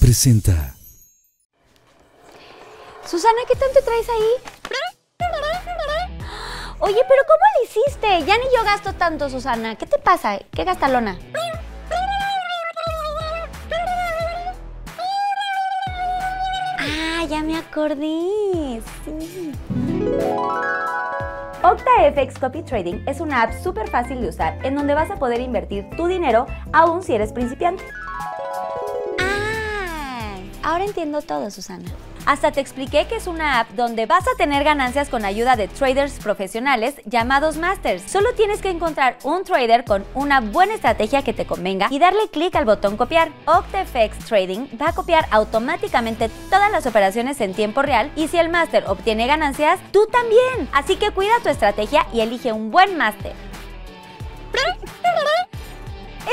Presenta. Susana, ¿qué tanto traes ahí? Oye, pero ¿cómo lo hiciste? Ya ni yo gasto tanto, Susana. ¿Qué te pasa? ¿Qué gastalona? Ah, ya me acordé. Sí. OctaFX Copy Trading es una app súper fácil de usar en donde vas a poder invertir tu dinero aún si eres principiante. Ah, ahora entiendo todo, Susana. Hasta te expliqué que es una app donde vas a tener ganancias con ayuda de traders profesionales llamados masters. Solo tienes que encontrar un trader con una buena estrategia que te convenga y darle clic al botón copiar. OctaFX Trading va a copiar automáticamente todas las operaciones en tiempo real y si el master obtiene ganancias, tú también. Así que cuida tu estrategia y elige un buen master.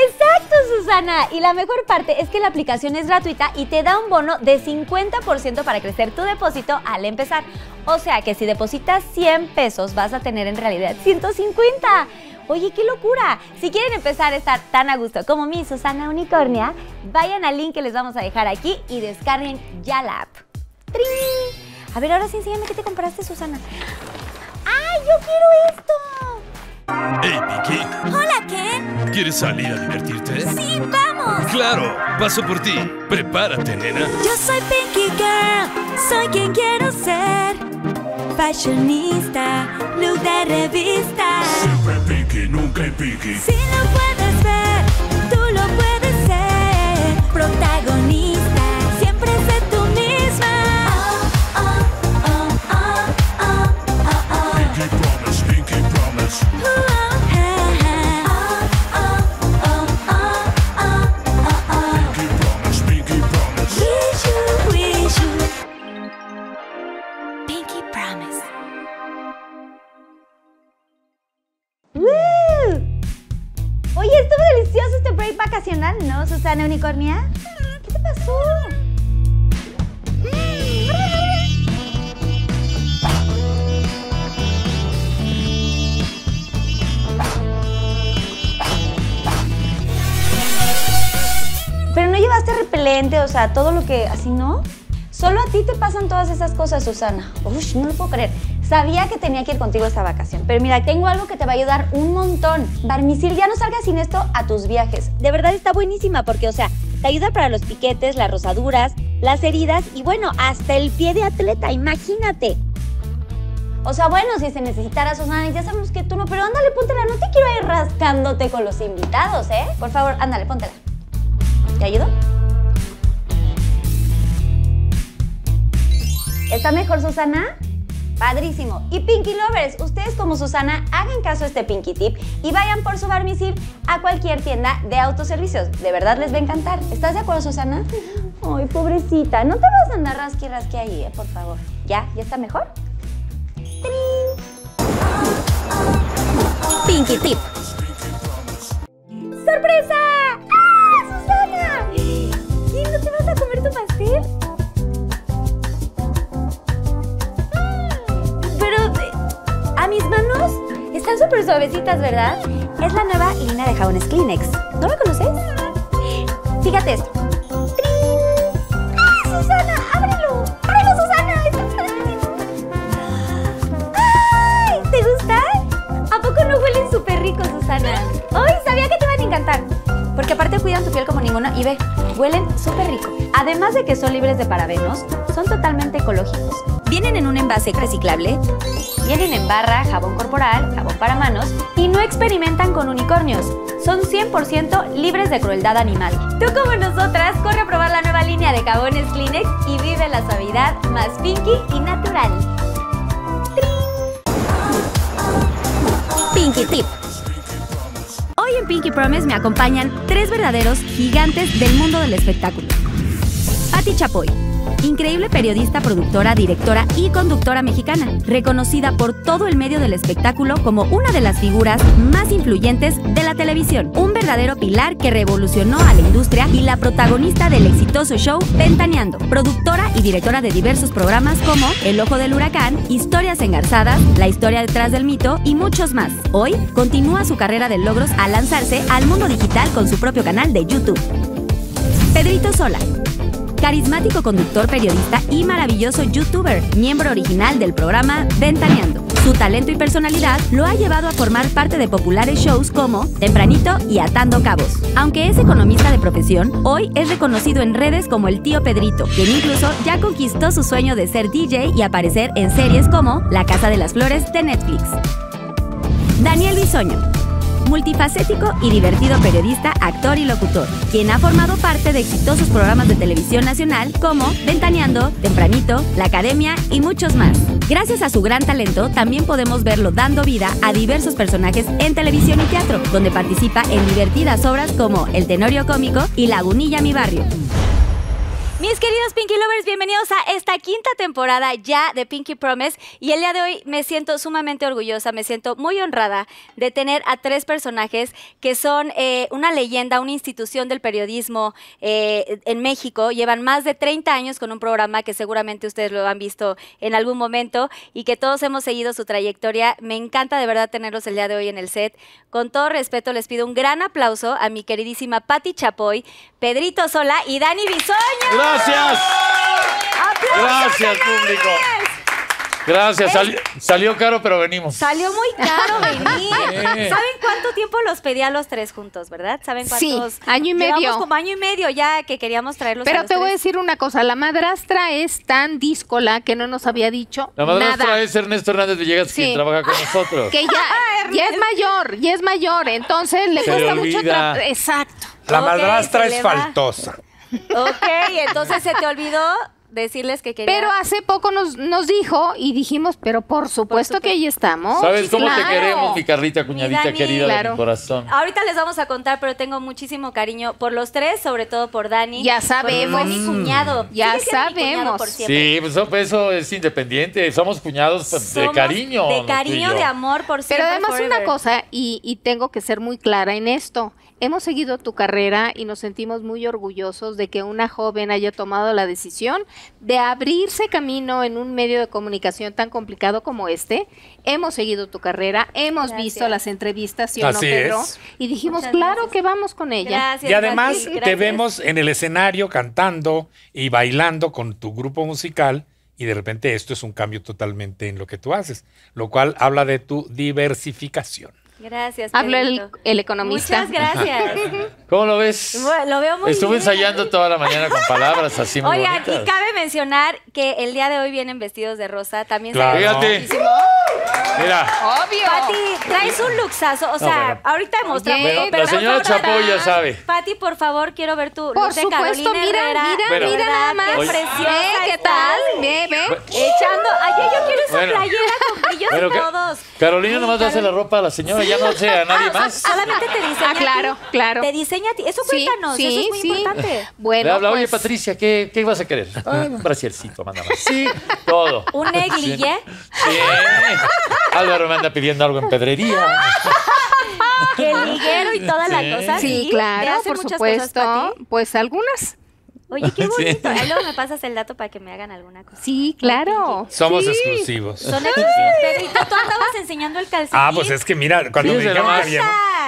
Exacto, Susana. Y la mejor parte es que la aplicación es gratuita y te da un bono de 50% para crecer tu depósito al empezar. O sea que si depositas 100 pesos vas a tener en realidad 150. Oye, qué locura. Si quieren empezar a estar tan a gusto como mi Susana Unicornia, vayan al link que les vamos a dejar aquí y descarguen ya la app. A ver, ahora sí enséñame qué te compraste, Susana. ¡Ay, yo quiero esto! Hey, Pinky! Hola, Ken. ¿Quieres salir a divertirte? Sí, vamos. Claro, paso por ti. Prepárate, nena. Yo soy Pinky Girl. Soy quien quiero ser. Fashionista, look de revista. Siempre Pinky, nunca en Pinky. Si lo puedes ver, tú lo puedes ser. Protagonista. estuvo delicioso este break vacacional, ¿no, Susana Unicornia? ¿Qué te pasó? Pero no llevaste repelente, o sea, todo lo que así, ¿no? Solo a ti te pasan todas esas cosas, Susana. Uy, no lo puedo creer. Sabía que tenía que ir contigo esta vacación, pero mira, tengo algo que te va a ayudar un montón. Barmicil, ya no salgas sin esto a tus viajes. De verdad está buenísima porque, o sea, te ayuda para los piquetes, las rosaduras, las heridas y bueno, hasta el pie de atleta, imagínate. O sea, bueno, si se necesitara Susana, ya sabemos que tú no, pero ándale, póntela, no te quiero ir rascándote con los invitados, ¿eh? Por favor, ándale, póntela. ¿Te ayudo? ¿Está mejor, Susana? Padrísimo. Y Pinky Lovers, ustedes como Susana, hagan caso a este Pinky Tip y vayan por su bar a cualquier tienda de autoservicios. De verdad les va a encantar. ¿Estás de acuerdo, Susana? Ay, pobrecita, no te vas a andar rasqui rasqui ahí, eh, por favor. ¿Ya? ¿Ya está mejor? Pinky Tip. ¡Sorpresa! mis manos están súper suavecitas, ¿verdad? Es la nueva línea de jabones Kleenex. ¿No la conoces? Fíjate esto. ¡Ah, Susana! ¡Ábrelo! ¡Ábrelo, Susana! ¡Está ¡Ay! ¿Te gusta? ¿A poco no huelen súper ricos, Susana? ¡Ay! Sabía que te iban a encantar porque aparte cuidan tu piel como ninguna y ve, huelen súper rico. Además de que son libres de parabenos, son totalmente ecológicos. Vienen en un envase reciclable, vienen en barra, jabón corporal, jabón para manos y no experimentan con unicornios. Son 100% libres de crueldad animal. Tú como nosotras, corre a probar la nueva línea de jabones Kleenex y vive la suavidad más pinky y natural. Pinky Tip. Hoy en Pinky Promise me acompañan tres verdaderos gigantes del mundo del espectáculo. Patty Chapoy, increíble periodista, productora, directora y conductora mexicana, reconocida por todo el medio del espectáculo como una de las figuras más influyentes de la televisión, un verdadero pilar que revolucionó a la industria y la protagonista del exitoso show Ventaneando, productora y directora de diversos programas como El Ojo del Huracán, Historias Engarzadas, La Historia detrás del mito y muchos más. Hoy continúa su carrera de logros al lanzarse al mundo digital con su propio canal de YouTube. Pedrito Sola, carismático conductor, periodista y maravilloso youtuber, miembro original del programa Ventaneando. Su talento y personalidad lo ha llevado a formar parte de populares shows como Tempranito y Atando Cabos. Aunque es economista de profesión, hoy es reconocido en redes como el tío Pedrito, quien incluso ya conquistó su sueño de ser DJ y aparecer en series como La Casa de las Flores de Netflix. Daniel Bisoño multifacético y divertido periodista, actor y locutor, quien ha formado parte de exitosos programas de televisión nacional como Ventaneando, Tempranito, La Academia y muchos más. Gracias a su gran talento, también podemos verlo dando vida a diversos personajes en televisión y teatro, donde participa en divertidas obras como El Tenorio Cómico y La Lagunilla Mi Barrio. Mis queridos Pinky Lovers, bienvenidos a esta quinta temporada ya de Pinky Promise. Y el día de hoy me siento sumamente orgullosa, me siento muy honrada de tener a tres personajes que son eh, una leyenda, una institución del periodismo eh, en México. Llevan más de 30 años con un programa que seguramente ustedes lo han visto en algún momento y que todos hemos seguido su trayectoria. Me encanta de verdad tenerlos el día de hoy en el set. Con todo respeto, les pido un gran aplauso a mi queridísima Patti Chapoy, Pedrito Sola y Dani Bisoño. Gracias. Gracias, público. Gracias, salió caro, pero venimos. Salió muy caro venir. ¿Saben cuánto tiempo los pedí a los tres juntos, verdad? ¿Saben cuántos? Sí, año y medio. Llevamos como año y medio ya que queríamos traerlos Pero te voy a decir una cosa, la madrastra es tan díscola que no nos había dicho La madrastra es Ernesto Hernández Villegas, quien trabaja con nosotros. Que ya, ah, es mayor, Y es mayor, entonces le cuesta mucho trabajo. Exacto. La madrastra es faltosa. Ok, entonces se te olvidó decirles que quería. Pero hace poco nos, nos dijo y dijimos, pero por supuesto, que ahí estamos. ¿Sabes cómo te queremos, mi carrita cuñadita querida de mi corazón? Ahorita les vamos a contar, pero tengo muchísimo cariño por los tres, sobre todo por Dani. Ya sabemos. Fue mi cuñado. Mm. Ya sabemos. Sí, pues eso- es independiente. Somos cuñados pues, de cariño. De cariño, de amor, por siempre. Pero además una cosa, y, y tengo que ser muy clara en esto, Hemos seguido tu carrera y nos sentimos muy orgullosos de que una joven haya tomado la decisión de abrirse camino en un medio de comunicación tan complicado como este. Hemos seguido tu carrera, hemos visto las entrevistas, ¿sí Y dijimos, claro que vamos con ella. y además te vemos en el escenario cantando y bailando con tu grupo musical y de repente esto es un cambio totalmente en lo que tú haces, lo cual habla de tu diversificación. Gracias. Hablo el, el, economista. Muchas gracias. ¿Cómo lo ves? lo veo muy Estuve ensayando toda la mañana con palabras así muy Oigan, y cabe mencionar que el día de hoy vienen vestidos de rosa. También claro. Fíjate. Mira. Obvio. Pati, traes un luxazo. O sea, ahorita demuestra. pero la señora Chapo ya sabe. Pati, por favor, quiero ver tu por de supuesto, Carolina mira, mira, mira nada más. Qué ¿Qué tal? Ve, ve. Echando. Ay, yo quiero esa playera con brillos todos. Carolina nomás hace la ropa a la señora ya no ah, sea nadie más. solamente te diseña. Ah, claro, claro. Te diseña a ti. Eso cuéntanos, eso es muy sí. importante. Bueno. Le habla, oye, pues Patricia, ¿qué, ¿qué vas a querer? Ay, ah, un braciercito, manda Sí, todo. ¿Un negligé? Sí. Álvaro me anda pidiendo algo en pedrería. Que liguero y todas las cosas? Sí, claro, por supuesto. Cosas, pues algunas. Oye, qué bonito. Ahí luego me pasas el dato para que me hagan alguna cosa. Sí, claro. Somos exclusivos. Son exclusivos. tú, andabas enseñando el calcetín? Ah, pues es que mira, cuando me dijeron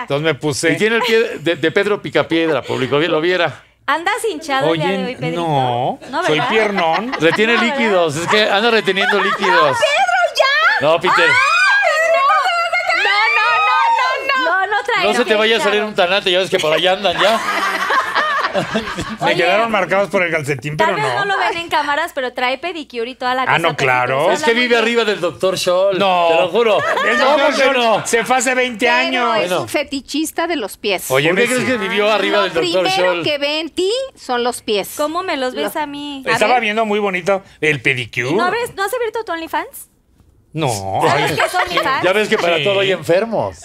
entonces me puse. Y tiene el pie de, Pedro Pedro Picapiedra, público, bien lo viera. ¿Andas hinchado Oye, el día de hoy, Pedrito? No, ¿No soy piernón. Retiene líquidos, es que anda reteniendo líquidos. ¡Ah, Pedro, ya! No, Peter. ¡Ah, no, No, no, no, no, no. No, no, no se te vaya a salir un tanate, ya ves que por allá andan ya. Me quedaron marcados por el calcetín, pero Tal no. no lo ven en cámaras, pero trae pedicure y toda la ah, cosa. Ah, no, claro. Es que vive arriba del doctor Scholl. No. Te lo juro. se fue hace 20 años. es un fetichista de los pies. Oye, qué crees que vivió arriba del lo primero que ve en ti son los pies. ¿Cómo me los ves a mí? estaba viendo muy bonito el pedicure. ¿No, ¿No has abierto tu OnlyFans? No. son Ya ves que para todo hay enfermos.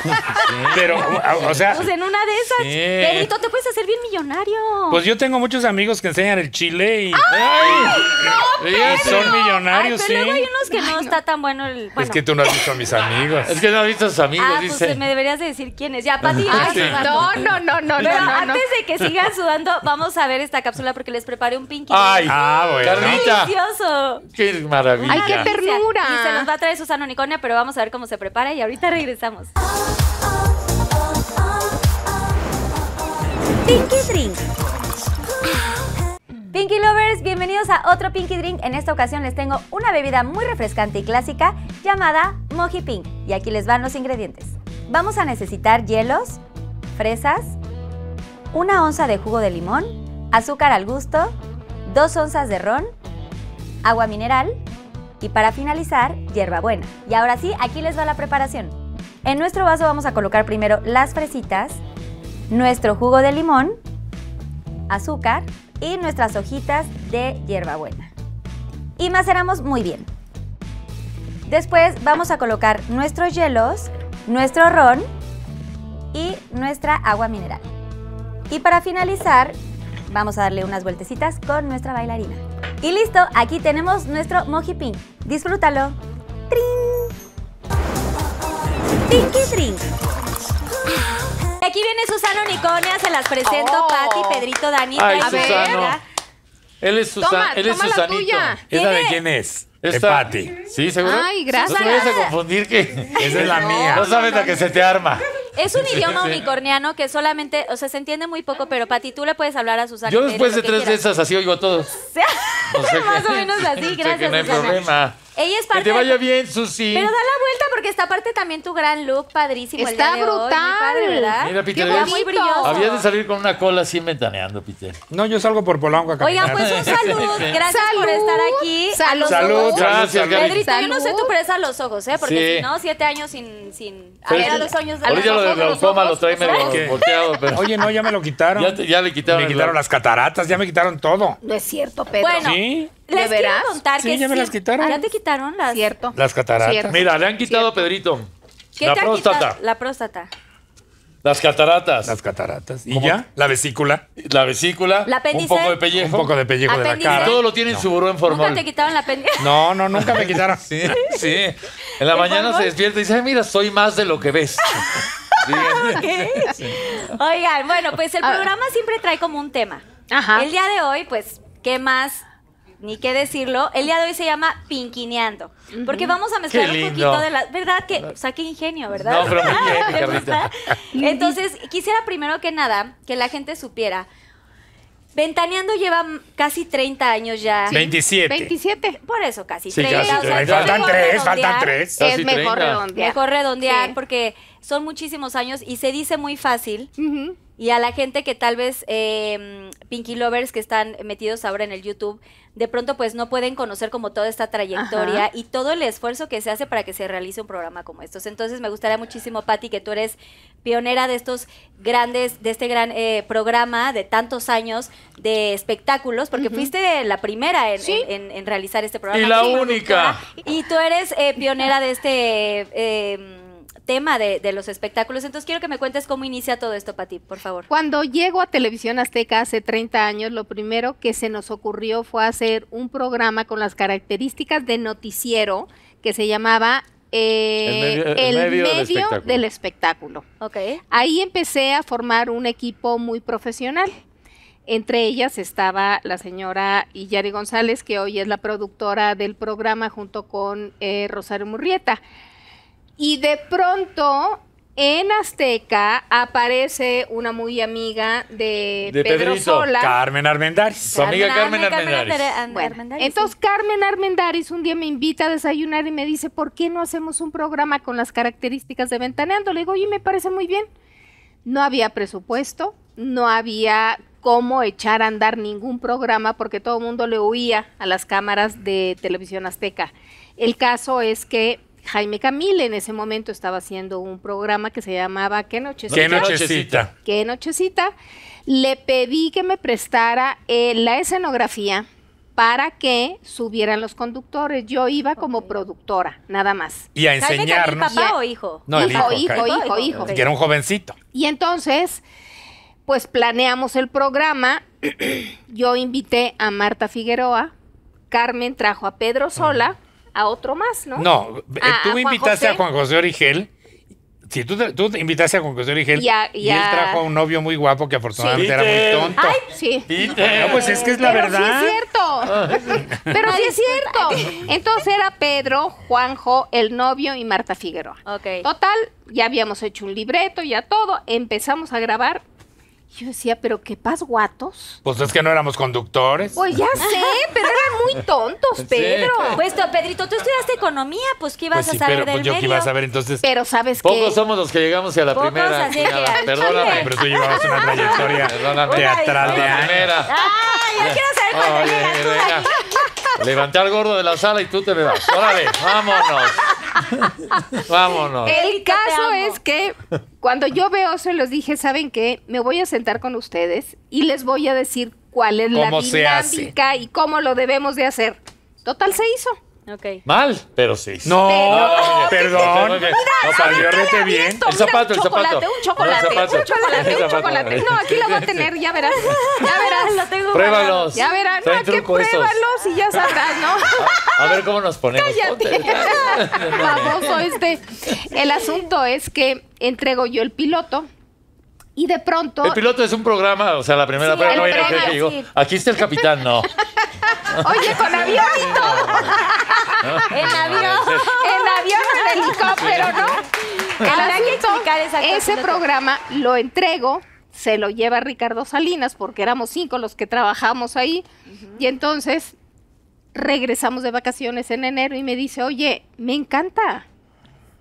Pero, o- sea, Pues en una de esas, Sí. te puedes hacer bien millonario. pues yo tengo muchos amigos que enseñan el chile y ellos son millonarios, sí pero luego hay unos que no, está tan bueno el. Bueno, es que tú no has visto a mis ah. amigos. Es que no has visto a sus amigos, ah, pues me deberías de decir quiénes Ya, Pati, ah, No, no, no, no, no, Pero antes de que sigan sudando, vamos a ver esta cápsula porque les preparé un pinky. Ay, Ah, bueno. ¡Qué ¡Delicioso! qué maravilla. Ay, qué ternura. Y se los va a traer Susana Unicornia, pero vamos a ver cómo se prepara y ahorita regresamos. Pinky Drink. Pinky Lovers, bienvenidos a otro Pinky Drink. En esta ocasión les tengo una bebida muy refrescante y clásica llamada Moji Pink. Y aquí les van los ingredientes. Vamos a necesitar hielos, fresas, una onza de jugo de limón, azúcar al gusto, dos onzas de ron, agua mineral, y para finalizar, hierbabuena. Y ahora sí, aquí les va la preparación. En nuestro vaso vamos a colocar primero las fresitas, nuestro jugo de limón, azúcar y nuestras hojitas de hierbabuena. Y maceramos muy bien. Después vamos a colocar nuestros hielos, nuestro ron y nuestra agua mineral. Y para finalizar, vamos a darle unas vueltecitas con nuestra bailarina. Y listo, aquí tenemos nuestro pink. Disfrútalo. ¡Trin! ¡Tinky trin! Aquí viene Susano Niconia, se las presento, oh. Pati, Pedrito, Dani. Ay, a Susano. Él es Susana. Él es Susanito. tuya. ¿Esa de quién es? Es De Pati. ¿Sí, seguro? Ay, gracias. No te vayas a confundir que... Esa es la mía. No sabes la que se te arma. Es un idioma unicorniano que solamente, o sea, se entiende muy poco, pero Pati, tú le puedes hablar a Susana. Yo después de tres de esas así oigo a todos. más o menos así, gracias. no hay problema. Ella es parte. Que te vaya bien, Susi. Pero da la vuelta porque está aparte también tu gran look padrísimo. Está brutal. ¿verdad? Mira, Peter, muy brilloso. Habías de salir con una cola así metaneando, Peter. No, yo salgo por Polanco acá. caminar. Oigan, pues un salud. Gracias por estar aquí. Salud. A Gracias, Pedrito, yo no sé tu presa a los ojos, ¿eh? Porque si no, siete años sin. sin a ver, a los sueños de Ahorita lo de lo trae medio volteado. Pero... Oye, no, ya me lo quitaron. Ya, le quitaron. Me quitaron las cataratas, ya me quitaron todo. No es cierto, Pedro. Bueno, ¿Sí? Les quiero contar Sí, que ya me las quitaron. Ya te quitaron las. Cierto. Las cataratas. Mira, le han quitado a Pedrito. ¿Qué La te ha quitado? La próstata. Las cataratas. Las cataratas. ¿Y ya? La vesícula. La vesícula. La apéndice. Un poco de pellejo. Un poco de pellejo de la cara. Y Todo lo tiene en su buró en formal. ¿Nunca te quitaron la pendice. No, no, nunca me quitaron. Sí, sí. En la mañana se despierta y dice, "Ay, mira, soy más de lo que ves. Oigan, bueno, pues el ah. programa siempre trae como un tema. Ajá. El día de hoy, pues, ¿qué más ni qué decirlo, el día de hoy se llama Pinquineando. Porque vamos a mezclar un poquito de la. ¿Verdad? Que, o sea, qué ingenio, ¿verdad? No, pero bien, Entonces, quisiera primero que nada que la gente supiera. Ventaneando lleva casi 30 años ya. 27. 27. Por eso, casi sí, 30. Casi O sea, faltan 3, faltan 3. Es eh, mejor redondear. Mejor redondear porque son muchísimos años y se dice muy fácil. Uh y a la gente que tal vez, eh, Pinky Lovers que están metidos ahora en el YouTube, de pronto pues no pueden conocer como toda esta trayectoria y todo el esfuerzo que se hace para que se realice un programa como estos. Entonces me gustaría muchísimo, Patti, que tú eres pionera de estos grandes, de este gran eh, programa de tantos años de espectáculos, porque fuiste la primera en, realizar este programa. Y la única. Y tú eres eh, pionera de este em, tema de, los espectáculos. Entonces quiero que me cuentes cómo inicia todo esto, para ti, por favor. Cuando llego a Televisión Azteca hace 30 años, lo primero que se nos ocurrió fue hacer un programa con las características de noticiero que se llamaba eh, el medio, del, espectáculo. Okay. Ahí empecé a formar un equipo muy profesional. Entre ellas estaba la señora Iyari González, que hoy es la productora del programa junto con eh, Rosario Murrieta. Y de pronto en Azteca aparece una muy amiga de, Pedro Pedrito, Carmen Armendáriz. Su amiga Carmen, Carmen entonces Carmen Armendariz un día me invita a desayunar y me dice, ¿por qué no hacemos un programa con las características de Ventaneando? Le digo, oye, me parece muy bien. No había presupuesto, no había cómo echar a andar ningún programa porque todo el mundo le oía a las cámaras de televisión azteca. El caso es que Jaime Camil en ese momento estaba haciendo un programa que se llamaba ¿Qué nochecita? ¿Qué nochecita? ¿Qué nochecita? Le pedí que me prestara eh, la escenografía para que subieran los conductores. Yo iba como productora, nada más. Y a enseñarnos. ¿Papá o hijo? hijo, hijo, hijo, era un jovencito. Y entonces, pues planeamos el programa. Yo invité a Marta Figueroa, Carmen trajo a Pedro Sola a otro más, ¿no? No, eh, tú me invitaste a Juan José Origel. Sí, tú, tú invitaste a Juan José Origel y, él trajo a un novio muy guapo que afortunadamente era muy tonto. Ay, sí. pues es que es la Pero verdad. Sí es cierto. Ah. Pero sí es cierto. Entonces era Pedro, Juanjo, el novio y Marta Figueroa. Okay. Total, ya habíamos hecho un libreto, ya todo. Empezamos a grabar yo decía, ¿pero qué guatos Pues es que no éramos conductores. Pues ya sé, pero eran muy tontos, Pedro. Pues Pedrito, tú estudiaste economía, pues ¿qué ibas pues a saber pero, del pues yo qué a saber entonces. Pero ¿sabes que Pocos somos los que llegamos a la primera. Perdóname. Pero tú llevabas una trayectoria teatral de Primera. Ah, yo quiero saber cuándo llegas Levanté al gordo de la sala y tú te me vas. Órale, vámonos. Vámonos. El caso es que cuando yo veo se les dije, ¿saben qué? Me voy a sentar con ustedes y les voy a decir cuál es la dinámica y cómo lo debemos de hacer. Total se hizo. Okay. Mal, pero sí. No, perdón. No, salió rete bien. el zapato, el zapato. Un chocolate, un chocolate, un chocolate, un chocolate. No, aquí lo va a tener, ya verás. Ya verás, lo tengo. Pruébalos. Ya verás, no, que pruébalos y ya sabrás, ¿no? A, ver cómo nos ponemos. Cállate. Famoso este. El asunto es que entrego yo el piloto y de pronto. El piloto es un programa, o sea, la primera sí, digo, aquí está el capitán, no. Oye, con avión y todo. en avión, ah, en avión, en helicóptero, ¿no? El que Ese programa lo entrego, se lo lleva Ricardo Salinas, porque éramos cinco los que trabajamos ahí. Y entonces regresamos de vacaciones en enero y me dice, oye, me encanta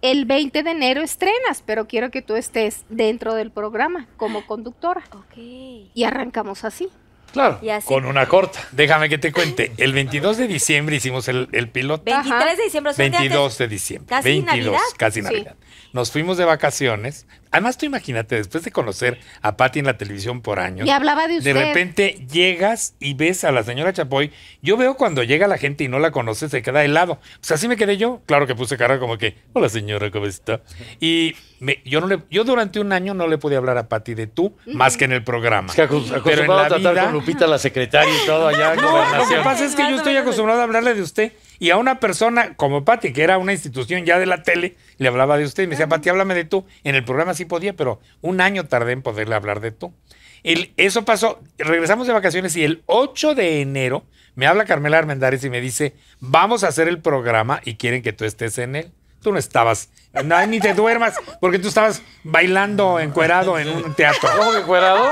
el 20 de enero estrenas, pero quiero que tú estés dentro del programa como conductora. Ok. Y arrancamos así. Claro, y con una corta. Déjame que te cuente. El 22 de diciembre hicimos el, piloto. 23 de diciembre. 22 de diciembre. Casi 22, Navidad. Casi Navidad. Nos fuimos de vacaciones, Además, tú imagínate, después de conocer a Patti en la televisión por años. Y hablaba de usted. De repente llegas y ves a la señora Chapoy. Yo veo cuando llega la gente y no la conoces, se queda helado. Pues así me quedé yo. Claro que puse cara como que, hola señora, ¿cómo está? Y me, yo, no le, yo durante un año no le pude hablar a Pati de tú, más que en el programa. Es que Pero en la a vida... con Lupita, la secretaria y todo allá. lo que pasa es que yo estoy acostumbrado a hablarle de usted. Y a una persona como Pati, que era una institución ya de la tele, le hablaba de usted y me decía, Pati, háblame de tú. En el programa sí podía, pero un año tardé en poderle hablar de tú. eso pasó, regresamos de vacaciones y el 8 de enero me habla Carmela Armendares y me dice, vamos a hacer el programa y quieren que tú estés en él. Tú no estabas, nadie ni te duermas, porque tú estabas bailando encuerado en un teatro. ¿Cómo encuerado?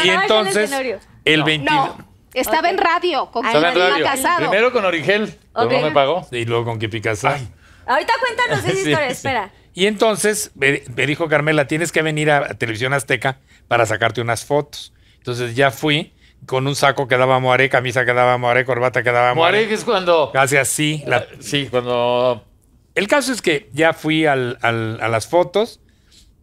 y entonces, el, el estaba en radio con me ah, Casado. Primero con Origel, me pagó. Y luego con Kipi Casado. Ahorita cuéntanos esa historia, espera. Y entonces me, dijo Carmela, tienes que venir a, Televisión Azteca para sacarte unas fotos. Entonces ya fui con un saco que daba moare, camisa que daba moare, corbata que daba ¿Moare es cuando... Casi así. Eh, sí, cuando... El caso es que ya fui a las fotos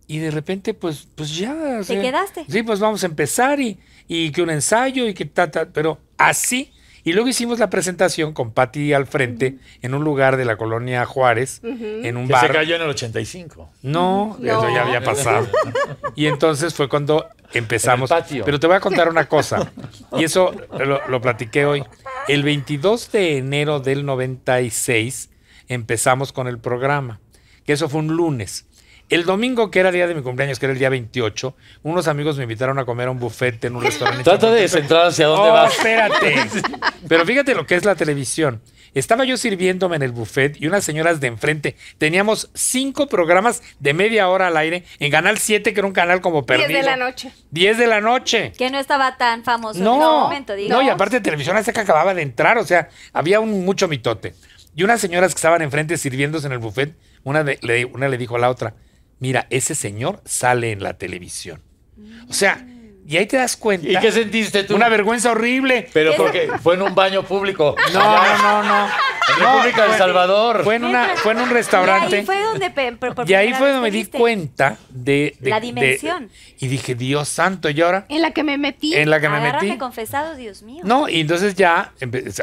y de repente, pues, pues ya... ¿Te quedaste? Sí, pues vamos a empezar y y que un ensayo y que tal, pero así. Y luego hicimos la presentación con Patti al frente en un lugar de la colonia Juárez, en un que Se cayó en el 85. No, eso ya había pasado. y entonces fue cuando empezamos. Pero te voy a contar una cosa, y eso lo, lo platiqué hoy. El 22 de enero del 96 empezamos con el programa, que eso fue un lunes. El domingo, que era día de mi cumpleaños, que era el día 28, unos amigos me invitaron a comer a un buffet en un restaurante. Trata de centrar hacia dónde oh, vas. espérate. Pero fíjate lo que es la televisión. Estaba yo sirviéndome en el buffet y unas señoras de enfrente. Teníamos cinco programas de media hora al aire en Canal 7, que era un canal como perdido. 10 de la noche. 10 de la noche. Que no estaba tan famoso en ese momento, No, y aparte de televisión hasta que acababa de entrar, o sea, había un mucho mitote. Y unas señoras que estaban enfrente sirviéndose en el buffet, una, una le dijo a la otra, mira, ese señor sale en la televisión. O sea, y ahí te das cuenta. ¿Y qué sentiste tú? Una vergüenza horrible. Pero porque fue en un baño público. No, no, no, no. En República El Salvador. Fue en, una, fue en un restaurante. Y ahí fue donde, me di cuenta de, la dimensión. y dije, Dios santo, ¿y ahora? En la que me metí. En la que me metí. confesado, Dios mío. No, y entonces ya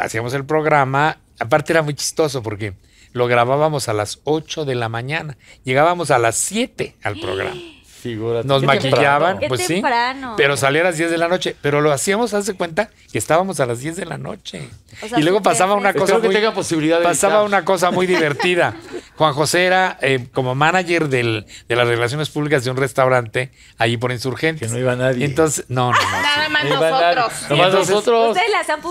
hacíamos el programa. Aparte era muy chistoso porque lo grabábamos a las 8 de la mañana. Llegábamos a las 7 al programa. Nos maquillaban, pues sí. Pero salía a las 10 de la noche. Pero lo hacíamos, hace cuenta, que estábamos a las 10 de la noche. y luego pasaba una cosa. muy, Pasaba una cosa muy divertida. Juan José era eh, como manager de las relaciones públicas de un restaurante ahí por Insurgentes. Que no iba nadie. Entonces, no, Nada más nosotros.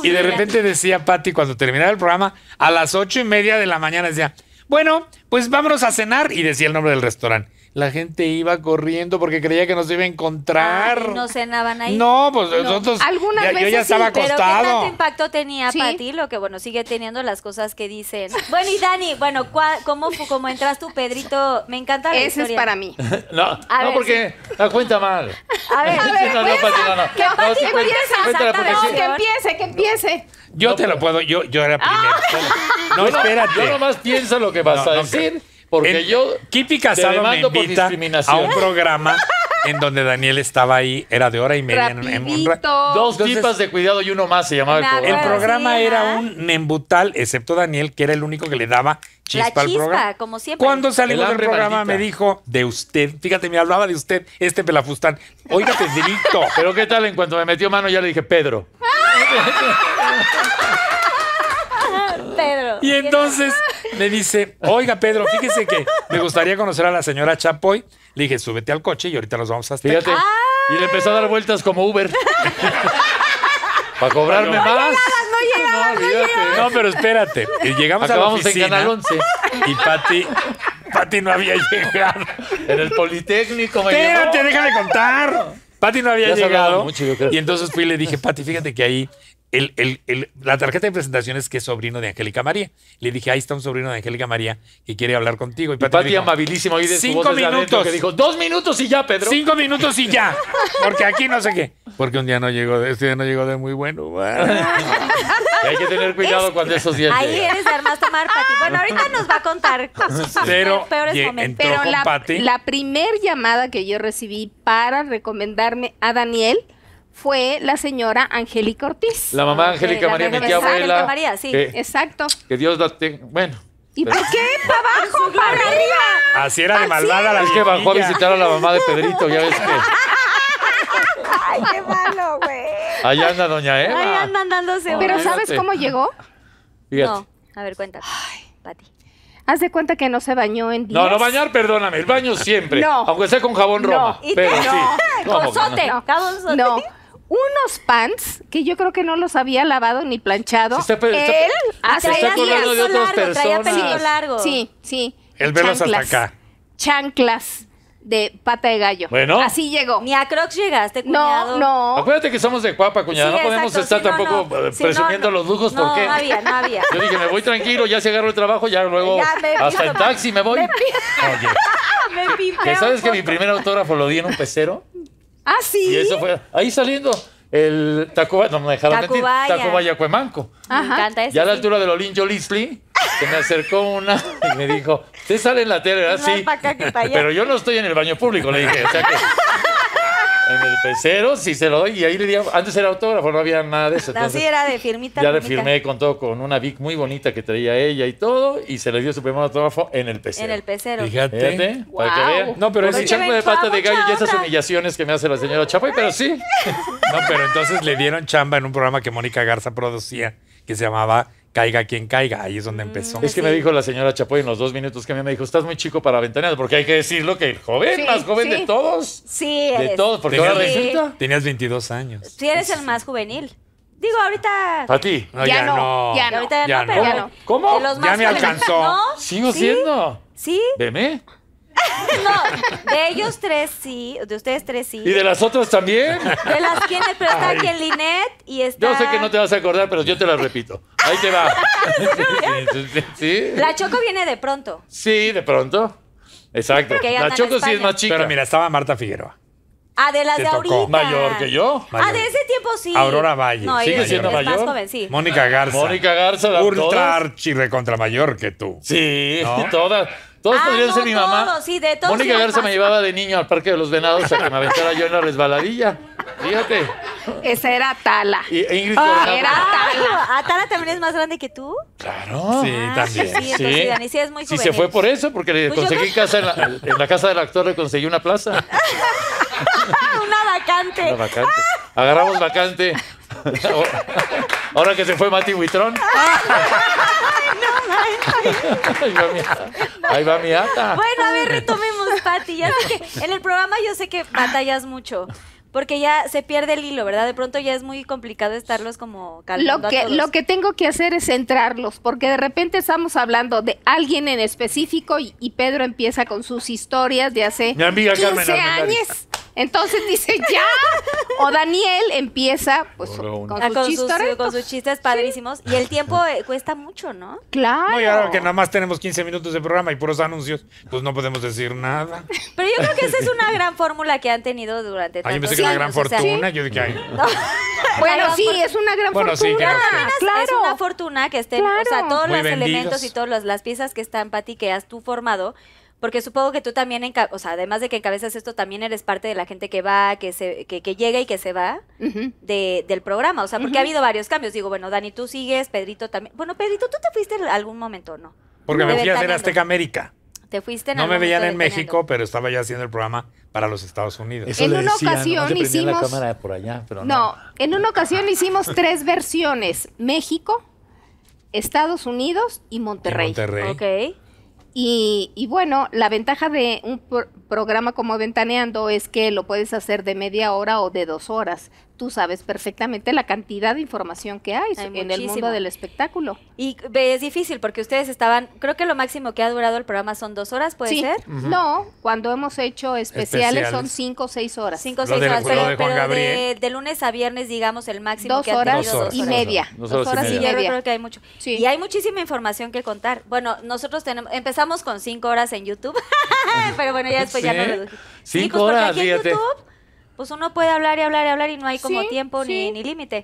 y de repente decía Patti, cuando terminaba el programa, a las 8 y media de la mañana decía, bueno, pues vámonos a cenar. Y decía el nombre del restaurante la gente iba corriendo porque creía que nos iba a encontrar. no cenaban ahí. No, pues nosotros. Algunas veces yo ya estaba acostado. Pero ¿qué tanto impacto tenía para ti? Lo que, bueno, sigue teniendo las cosas que dicen. Bueno, y Dani, bueno, cómo, cómo, entras tú, Pedrito? Me encanta la Ese es para mí. no, no porque la cuenta mal. A ver, no, no, Que que empiece, que empiece. Yo te lo puedo, yo, yo era primero. Ah. No, espérate. Yo nomás pienso lo que vas a decir porque yo. Kipi Casado me invita a un programa en donde Daniel estaba ahí, era de hora y media. En, un rato. Dos tipas de cuidado y uno más se llamaba el programa. El programa era un nembutal, excepto Daniel, que era el único que le daba chispa, La chispa al programa. como siempre. Cuando salimos del programa me dijo de usted, fíjate, me hablaba de usted, este pelafustán. Oírate, delito. Pero qué tal, en cuanto me metió mano ya le dije, Pedro. Pedro. Y entonces me dice, oiga Pedro, fíjese que me gustaría conocer a la señora Chapoy. Le dije, súbete al coche y ahorita nos vamos a Fíjate. Y le empezó a dar vueltas como Uber. Para cobrarme más. No, no, pero espérate. Llegamos a la oficina. en Canal 11. Y Pati Pati no había llegado. En el Politécnico, me Espérate, déjame contar. Pati no había llegado. y entonces fui y le dije, Pati, fíjate que ahí el, el, la tarjeta de presentación es que es sobrino de Angélica María. Le dije, ahí está un sobrino de Angélica María que quiere hablar contigo. Y Pati, amabilísimo ahí de cinco minutos. Que dijo, dos minutos y ya, Pedro. Cinco minutos y ya. Porque aquí no sé qué. Porque un día no llegó, este día no llegó de muy bueno. hay que tener cuidado con cuando esos días. Ahí eres de armas tomar, Pati. Bueno, ahorita nos va a contar Pero, peores momentos. Pero la, la primer llamada que yo recibí para recomendarme a Daniel fue la señora Angélica Ortiz. La mamá ah, Angélica María, mi tía abuela. María, sí. Exacto. Que Dios la tenga. Bueno. ¿Y por qué? ¿Para abajo? ¿Para arriba? Así era de malvada la Es que bajó a visitar a la mamá de Pedrito, ya ves que. Ay, qué malo, güey. Allá anda doña Eva. Ahí anda andándose. Pero ¿sabes cómo llegó? No, a ver, cuéntame. Ay, Pati. Haz de cuenta que no se bañó en días. No, no bañar, perdóname. El baño siempre. No. Aunque sea con jabón no. roma. Pero sí. Con sote. No unos pants que yo creo que no los había lavado ni planchado. Se está, Él hace de otras personas. Traía largo. Sí, sí. El verlos hasta acá. Chanclas de pata de gallo. Bueno. Así llegó. Ni a llegaste, cuñado. No, no. Acuérdate que somos de guapa cuñada no podemos estar tampoco eh, presumiendo los lujos porque... No había, Yo dije, me voy tranquilo, ya se agarro el trabajo, ya luego ya me, hasta el taxi me voy. Oye, me ¿Sabes que mi primer autógrafo lo di en un pecero? Ah, sí. Y eso fue ahí saliendo el Tacuba, no me dejaron Tacubaya. mentir, Tacubaya Cuemanco. Ajá. Me encanta eso, Ya a la altura de Lolin Lisli, que me acercó una y me dijo, usted sale en la tele, así. Pero yo no estoy en el baño público, le dije. O sea que en el pecero, si se lo doy. Y ahí le digo, antes era autógrafo, no había nada de eso. Entonces, era de firmita. Ya le firmé con todo, con una Vic muy bonita que traía ella y todo, y se le dio su primer autógrafo en el pecero. En el pecero. Fíjate. para que vean. No, pero ese chango de pata de gallo y esas humillaciones que me hace la señora Chapoy, pero sí. no, pero entonces le dieron chamba en un programa que Mónica Garza producía, que se llamaba caiga quien caiga. Ahí es donde mm, empezó. Es que me dijo la señora Chapoy en los dos minutos que a mí me dijo, estás muy chico para ventanear, porque hay que decirlo que el joven, más joven de todos. Sí, De todos, porque ahora Tenías 22 años. Sí, eres el más juvenil. Digo, ahorita. ¿A ti? No, ya, no, ya, no. Ahorita ya, no, ¿Cómo? ya me alcanzó. Sigo siendo. ¿Sí? ¿Veme? no, de ellos tres sí, de ustedes tres sí. ¿Y de las otras también? De las quienes, pero está aquí en Linet y está... Yo sé que no te vas a acordar, pero yo te las repito. Ahí te va. sí, la Choco viene de pronto. Sí, de pronto. Exacto. La Choco sí es más chica. Pero mira, estaba Marta Figueroa. Ah, de las de tocó. Mayor que yo. Ah, de ese tiempo sí. Aurora Valle. Sigue siendo mayor. Mónica Garza. Mónica Garza. La ultra archi recontra mayor que tú. Sí, ¿no? todas. Todos ah, podrían ser mi mamá. Sí, de todos Mónica Garza me llevaba de niño al Parque de los Venados a que me aventara yo en la resbaladilla. Fíjate. Esa era Tala. Ingrid ah, era Tala. Atala ah, ah, Tala también es más grande que tú? Claro. Sí, también. Sí, sí. sí. sí es muy sí, se fue por eso, porque le pues conseguí casa en la, en la, casa del actor, le conseguí una plaza. una vacante. Una vacante. Agarramos vacante. Ahora que se fue Mati Buitrón. Ahí va mi ata. Ahí va Bueno, a ver, retomemos, Pati. en el programa yo sé que batallas mucho. Porque ya se pierde el hilo, ¿verdad? De pronto ya es muy complicado estarlos como lo que, Lo que tengo que hacer es centrarlos, porque de repente estamos hablando de alguien en específico y, Pedro empieza con sus historias de hace años. Entonces dice, ya. O Daniel empieza pues, ah, con, sus, con, sus, chistes padrísimos. Y el tiempo eh, cuesta mucho, ¿no? Claro. y ahora que nada más tenemos 15 minutos de programa y puros anuncios, pues no podemos decir nada. Pero yo creo que esa es una gran fórmula que han tenido durante tantos años. mí me que una gran fortuna. yo Bueno, sí, es una gran bueno, fortuna. Sí, Es una fortuna que estén, o sea, todos los elementos y todas las piezas que están, Pati, que has tú formado porque supongo que tú también, o sea, además de que encabezas esto, también eres parte de la gente que va, que se, que, llega y que se va del programa. O sea, porque ha habido varios cambios. Digo, bueno, Dani, tú sigues, Pedrito también. Bueno, Pedrito, tú te fuiste en algún momento, ¿no? Porque me, fui a hacer Azteca América. Te fuiste en No me veían en México, pero estaba ya haciendo el programa para los Estados Unidos. en una ocasión hicimos. no, en una ocasión hicimos tres versiones: México, Estados Unidos y Monterrey. Y Monterrey. ok. Y, bueno, la ventaja de un programa como Ventaneando es que lo puedes hacer de media hora o de dos horas tú sabes perfectamente la cantidad de información que hay, en el mundo del espectáculo. Y es difícil porque ustedes estaban, creo que lo máximo que ha durado el programa son dos horas, ¿puede ser? No, cuando hemos hecho especiales, son cinco o seis horas. Cinco o seis horas, pero, de, lunes a viernes, digamos, el máximo que horas, dos horas y media. Dos horas, y media. creo que hay mucho. Y hay muchísima información que contar. Bueno, nosotros tenemos, empezamos con cinco horas en YouTube, pero bueno, ya después ya no redujimos. Cinco horas, pues uno puede hablar y hablar y hablar y no hay como tiempo ni, límite.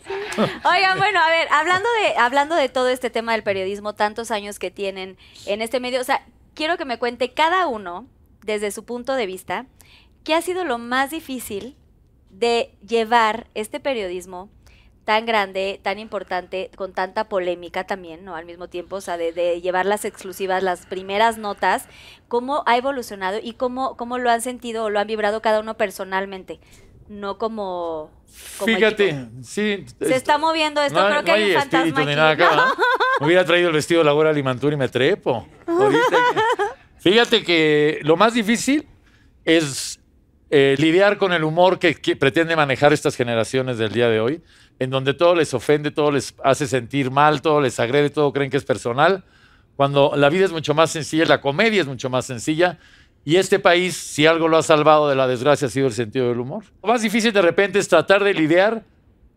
Oiga, bueno, a ver, hablando de, hablando de todo este tema del periodismo, tantos años que tienen en este medio, o sea, quiero que me cuente cada uno, desde su punto de vista, qué ha sido lo más difícil de llevar este periodismo tan grande, tan importante, con tanta polémica también, ¿no? Al mismo tiempo, o sea, de, llevar las exclusivas, las primeras notas, ¿cómo ha evolucionado y cómo, cómo lo han sentido o lo han vibrado cada uno personalmente? No como... Fíjate, sí. Se está moviendo esto, creo que hay, un fantasma Nada acá, Hubiera traído el vestido de la Laura Limantur y me trepo. Fíjate que lo más difícil es eh, lidiar con el humor que pretende manejar estas generaciones del día de hoy en donde todo les ofende, todo les hace sentir mal, todo les agrede, todo creen que es personal, cuando la vida es mucho más sencilla, la comedia es mucho más sencilla. Y este país, si algo lo ha salvado de la desgracia, ha sido el sentido del humor. Lo más difícil de repente es tratar de lidiar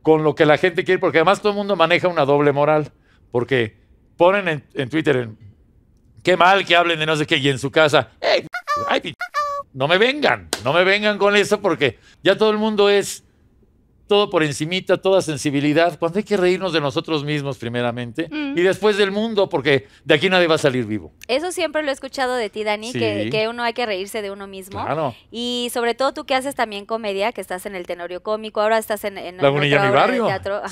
con lo que la gente quiere, porque además todo el mundo maneja una doble moral, porque ponen en, Twitter, en, qué mal que hablen de no sé qué, y en su casa, ay, no me vengan, no me vengan con eso, porque ya todo el mundo es todo por encimita, toda sensibilidad, cuando hay que reírnos de nosotros mismos primeramente y mm. después del mundo, porque de aquí nadie va a salir vivo. Eso siempre lo he escuchado de ti, Dani, que, uno hay que reírse de uno mismo. Y sobre todo tú que haces también comedia, que estás en el Tenorio Cómico, ahora estás en, en, teatro,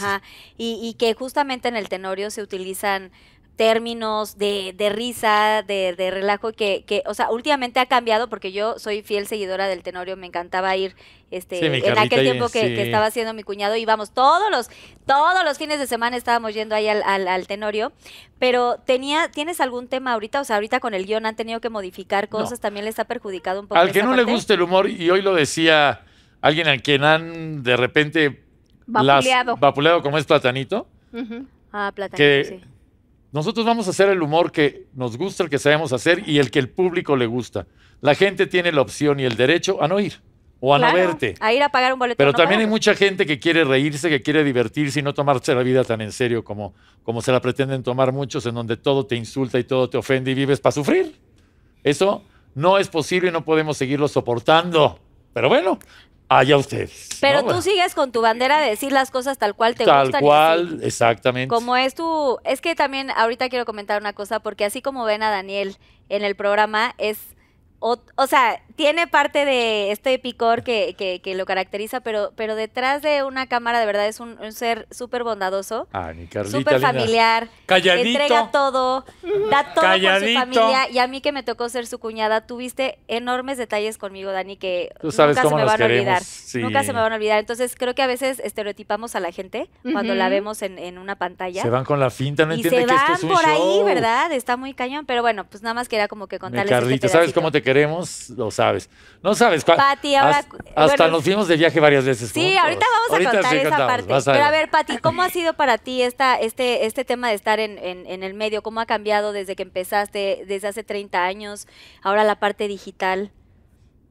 y, y que justamente en el Tenorio se utilizan términos de, risa, de, relajo, que, que, o sea, últimamente ha cambiado porque yo soy fiel seguidora del Tenorio, me encantaba ir este, en aquel tiempo que, estaba haciendo mi cuñado, íbamos todos los, todos los fines de semana estábamos yendo ahí al, al, Tenorio, pero tenía, ¿tienes algún tema ahorita? O sea, ahorita con el guión han tenido que modificar cosas, también les ha perjudicado un poco. Al que no le guste el humor, y hoy lo decía alguien a quien han de repente vapuleado, vapuleado como es Platanito, ah, platanito sí nosotros vamos a hacer el humor que nos gusta, el que sabemos hacer y el que el público le gusta. La gente tiene la opción y el derecho a no ir o a no verte. A ir a pagar un boleto. Pero también hay mucha gente que quiere reírse, que quiere divertirse y no tomarse la vida tan en serio como, como se la pretenden tomar muchos, en donde todo te insulta y todo te ofende y vives para sufrir. Eso no es posible y no podemos seguirlo soportando. Pero bueno, allá usted Pero tú sigues con tu bandera de decir las cosas tal cual te gustan. Tal cual, exactamente. Como es tu... Es que también ahorita quiero comentar una cosa, porque así como ven a Daniel en el programa, es o, sea, tiene parte de este picor que, lo caracteriza, pero, pero detrás de una cámara de verdad es un, ser súper bondadoso, ah, súper familiar, calladito, entrega todo, da todo por su familia. Y a mí que me tocó ser su cuñada, tuviste enormes detalles conmigo, Dani, que nunca se me van a olvidar. Nunca se me van a olvidar. Entonces creo que a veces estereotipamos a la gente cuando la vemos en, una pantalla. Se van con la finta, no entiende que esto es un por ahí, ¿verdad? Está muy cañón, pero bueno, pues nada más quería como que contarles. Mi este Carlita, ¿sabes cómo te lo sabes. No sabes cuál. Pati, ahora. Hasta, nos fuimos de viaje varias veces. Sí, ahorita vamos a contar esa parte. Pero a ver, Pati, ¿cómo ha sido para ti esta, este, este tema de estar en, el medio? ¿Cómo ha cambiado desde que empezaste, desde hace 30 años? Ahora la parte digital.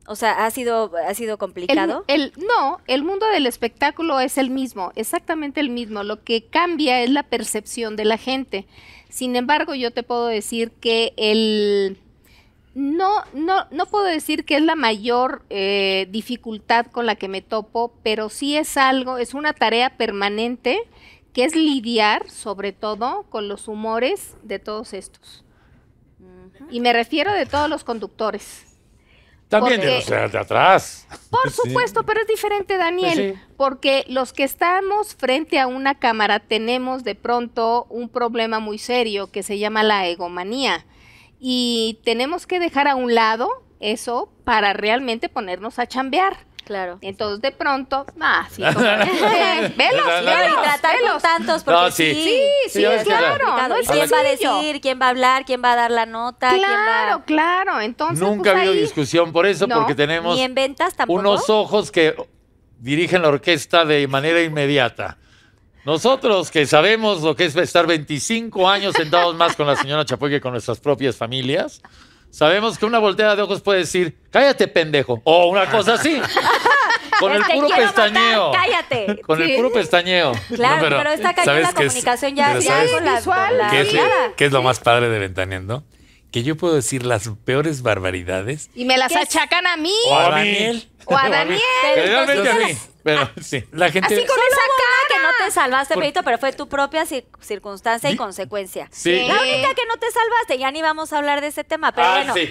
O sea, ¿ha sido, ha sido complicado? el, no, el mundo del espectáculo es el mismo, exactamente el mismo. Lo que cambia es la percepción de la gente. Sin embargo, yo te puedo decir que el, no, no, no puedo decir que es la mayor eh, dificultad con la que me topo, pero sí es algo, es una tarea permanente que es lidiar sobre todo con los humores de todos estos. Y me refiero de todos los conductores. También de, los de atrás. Por supuesto, pero es diferente, Daniel, porque los que estamos frente a una cámara tenemos de pronto un problema muy serio que se llama la egomanía y tenemos que dejar a un lado eso para realmente ponernos a chambear. Claro. Entonces de pronto, ah, sí, velos, velos, tantos porque sí. Sí, sí, es claro. quién va a decir? ¿Quién va a hablar? ¿Quién va a dar la nota? Claro, claro. Entonces nunca pues ha habido discusión por eso porque tenemos unos ojos que dirigen la orquesta de manera inmediata. Nosotros que sabemos lo que es estar 25 años sentados más con la señora Chapoy que con nuestras propias familias, sabemos que una volteada de ojos puede decir, cállate pendejo, o una cosa así. Con el, puro pestañeo. cállate. Con el puro pestañeo. Claro, pero, esta comunicación ya, es la, visual. ¿Qué es, lo más padre de Ventaneando? que yo puedo decir las peores barbaridades. Y me las achacan a mí. O a Daniel. O a Daniel. Realmente a mí. Pero sí. La gente. Así con esa cara salvaste, pero fue tu propia circunstancia y, consecuencia. La única que no te salvaste, ya ni vamos a hablar de ese tema, pero ah, bueno. Sí.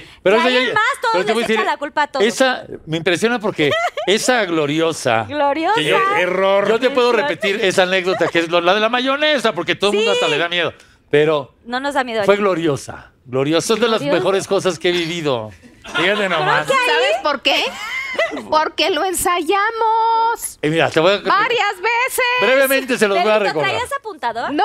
más, todos les echan la culpa a todos. Esa me impresiona porque esa gloriosa. Gloriosa. error. Yo te puedo repetir esa anécdota que es la de la mayonesa, porque todo el mundo hasta le da miedo. Pero. No nos da miedo. Fue gloriosa. Gloriosa es de las mejores cosas que he vivido. Fíjate nomás. ¿Sabes por qué? Porque lo ensayamos. Y mira, te voy a... Varias veces. Brevemente se los voy a recordar. ¿Traías apuntador? No.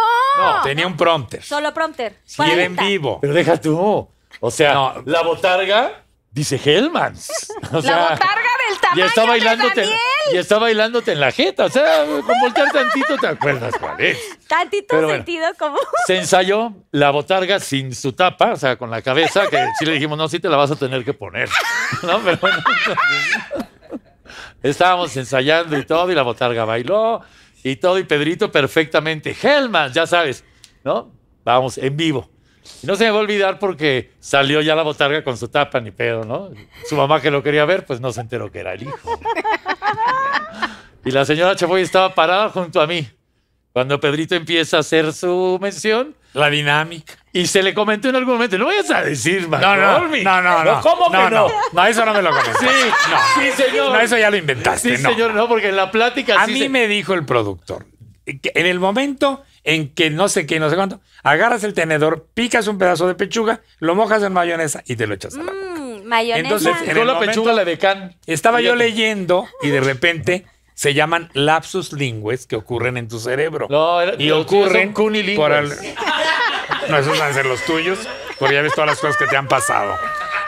tenía un prompter. Solo prompter. Sí, era en vivo. Pero deja tú. O sea, la botarga dice Hellmans. la botarga del tamaño y está bailándote, de Y está bailándote en la jeta. O sea, con voltear tantito te acuerdas cuál es. Tantito sentido como... Se ensayó la botarga sin su tapa, o sea, con la cabeza, que sí le dijimos, no, sí te la vas a tener que poner. estábamos ensayando y todo, y la botarga bailó y todo, y Pedrito perfectamente. Hellmans, ya sabes, ¿no? Vamos, en vivo. Y no se me va a olvidar porque salió ya la botarga con su tapa, ni pedo, ¿no? Su mamá que lo quería ver, pues no se enteró que era el hijo. Y la señora Chapoy estaba parada junto a mí. Cuando Pedrito empieza a hacer su mención. La dinámica. Y se le comentó en algún momento, no vayas a decir McCormick. No, no, no, no. ¿Cómo que no? No, no eso no me lo comentó. Sí, señor. No, eso ya lo inventaste. Sí, señor, no, porque en la plática... A mí me dijo el productor, que en el momento en que no sé qué, no sé cuánto. Agarras el tenedor, picas un pedazo de pechuga, lo mojas en mayonesa y te lo echas a la mm, mayonesa. Entonces, en el la pechuga la de can. Estaba yo leyendo y de repente se llaman lapsus lingües que ocurren en tu cerebro. No, y ocurren No, esos van a ser los tuyos, porque ya ves todas las cosas que te han pasado.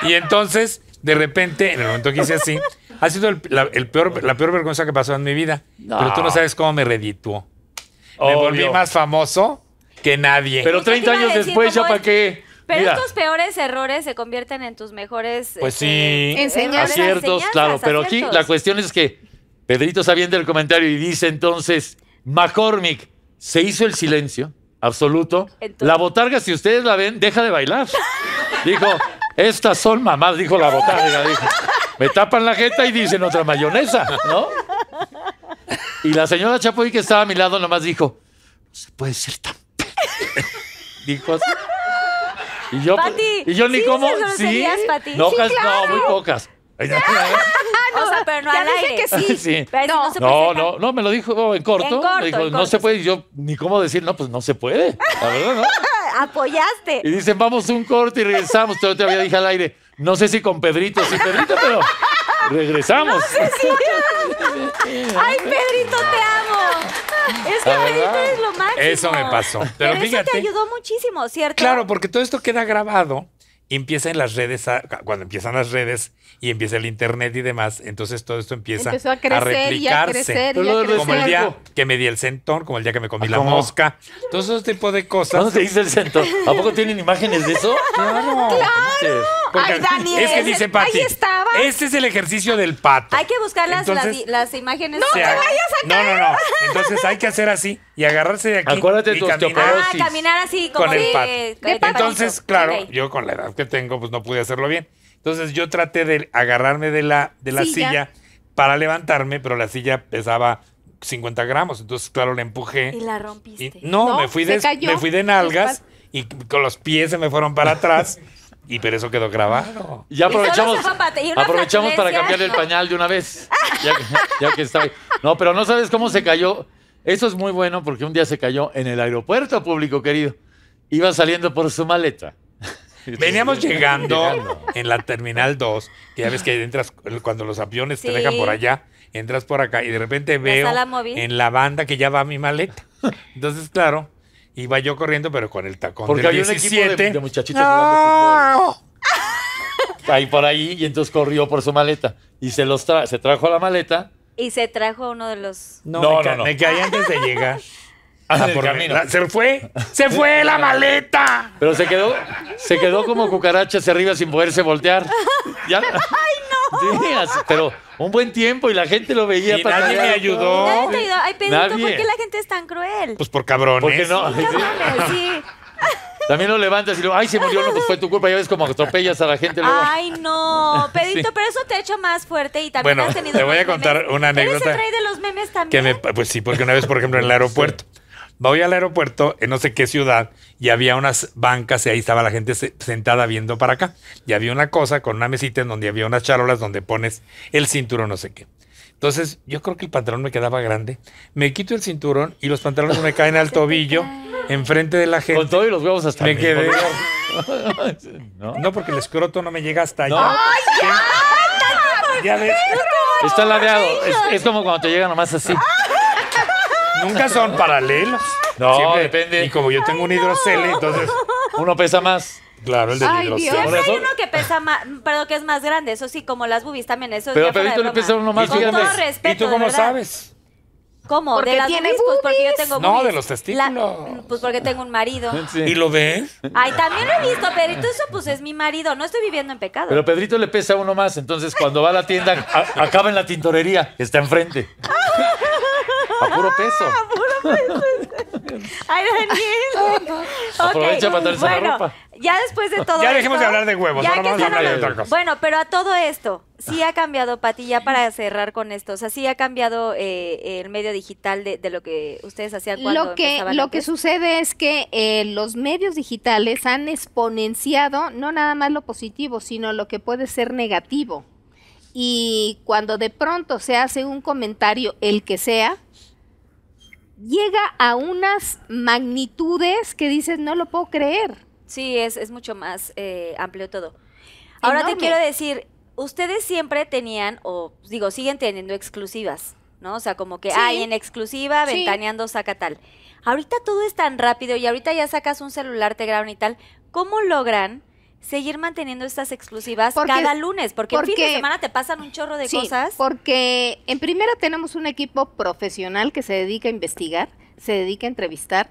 Y entonces, de repente, en el momento que hice así, ha sido la, peor, vergüenza que pasó en mi vida. Pero tú no sabes cómo me redituó. Me volví más famoso que nadie. Pero 30 años después, ¿ya para qué? Pero estos peores errores se convierten en tus mejores pues este, sí, eh, aciertos, claro. Pero aquí la cuestión es que Pedrito está el comentario y dice entonces, McCormick se hizo el silencio absoluto. la botarga, si ustedes la ven, deja de bailar. Dijo, estas son mamás, dijo la botarga. Me tapan la jeta y dicen otra mayonesa, ¿no? Y la señora Chapoy que estaba a mi lado nomás dijo, no se puede ser tan... dijo así. Y yo, pues, y yo ni cómo Sí, No, no, muy pocas. Ah, no, o sea, pero no ya que sí. Pero no, no, no, no, me lo dijo en corto. dijo, no se puede. Y yo, ni cómo decir, no, pues no se puede. La ¿no? Apoyaste. Y dicen, vamos un corto y regresamos. Yo te había dicho al aire, no sé si con Pedrito, si Pedrito, pero regresamos. No sé si... Ay, Pedrito, te amo. Es que Pedrito es lo máximo. Eso me pasó. Pero, eso te ayudó muchísimo, ¿cierto? Claro, porque todo esto queda grabado y empieza en las redes, cuando empiezan las redes y empieza el internet y demás, entonces todo esto empieza a, replicarse. a Como el día que me di el centón, como el día que me comí ah, la mosca, todo ese tipo de cosas. ¿Cuándo te dice el centón? ¿A poco tienen imágenes de eso? Claro. claro. Ay, es que dice Pati. Ahí estaba. Este es el ejercicio del pato. Hay que buscar las, imágenes. No te vayas a caer. Entonces hay que hacer así y agarrarse de aquí. Acuérdate de tu caminar. Ah, caminar así con el pato. Entonces, claro, yo con la edad que tengo, pues no pude hacerlo bien. Entonces yo traté de agarrarme de la, de la silla. para levantarme, pero la silla pesaba 50 gramos. Entonces, claro, la empujé. Y la rompiste. no, me, fui de, me fui de nalgas y con los pies se me fueron para atrás. Y pero eso quedó grabado. Y aprovechamos, aprovechamos para cambiar el pañal de una vez. Ya que, No, pero no sabes cómo se cayó. Eso es muy bueno porque un día se cayó en el aeropuerto, público querido. Iba saliendo por su maleta. Veníamos llegando, en la terminal 2, ya ves que entras cuando los aviones te dejan por allá, entras por acá y de repente veo en la banda que ya va mi maleta. Entonces, claro, Iba yo corriendo, pero con el tacón Porque había un equipo de, muchachitos Ahí por ahí, y entonces corrió por su maleta. Y se los se trajo la maleta. Y se trajo uno de los. No, no, no, no. Me caí antes de llegar. Ah, por camino. se fue, se fue la maleta. Pero se quedó, se quedó como cucaracha hacia arriba sin poderse voltear. Ya. ¡Ay, no! pero un buen tiempo y la gente lo veía y nadie me ayudó. Nadie te ayudó. Ay, Pedito ¿por qué la gente es tan cruel? Pues por cabrones. qué no. Sí. También lo levantas y luego, ay, se murió, no, pues fue tu culpa. Ya ves como atropellas a la gente Ay, no, Pedito, pero eso te ha hecho más fuerte y también has tenido. Te voy a contar una anécdota. ¿Eres el rey de los memes también? Que me, pues sí, porque una vez, por ejemplo, en el aeropuerto voy al aeropuerto en no sé qué ciudad y había unas bancas y ahí estaba la gente sentada viendo para acá. Y había una cosa con una mesita en donde había unas charolas donde pones el cinturón, no sé qué. Entonces, yo creo que el pantalón me quedaba grande. Me quito el cinturón y los pantalones me caen al tobillo enfrente de la gente. Con todo y los huevos hasta Me quedé. ¿No? porque el escroto no me llega hasta allá. ¿No? ¡Ay, Ya Está ladeado. Es, es como cuando te llega nomás así. ¡Ah! Nunca son paralelos. No, Siempre depende. Y como yo tengo un hidrocele, entonces. Uno pesa más. Claro, el del Ay, hay uno que pesa más, pero que es más grande, eso sí, como las boobies también, eso Pero ya Pedrito le pesa uno más Con ¿Y tú cómo sabes? ¿Cómo? Porque ¿De las tiene Pues porque yo tengo No, de los testículos. pues porque tengo un marido. ¿Y lo ves? Ay, también lo he visto, Pedrito, eso pues es mi marido, no estoy viviendo en pecado. Pero Pedrito le pesa uno más, entonces cuando va a la tienda, acaba en la tintorería, está enfrente. A puro peso. Ah, peso. Ay, Daniel. Aprovecha para darse bueno, la ropa. Ya después de todo. Ya dejemos de hablar de huevos. vamos a hablar Bueno, pero a todo esto, sí ha cambiado, Pati, ya para cerrar con esto. O sea, sí ha cambiado eh, el medio digital de, lo que ustedes hacían cuando lo que Lo que sucede es que eh, los medios digitales han exponenciado no nada más lo positivo, sino lo que puede ser negativo. Y cuando de pronto se hace un comentario, el que sea, llega a unas magnitudes que dices, no lo puedo creer. Sí, es, es mucho más eh, amplio todo. Ahora te quiero decir, ustedes siempre tenían, o digo, siguen teniendo exclusivas, ¿no? O sea, como que, hay en exclusiva, ventaneando saca tal. Ahorita todo es tan rápido y ahorita ya sacas un celular, te graban y tal. ¿Cómo logran seguir manteniendo estas exclusivas cada lunes, porque, el fin de semana te pasan un chorro de cosas. Porque en primera tenemos un equipo profesional que se dedica a investigar, se dedica a entrevistar.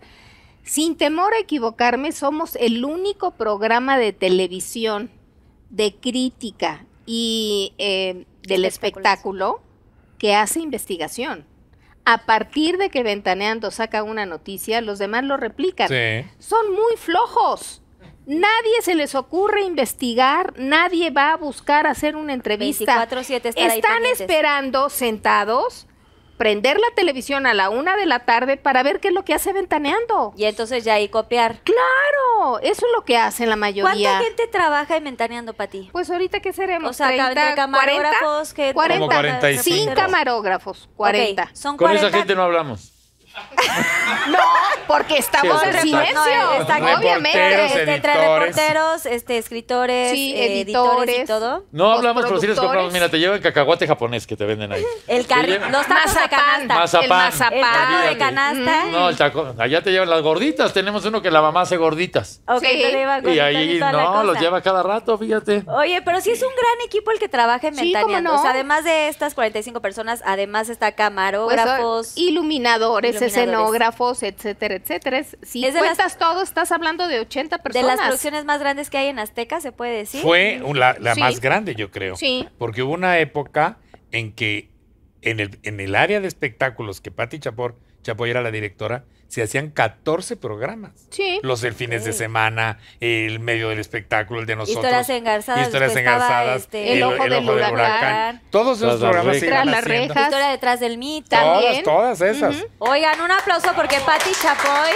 Sin temor a equivocarme, somos el único programa de televisión de crítica y eh, del espectáculo que hace investigación. A partir de que Ventaneando saca una noticia, los demás lo replican. Son muy flojos Nadie se les ocurre investigar, nadie va a buscar hacer una entrevista. Están esperando sentados prender la televisión a la una de la tarde para ver qué es lo que hace ventaneando. Y entonces ya ahí copiar. ¡Claro! Eso es lo que hacen la mayoría. ¿Cuánta gente trabaja en ventaneando, ti? Pues ahorita, ¿qué seremos? O sea, 30, 40, 40, sin camarógrafos, 40. Con esa gente no hablamos no, porque estamos en silencio. Está, no, obviamente. Este, reporteros, este, escritores, eh, editores. y todo. No hablamos, pero si les compramos. Mira, te llevan cacahuate japonés que te venden ahí. El carri... los tacos mazapán, de canasta. El mazapán. El de canasta. No, el Allá te llevan las gorditas. Tenemos uno que la mamá hace gorditas. Ok, sí. Y ahí, no, los lleva cada rato, fíjate. Oye, pero sí es un gran equipo el que trabaja en mentalidad. No? O sea, además de estas 45 personas, además está camarógrafos. Pues, iluminadores, escenógrafos, etcétera, etcétera. Si es cuentas todo, estás hablando de 80 personas. De las producciones más grandes que hay en Azteca, se puede decir. Fue la, más grande, yo creo. Sí. Porque hubo una época en que en el, en el área de espectáculos que Pati Chapor, Chapoy era la directora, se hacían 14 programas. Sí. Los del fines de semana, el medio del espectáculo, el de nosotros. Historias engarzadas. Historias engarzadas. Este, el, ojo, del, huracán. Todos esos programas se iban Historia detrás del mito. Todas, todas esas. Oigan, un aplauso porque Patti Chapoy,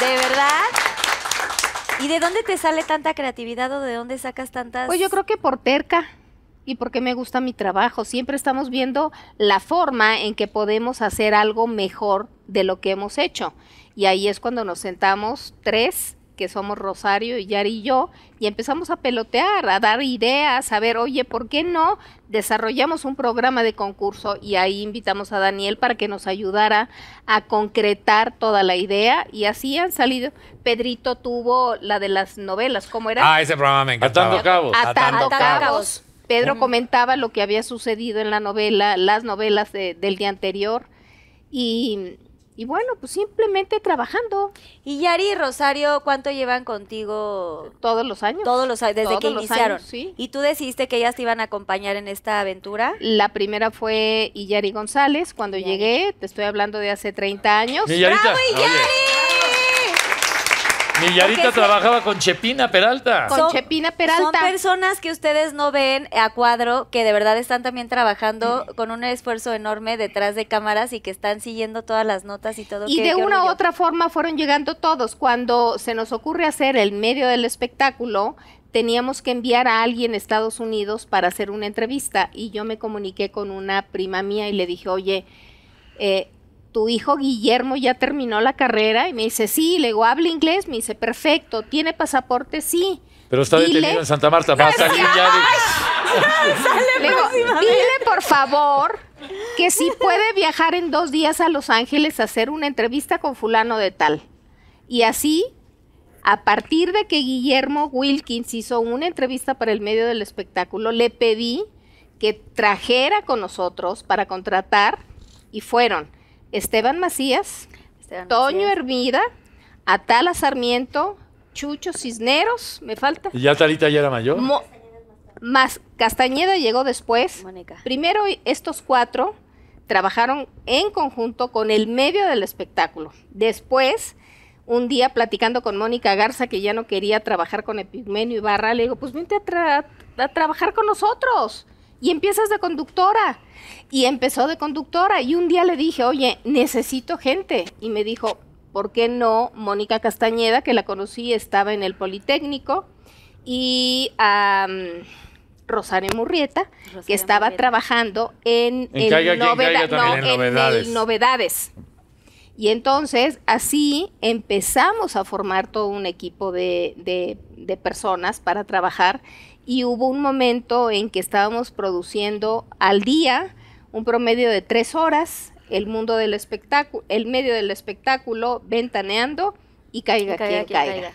de verdad... ¿Y de dónde te sale tanta creatividad o de dónde sacas tantas...? Pues yo creo que por terca y por qué me gusta mi trabajo. Siempre estamos viendo la forma en que podemos hacer algo mejor de lo que hemos hecho. Y ahí es cuando nos sentamos tres, que somos Rosario, y Yari y yo, y empezamos a pelotear, a dar ideas, a ver, oye, ¿por qué no desarrollamos un programa de concurso? Y ahí invitamos a Daniel para que nos ayudara a concretar toda la idea. Y así han salido. Pedrito tuvo la de las novelas, ¿cómo era? Ah, ese programa me encantaba. Atando cabos. Atando, cabos. Pedro comentaba lo que había sucedido en la novela, las novelas del día anterior y, bueno, pues simplemente trabajando. Y Yari y Rosario, ¿cuánto llevan contigo? Todos los años. Todos los años, desde que iniciaron. sí. ¿Y tú decidiste que ellas te iban a acompañar en esta aventura? La primera fue Yari González, cuando llegué, te estoy hablando de hace 30 años. Yari! Millarita trabajaba con Chepina Peralta. Con Chepina Peralta. Son personas que ustedes no ven a cuadro, que de verdad están también trabajando con un esfuerzo enorme detrás de cámaras y que están siguiendo todas las notas y todo. Y de una u otra forma fueron llegando todos. Cuando se nos ocurre hacer el medio del espectáculo, teníamos que enviar a alguien a Estados Unidos para hacer una entrevista y yo me comuniqué con una prima mía y le dije, oye, eh, tu hijo Guillermo ya terminó la carrera? Y me dice, sí, le digo, habla inglés, me dice, perfecto, ¿tiene pasaporte? Sí. Pero está detenido en Santa Marta, va a ya. dile por favor que si puede viajar en dos días a Los Ángeles a hacer una entrevista con fulano de tal. Y así, a partir de que Guillermo Wilkins hizo una entrevista para el medio del espectáculo, le pedí que trajera con nosotros para contratar y fueron Esteban Macías, Toño Hermida, Atala Sarmiento, Chucho Cisneros, me falta. ¿Y ya Talita ya era mayor? más Castañeda llegó después. Primero estos cuatro trabajaron en conjunto con el medio del espectáculo. Después, un día platicando con Mónica Garza, que ya no quería trabajar con Epigmenio Ibarra, le digo, pues vente a trabajar con nosotros y empiezas de conductora. Y empezó de conductora y un día le dije, oye, necesito gente. Y me dijo, ¿por qué no Mónica Castañeda, que la conocí, estaba en el Politécnico? Y a Rosario Murrieta, que estaba trabajando en, el novedades. Y entonces así empezamos a formar todo un equipo de, de personas para trabajar y hubo un momento en que estábamos produciendo al día un promedio de tres horas el mundo del espectáculo, el medio del espectáculo, ventaneando y caiga, caiga quien, caiga.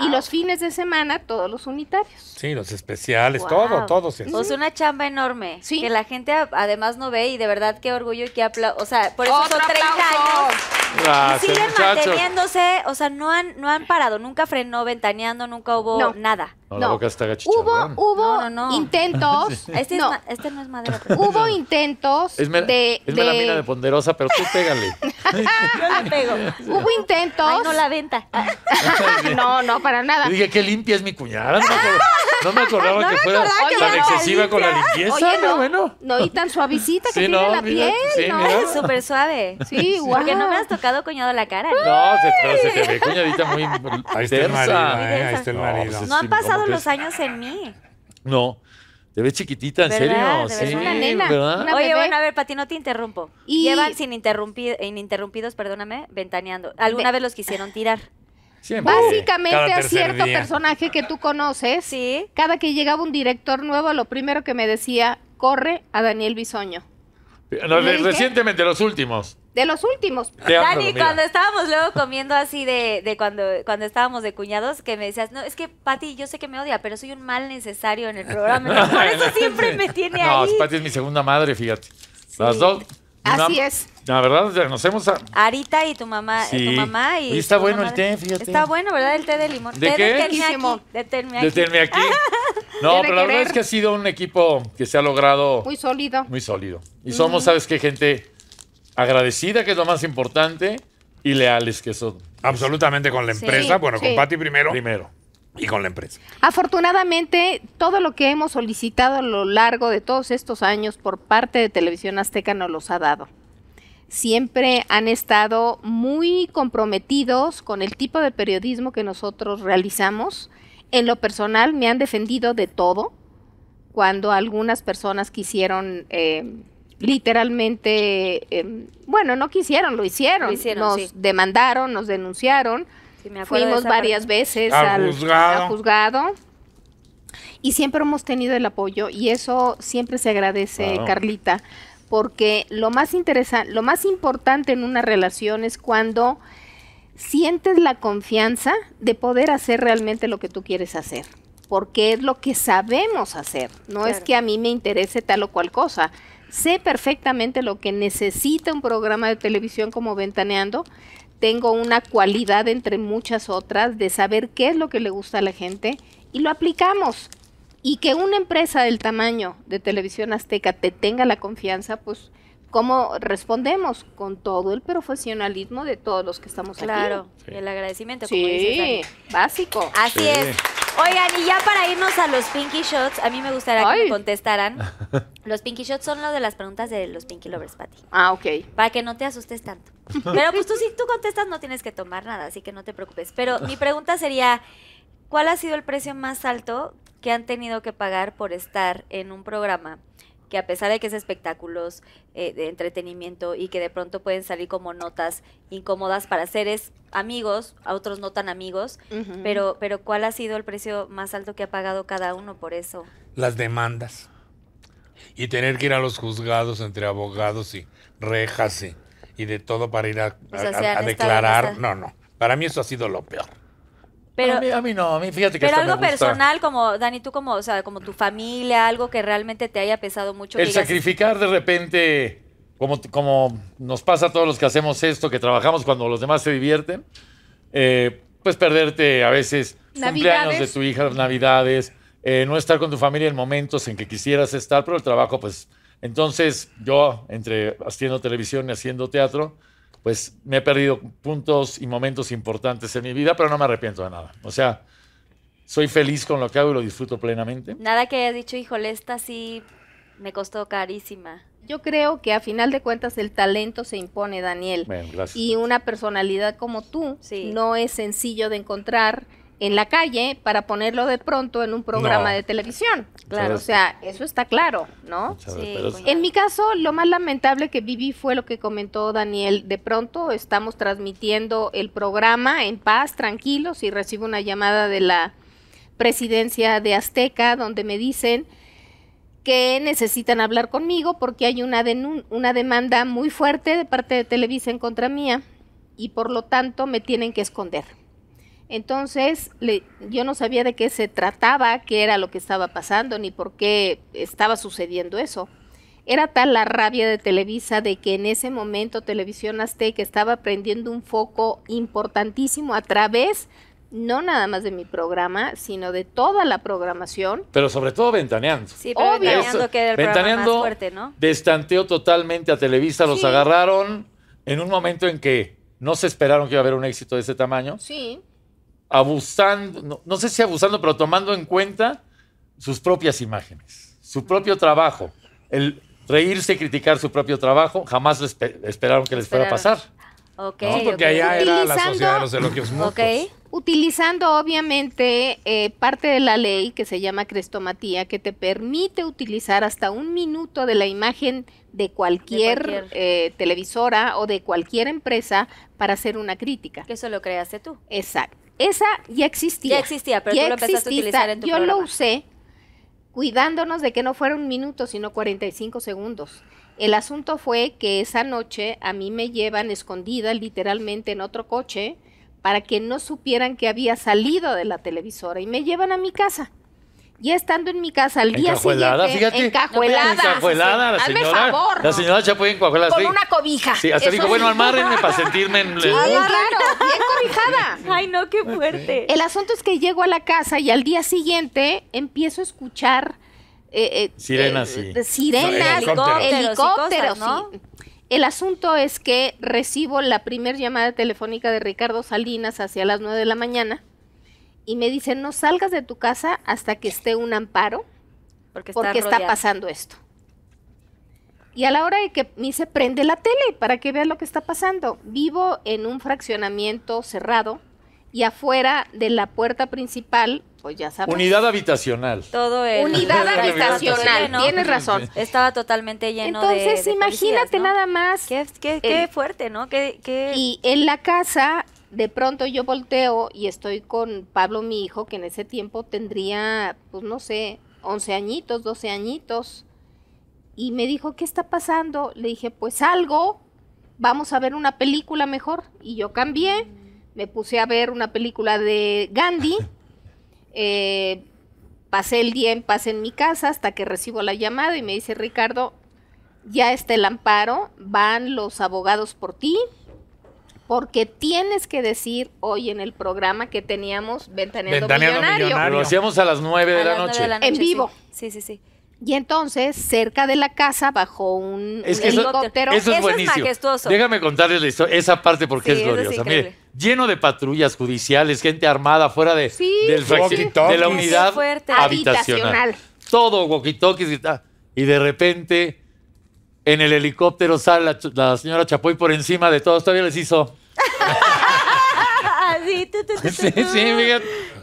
Y los fines de semana, todos los unitarios. Sí, los especiales, todo, todo. Pues una chamba enorme. Que la gente además no ve y de verdad qué orgullo y qué aplauso. O sea, por eso son 30 años. Gracias, siguen manteniéndose, o sea, no han, no han parado, nunca frenó ventaneando, nunca hubo nada. No, la boca está Hubo, hubo intentos. Este, no. Es este no es madera. Hubo intentos Es, de, es de- melamina de ponderosa, pero tú pégale. le pego. Hubo intentos. Ay, no la venta. no, no, para nada. dije, qué limpia es mi cuñada. No me, acordaba que fuera tan excesiva con la limpieza. no, bueno. no, y tan suavicita que tiene la piel, sí, ¿no? súper suave. Sí, guau. Porque no me has tocado cuñado la cara. No, se, se te ve cuñadita muy Ahí está marido, eh, Ahí está el marido. Pues no pasado todos los años en mí. No. Te ves chiquitita, ¿en serio? Sí, una nena, ¿verdad? Oye, bueno, a ver, Pati, no te interrumpo. Y... Llevan sin interrumpir, ininterrumpidos, perdóname, ventaneando. ¿Alguna vez los quisieron tirar? Básicamente a cierto personaje que tú conoces, ¿Sí? cada que llegaba un director nuevo, lo primero que me decía, corre a Daniel Bisoño. No, recientemente, los últimos. De los últimos. Dani, cuando estábamos luego comiendo así de, de, cuando, cuando estábamos de cuñados, que me decías, no, es que Pati, yo sé que me odia, pero soy un mal necesario en el programa. Por eso siempre me tiene ahí. No, Pati es mi segunda madre, fíjate. Las dos, Así es. La verdad, nos hemos... A... Arita y tu mamá. Eh, tu mamá y, está bueno el té, fíjate. Está bueno, ¿verdad? El té de limón. ¿De qué? De té De aquí. No, pero la verdad es que ha sido un equipo que se ha logrado... Muy sólido. Muy sólido. Y somos, ¿sabes qué, gente? Agradecida, que es lo más importante, y leales, que son. Absolutamente con la empresa. Bueno, con Pati primero. Primero y con la empresa. Afortunadamente, todo lo que hemos solicitado a lo largo de todos estos años por parte de Televisión Azteca nos los ha dado. Siempre han estado muy comprometidos con el tipo de periodismo que nosotros realizamos. En lo personal me han defendido de todo. Cuando algunas personas quisieron eh, literalmente, eh, bueno, no quisieron, lo hicieron. nos demandaron, nos denunciaron Fuimos varias veces al, juzgado. Y siempre hemos tenido el apoyo y eso siempre se agradece, Carlita, porque lo más interesante, lo más importante en una relación es cuando sientes la confianza de poder hacer realmente lo que tú quieres hacer, porque es lo que sabemos hacer. No es que a mí me interese tal o cual cosa. Sé perfectamente lo que necesita un programa de televisión como Ventaneando, tengo una cualidad entre muchas otras de saber qué es lo que le gusta a la gente y lo aplicamos. Y que una empresa del tamaño de Televisión Azteca te tenga la confianza, pues cómo respondemos con todo el profesionalismo de todos los que estamos aquí. Claro, el agradecimiento, como sí, básico. Así es. Oigan, y ya para irnos a los Pinky Shots, a mí me gustaría que contestaran. Los Pinky Shots son lo de las preguntas de los Pinky Lovers, Patty. Ah, ok. Para que no te asustes tanto. Pero pues tú si tú contestas no tienes que tomar nada, así que no te preocupes. Pero mi pregunta sería, ¿cuál ha sido el precio más alto que han tenido que pagar por estar en un programa que a pesar de que es espectáculos eh, de entretenimiento y que de pronto pueden salir como notas incómodas para seres amigos, a otros no tan amigos, pero, pero ¿cuál ha sido el precio más alto que ha pagado cada uno por eso? Las demandas. Y tener que ir a los juzgados entre abogados y rejas y, de todo para ir a pues, declarar. No, no. Para mí eso ha sido lo peor. Pero, a, mí, no, a mí fíjate que Pero algo personal, como Dani, tú como, o sea, como tu familia, algo que realmente te haya pesado mucho. El sacrificar de repente, como, como nos pasa a todos los que hacemos esto, que trabajamos cuando los demás se divierten, eh, pues perderte a veces cumpleaños de tu hija, navidades, eh, no estar con tu familia en momentos en que quisieras estar, pero el trabajo, pues. Entonces, yo, entre haciendo televisión y haciendo teatro, pues me he perdido puntos y momentos importantes en mi vida, pero no me arrepiento de nada. O sea, soy feliz con lo que hago y lo disfruto plenamente. Nada que haya dicho, híjole, esta sí me costó carísima. Yo creo que a final de cuentas el talento se impone, Daniel. y una personalidad como tú no es sencillo de encontrar en la calle para ponerlo de pronto en un programa de televisión. Claro. O sea, eso está claro, ¿no? En mi caso, lo más lamentable que viví fue lo que comentó Daniel. De pronto estamos transmitiendo el programa en paz, tranquilos, y recibo una llamada de la presidencia de Azteca donde me dicen que necesitan hablar conmigo porque hay una, una demanda muy fuerte de parte de Televisa en contra mía y por lo tanto me tienen que esconder. Entonces, yo no sabía de qué se trataba, qué era lo que estaba pasando, ni por qué estaba sucediendo eso. Era tal la rabia de Televisa de que en ese momento Televisión Azteca estaba prendiendo un foco importantísimo a través no nada más de mi programa, sino de toda la programación. Pero sobre todo ventaneando. Sí, pero ventaneando que era el programa más fuerte, ¿no? Destanteó totalmente a Televisa, los agarraron en un momento en que no se esperaron que iba a haber un éxito de ese tamaño. Sí abusando, no, sé si abusando, pero tomando en cuenta sus propias imágenes, su propio trabajo. El reírse y criticar su propio trabajo, jamás esperaron que les fuera a pasar. Porque allá era la sociedad de los elogios Okay. Utilizando obviamente eh, parte de la ley que se llama crestomatía, que te permite utilizar hasta un minuto de la imagen de cualquier, eh, televisora o de cualquier empresa para hacer una crítica. Que eso lo creaste tú. Exacto. Esa ya existía. Ya existía, pero tú lo empezaste a utilizar en tu Yo lo usé cuidándonos de que no fuera un minuto, sino 45 segundos. El asunto fue que esa noche a mí me llevan escondida literalmente en otro coche para que no supieran que había salido de la televisora y me llevan a mi casa. Ya estando en mi casa al día siguiente, fíjate. encajuelada, pues, encajuelada, la señora, favor, la señora Chapoy encajuelada, con una cobija. Sí, hasta dijo, bueno, amárrenme para sentirme en Sí, claro, bien cobijada. Ay, no, qué fuerte. El asunto es que llego a la casa y al día siguiente empiezo a escuchar eh, eh, sirenas, sí. Eh, sirenas, helicópteros, ¿no? El asunto es que recibo la primera llamada telefónica de Ricardo Salinas hacia las nueve de la mañana y me dice, no salgas de tu casa hasta que esté un amparo, porque, está, porque está, pasando esto. Y a la hora de que me dice, prende la tele para que vea lo que está pasando. Vivo en un fraccionamiento cerrado y afuera de la puerta principal, pues ya sabes. Unidad habitacional. Todo es. Unidad habitacional, tienes razón. Estaba totalmente lleno Entonces, de, Entonces, imagínate nada más. Qué, qué, fuerte, ¿no? Qué, y en la casa de pronto yo volteo y estoy con Pablo, mi hijo, que en ese tiempo tendría, pues no sé, 11 añitos, 12 añitos. Y me dijo, ¿qué está pasando? Le dije, pues algo, vamos a ver una película mejor. Y yo cambié, me puse a ver una película de Gandhi. Eh, pasé el día en paz en mi casa hasta que recibo la llamada y me dice, Ricardo, ya está el amparo, van los abogados por ti porque tienes que decir hoy en el programa que teníamos Ventaneando, millonario. Lo hacíamos a las 9 de, la, noche. En vivo. Sí, sí, sí. Y entonces, cerca de la casa, bajo un, es que eso, helicóptero. Eso, es, majestuoso. Déjame contarles la historia, esa parte porque es gloriosa. Mire, lleno de patrullas judiciales, gente armada fuera de, sí, del de la unidad habitacional. Todo walkie tal. y de repente en el helicóptero sale la, señora Chapoy por encima de todos, todavía les hizo. sí, sí, sí,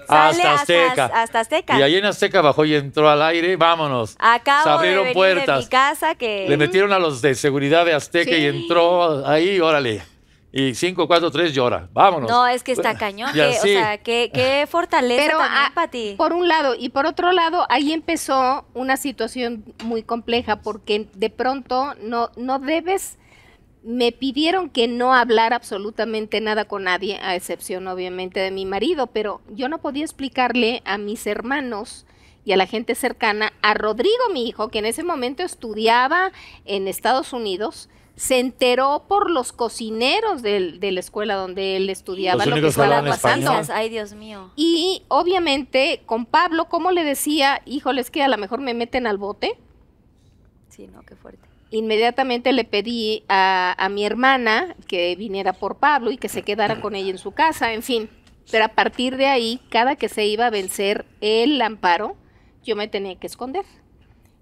Hasta Azteca. Hasta, Azteca. Y ahí en Azteca bajó y entró al aire. Vámonos. Acabo Se abrieron puertas. Le metieron a los de seguridad de Azteca y entró ahí, órale y 5, 4, 3 llora. Vámonos. No, es que está cañón. o sea, qué, qué fortaleza también, ah, Por un lado, y por otro lado, ahí empezó una situación muy compleja porque de pronto no, no debes. Me pidieron que no hablar absolutamente nada con nadie, a excepción obviamente de mi marido, pero yo no podía explicarle a mis hermanos y a la gente cercana, a Rodrigo, mi hijo, que en ese momento estudiaba en Estados Unidos, se enteró por los cocineros de la escuela donde él estudiaba, lo que estaba pasando. Ay, Dios mío. Y obviamente con Pablo, como le decía, híjole, que a lo mejor me meten al bote. Sí, no, qué fuerte. Inmediatamente le pedí a, a mi hermana que viniera por Pablo y que se quedara con ella en su casa, en fin. Pero a partir de ahí, cada que se iba a vencer el amparo, yo me tenía que esconder.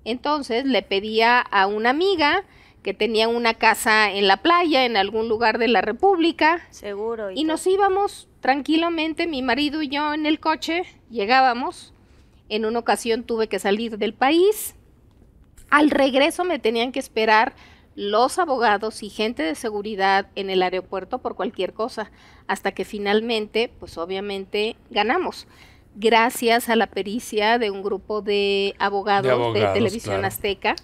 Entonces le pedía a una amiga, que tenían una casa en la playa, en algún lugar de la República. Seguro. Y, y nos íbamos tranquilamente, mi marido y yo en el coche, llegábamos. En una ocasión tuve que salir del país. Al regreso me tenían que esperar los abogados y gente de seguridad en el aeropuerto por cualquier cosa, hasta que finalmente, pues obviamente, ganamos gracias a la pericia de un grupo de abogados de, Televisión Azteca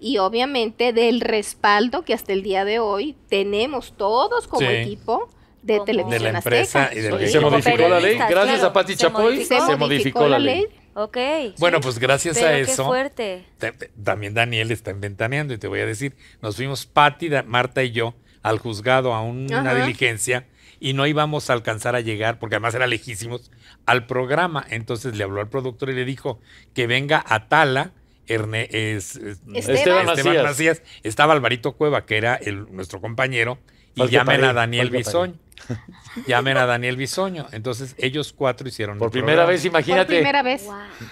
y obviamente del respaldo que hasta el día de hoy tenemos todos como equipo de Televisión de la Azteca. Y del Se modificó la ley, gracias a Pati Chapoy, se modificó, la, ley. Bueno, pues gracias a eso. también Daniel está inventaneando y te voy a decir, nos fuimos Pati, Marta y yo al juzgado a una diligencia y no íbamos a alcanzar a llegar, porque además era lejísimos, al programa. Entonces le habló al productor y le dijo que venga a Tala. es, Esteban, Macías. estaba Alvarito Cueva, que era el, nuestro compañero, y llamen a Daniel Bisoño. Llamen a Daniel Bisoño. Entonces, ellos cuatro hicieron. Por primera vez, imagínate. Por primera vez.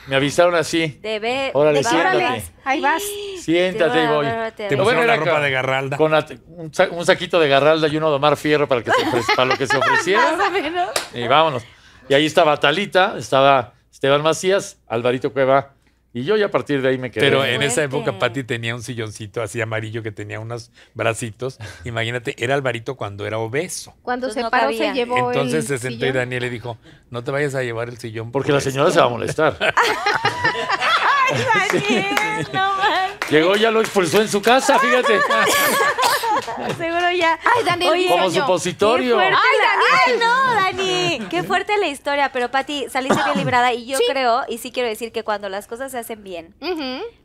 Me avisaron así. Debe, Órale, siéntate. Ahí vas. Siéntate y voy. Te, pusieron la ropa de Garralda. Con un, saquito de Garralda y uno de Omar Fierro para, que lo que se ofreciera. Y vámonos. Y ahí estaba Talita, estaba Esteban Macías, Alvarito Cueva y yo ya a partir de ahí me quedé. Pero en esa época Patti tenía un silloncito así amarillo que tenía unos bracitos. Imagínate, era Alvarito cuando era obeso. Cuando se paró se llevó Entonces se sentó y Daniel le dijo, no te vayas a llevar el sillón. porque la señora se va a molestar. Daniel, no manches. Llegó, ya lo expulsó en su casa, fíjate. Seguro ya. Ay, Dani, Oye, como supositorio. Ay, Daniel, Ay, no, Dani. Qué fuerte la historia, pero Pati, saliste bien librada y yo creo y sí quiero decir que cuando las cosas se hacen bien,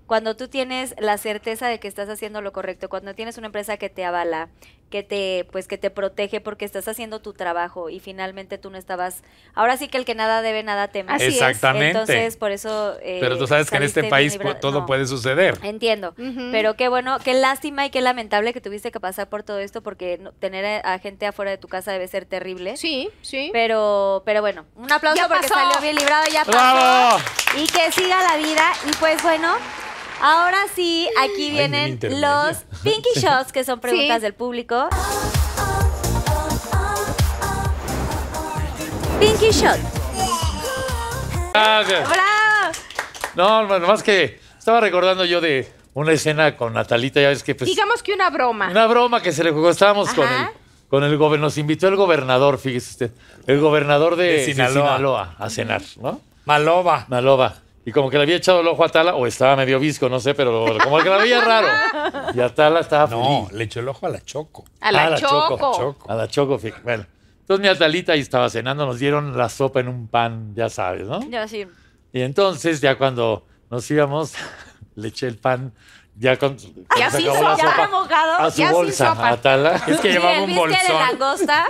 cuando tú tienes la certeza de que estás haciendo lo correcto, cuando tienes una empresa que te avala, que te, pues, que te protege porque estás haciendo tu trabajo y finalmente tú no estabas. Ahora sí que el que nada debe, nada teme. Exactamente. Entonces, por eso. Eh, pero tú sabes que en este país todo puede suceder. Entiendo. Pero qué bueno, qué lástima y qué lamentable que tuviste que pasar por todo esto porque tener a gente afuera de tu casa debe ser terrible. Sí, sí. Pero, pero bueno, un aplauso porque salió bien librado, ya pasó. ¡Bravo! Y que siga la vida. Y pues bueno. Ahora sí, aquí vienen los Pinky Shots, que son preguntas del público. Pinky Shot. Gracias. No, más que estaba recordando yo de una escena con Natalita, ya ves que pues... Digamos que una broma. Una broma que se le jugó. Estábamos con el, con el gobernador, nos invitó el gobernador, fíjese usted, el gobernador de Sinaloa. a cenar, ¿no? Maloba. Maloba. Y como que le había echado el ojo a Tala, o estaba medio visco, no sé, pero como que la veía raro. Y a Tala estaba no, le eché el ojo a la Choco. A la, ah, a la Choco. A la Choco, fíjate. Bueno, entonces mi Atalita ahí estaba cenando, nos dieron la sopa en un pan, ya sabes, ¿no? Ya sí. Y entonces ya cuando nos íbamos, le eché el pan ya con ya así sí, Ya ya mojado. a su bolsa a Tala. Es que llevaba un bolsón. de langosta?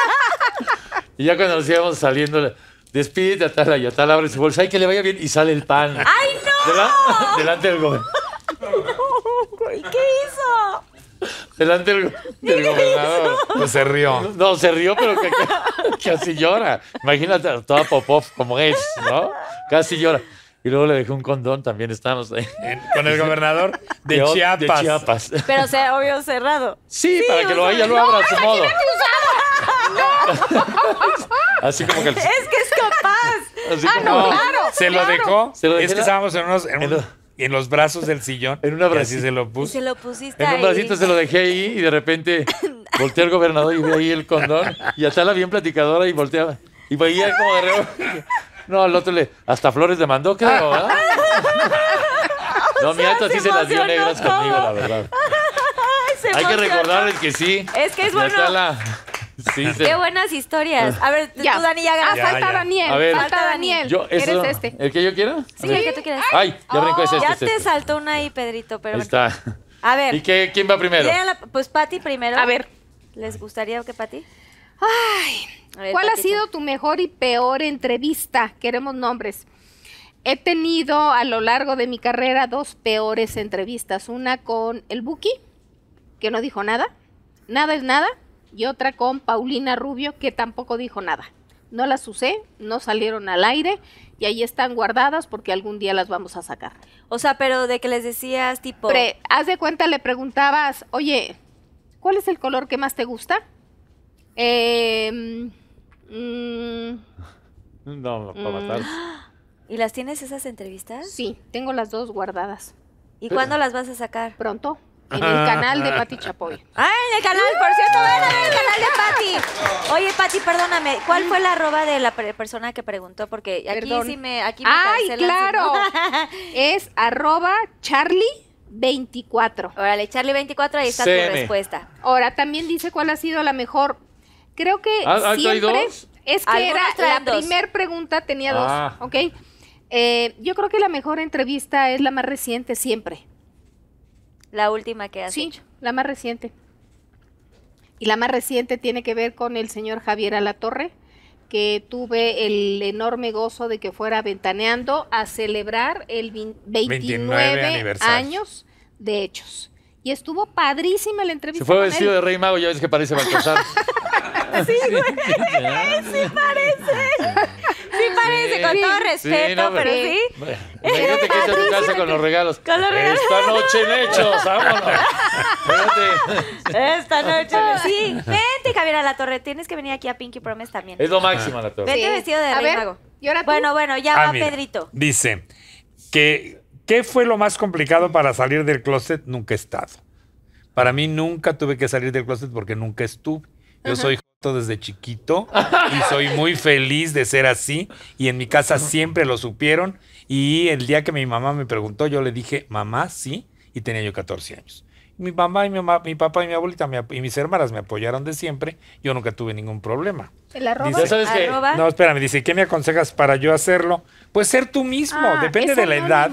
y ya cuando nos íbamos saliendo Despídete a tal y a tal, abre su bolsa. ¡Ay, que le vaya bien! Y sale el pan. ¡Ay, no! delante del gobernador. ¿qué hizo? Delante del, gobernador. Pues se rió. No, se rió, pero casi llora. Imagínate toda Popov como es, ¿no? Casi llora. Y luego le dejé un condón, también estábamos ahí. Con el gobernador de, Chiapas. Pero se sea, obvio cerrado. Sí, para que lo, haya lo abra a su modo. Así como que Es que es capaz. Así ah, no, claro. Se lo dejó. es que estábamos en unos. En, los brazos del sillón. En un bracita. se lo puso. Se lo pusiste. En un bracito se lo dejé ahí y de repente volteé al gobernador y vi ahí el condón. Y hasta la bien platicadora y volteaba. Y veía como de reo. No, al otro le. Hasta Flores le mandó, creo, ¿verdad? No, mira, esto sí se las dio negras conmigo, la verdad. Hay que recordarles que sí. Es que es bueno. Qué buenas historias. A ver, tú, Dani, ya Ah, falta Daniel. falta Daniel. Yo, ¿Eres este? ¿El que yo quiero? Sí, el que tú quieras. Ay, ya brinco, es este, este, oh, Ya este, te saltó una ahí, Pedrito, pero. Ahí está. A ver. ¿Y qué, quién va primero? pues Pati primero. A ver. ¿Les gustaría que Pati? Ay. ¿Cuál ha sido tu mejor y peor entrevista? Queremos nombres. He tenido a lo largo de mi carrera dos peores entrevistas. Una con el Buki, que no dijo nada. Nada es nada. Y otra con Paulina Rubio, que tampoco dijo nada. No las usé, no salieron al aire y ahí están guardadas porque algún día las vamos a sacar. O sea, pero de que les decías tipo... haz de cuenta, le preguntabas, oye, ¿cuál es el color que más te gusta? Eh Mm. No, no, para mm. matar. ¿Y las tienes esas entrevistas? Sí, tengo las dos guardadas. ¿Y cuándo las vas a sacar? Pronto. En el canal de Pati Chapoy. Ah, en el canal, por cierto, ven a el canal de Pati. Oye, Pati, perdóname, ¿cuál fue la arroba de la persona que preguntó? Porque aquí sí me, ¡Ay, claro! es arroba Charlie 24. Órale, Charlie 24, ahí está tu respuesta. Ahora, también dice cuál ha sido la mejor Creo que ah, ah, siempre dos? es que era la primera pregunta tenía dos, ah. ¿ok? Eh, yo creo que la mejor entrevista es la más reciente siempre. La última que has sí, la más reciente. Y la más reciente tiene que ver con el señor Javier Alatorre, que tuve el enorme gozo de que fuera ventaneando a celebrar el 29 años de hechos y estuvo padrísima la entrevista. Se fue vestido de rey mago, ya ves que parece Baltasar. sí, güey. Sí parece. Sí parece, con todo respeto, pero, sí. Imagínate que tu casa con los regalos. Con los regalos. Esta noche en hechos, vámonos. Esta noche. Sí, vente, Javier, a la torre. Tienes que venir aquí a Pinky Promise también. Es lo máximo, la torre. Vete vestido de rey mago. Bueno, bueno, ya ah, va Pedrito. Dice que ¿Qué fue lo más complicado para salir del closet? Nunca he estado. Para mí nunca tuve que salir del closet porque nunca estuve. Yo soy joto desde chiquito y soy muy feliz de ser así. Y en mi casa siempre lo supieron. Y el día que mi mamá me preguntó, yo le dije, mamá, sí. Y tenía yo 14 años mi mamá y mi, papá y mi abuelita y mis hermanas me apoyaron de siempre, yo nunca tuve ningún problema. ¿El arroba? Dice, ¿Sabes que, No, espérame, dice, ¿qué me aconsejas para yo hacerlo? Pues ser tú mismo, ah, depende de la edad.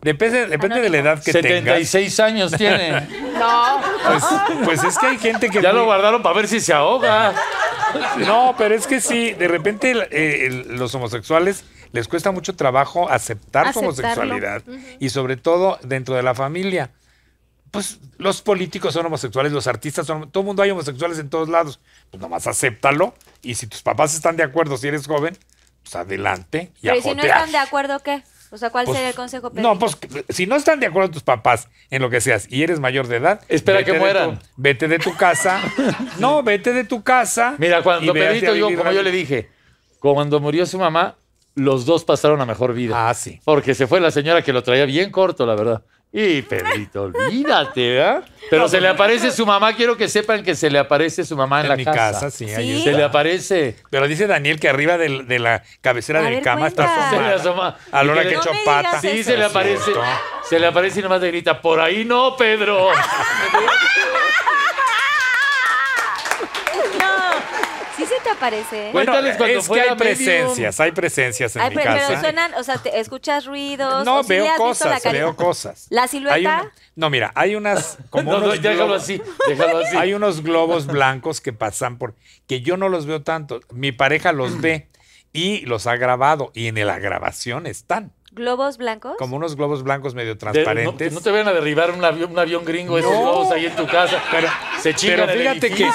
Depende, depende de la edad que 76 tengas. 76 años tiene. no. Pues, pues, es que hay gente que... Ya lo guardaron para ver si se ahoga. no, pero es que sí, de repente los homosexuales les cuesta mucho trabajo aceptar su homosexualidad y sobre todo dentro de la familia pues los políticos son homosexuales, los artistas son, todo el mundo hay homosexuales en todos lados. Pues nomás acéptalo y si tus papás están de acuerdo, si eres joven, pues adelante y Pero si no están de acuerdo, ¿qué? O sea, ¿cuál pues, sería el consejo? Pedro? No, pues si no están de acuerdo tus papás en lo que seas y eres mayor de edad, espera que mueran. vete de tu casa. no, vete de tu casa. Mira, cuando Pedrito, yo, como yo le dije, cuando murió su mamá, los dos pasaron a mejor vida. Ah, sí. Porque se fue la señora que lo traía bien corto, la verdad. Y Pedrito, olvídate, ¿eh? Pero se le aparece su mamá, quiero que sepan que se le aparece su mamá en, la mi casa. En sí. ¿Sí? Se le aparece. Pero dice Daniel que arriba de, la cabecera de mi cama está Se le A que No pata. Sí, se le aparece. Se le aparece y nomás le grita, por ahí no, Pedro. aparece. es que hay presencias, hay presencias en mi casa. Pero suenan, o sea, escuchas ruidos. No, veo cosas, veo cosas. ¿La silueta? no, mira, hay unas... Como déjalo así, déjalo así. Hay unos globos blancos que pasan por... Que yo no los veo tanto. Mi pareja los ve y los ha grabado y en la grabación están globos blancos. Como unos globos blancos medio transparentes. no, te vayan a derribar un avión, un avión gringo esos globos ahí en tu casa. Pero, se pero fíjate que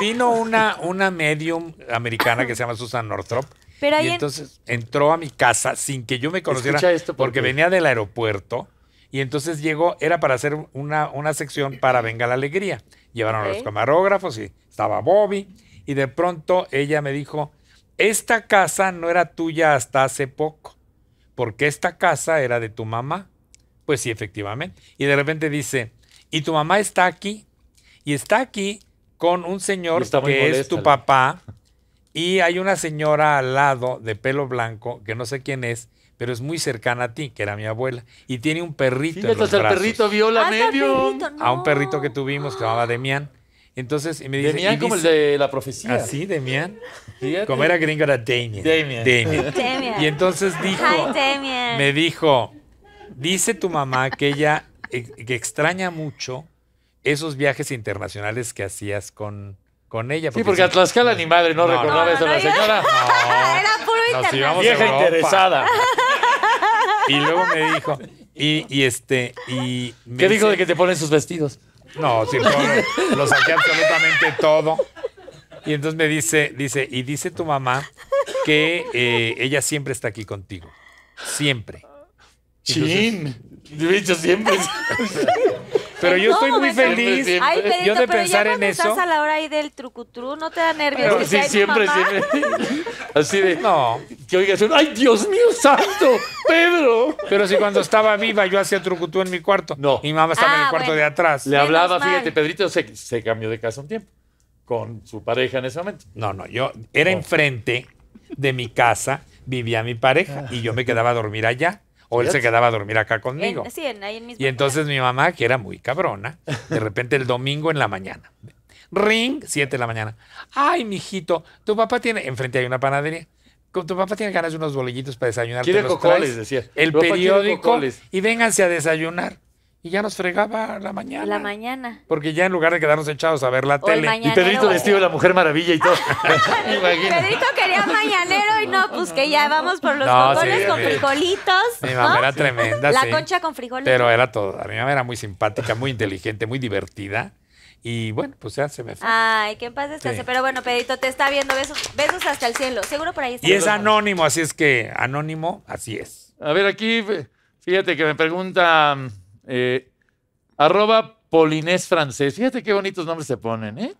vino una, una medium americana que se llama Susan Northrop. Pero y entonces entró a mi casa sin que yo me conociera esto porque... venía del aeropuerto. Y entonces llegó, era para hacer una, una sección para Venga la Alegría. Llevaron a los camarógrafos y estaba Bobby. Y de pronto ella me dijo, esta casa no era tuya hasta hace poco porque esta casa era de tu mamá. Pues sí, efectivamente. Y de repente dice, y tu mamá está aquí, y está aquí con un señor que es tu papá, y hay una señora al lado de pelo blanco, que no sé quién es, pero es muy cercana a ti, que era mi abuela, y tiene un perrito. en el perrito viola ah, medio. A un perrito que tuvimos que se llamaba Demián. Entonces, y me dice. Demian, como el de la profecía. Así, ¿Ah, Demian. Como era gringo, era Damien. Damien. Damien. Y entonces dijo. Me dijo. Dice tu mamá que ella e-, extraña mucho esos viajes internacionales que hacías con, con ella. Porque sí, porque a Tlaxcala ni madre no, no a la señora. era puro Vieja interesada. Y luego me dijo. Y, este. ¿Qué dijo de que te ponen sus vestidos? No, lo saqué absolutamente todo. Y entonces me dice, dice, y dice tu mamá que eh, ella siempre está aquí contigo. Siempre. Chin. yo he dicho siempre. Pero yo estoy muy feliz. Pues, yo de pensar en eso. estás a la hora ahí del trucutru no te da nervios. sí, siempre, siempre. Así de. No. Que oigas ¡Ay, Dios mío, santo! ¡Pedro! Pero si cuando estaba viva yo hacía trucutú en mi cuarto. No. Mi mamá estaba en el ah, cuarto de atrás. Le hablaba, fíjate, Pedrito se, cambió de casa un tiempo con su pareja en ese momento. No, no, yo era enfrente de mi casa, vivía mi pareja ah. y yo me quedaba a dormir allá. O él se quedaba a dormir acá conmigo. y entonces mi mamá, que era muy cabrona, de repente el domingo en la mañana. Ring, 7 de la mañana. Ay, mijito, tu papá tiene. Enfrente hay una panadería. Tu papá tiene ganas de unos bolillitos para desayunar. Quiere cocoles, decía. El periódico. Y vénganse a desayunar y ya nos fregaba la mañana. La mañana. Porque ya en lugar de quedarnos echados a ver la tele. Y Pedrito vestido de la Mujer Maravilla y todo. Pedrito quería mañanero y no, pues que ya vamos por los no, con frijolitos. Mi mamá era tremenda. La concha con frijolitos. Pero era todo. Mi mamá era muy simpática, muy inteligente, muy divertida. Y bueno, pues ya se me fue. Ay, qué en paz descanse. Pero bueno, Pedrito, te está viendo. Besos, besos hasta el cielo. Seguro por ahí está. Y es anónimo, así es que anónimo, así es. A ver, aquí, fíjate que me pregunta. Eh, arroba Polinés francés. Fíjate qué bonitos nombres se ponen, ¿eh?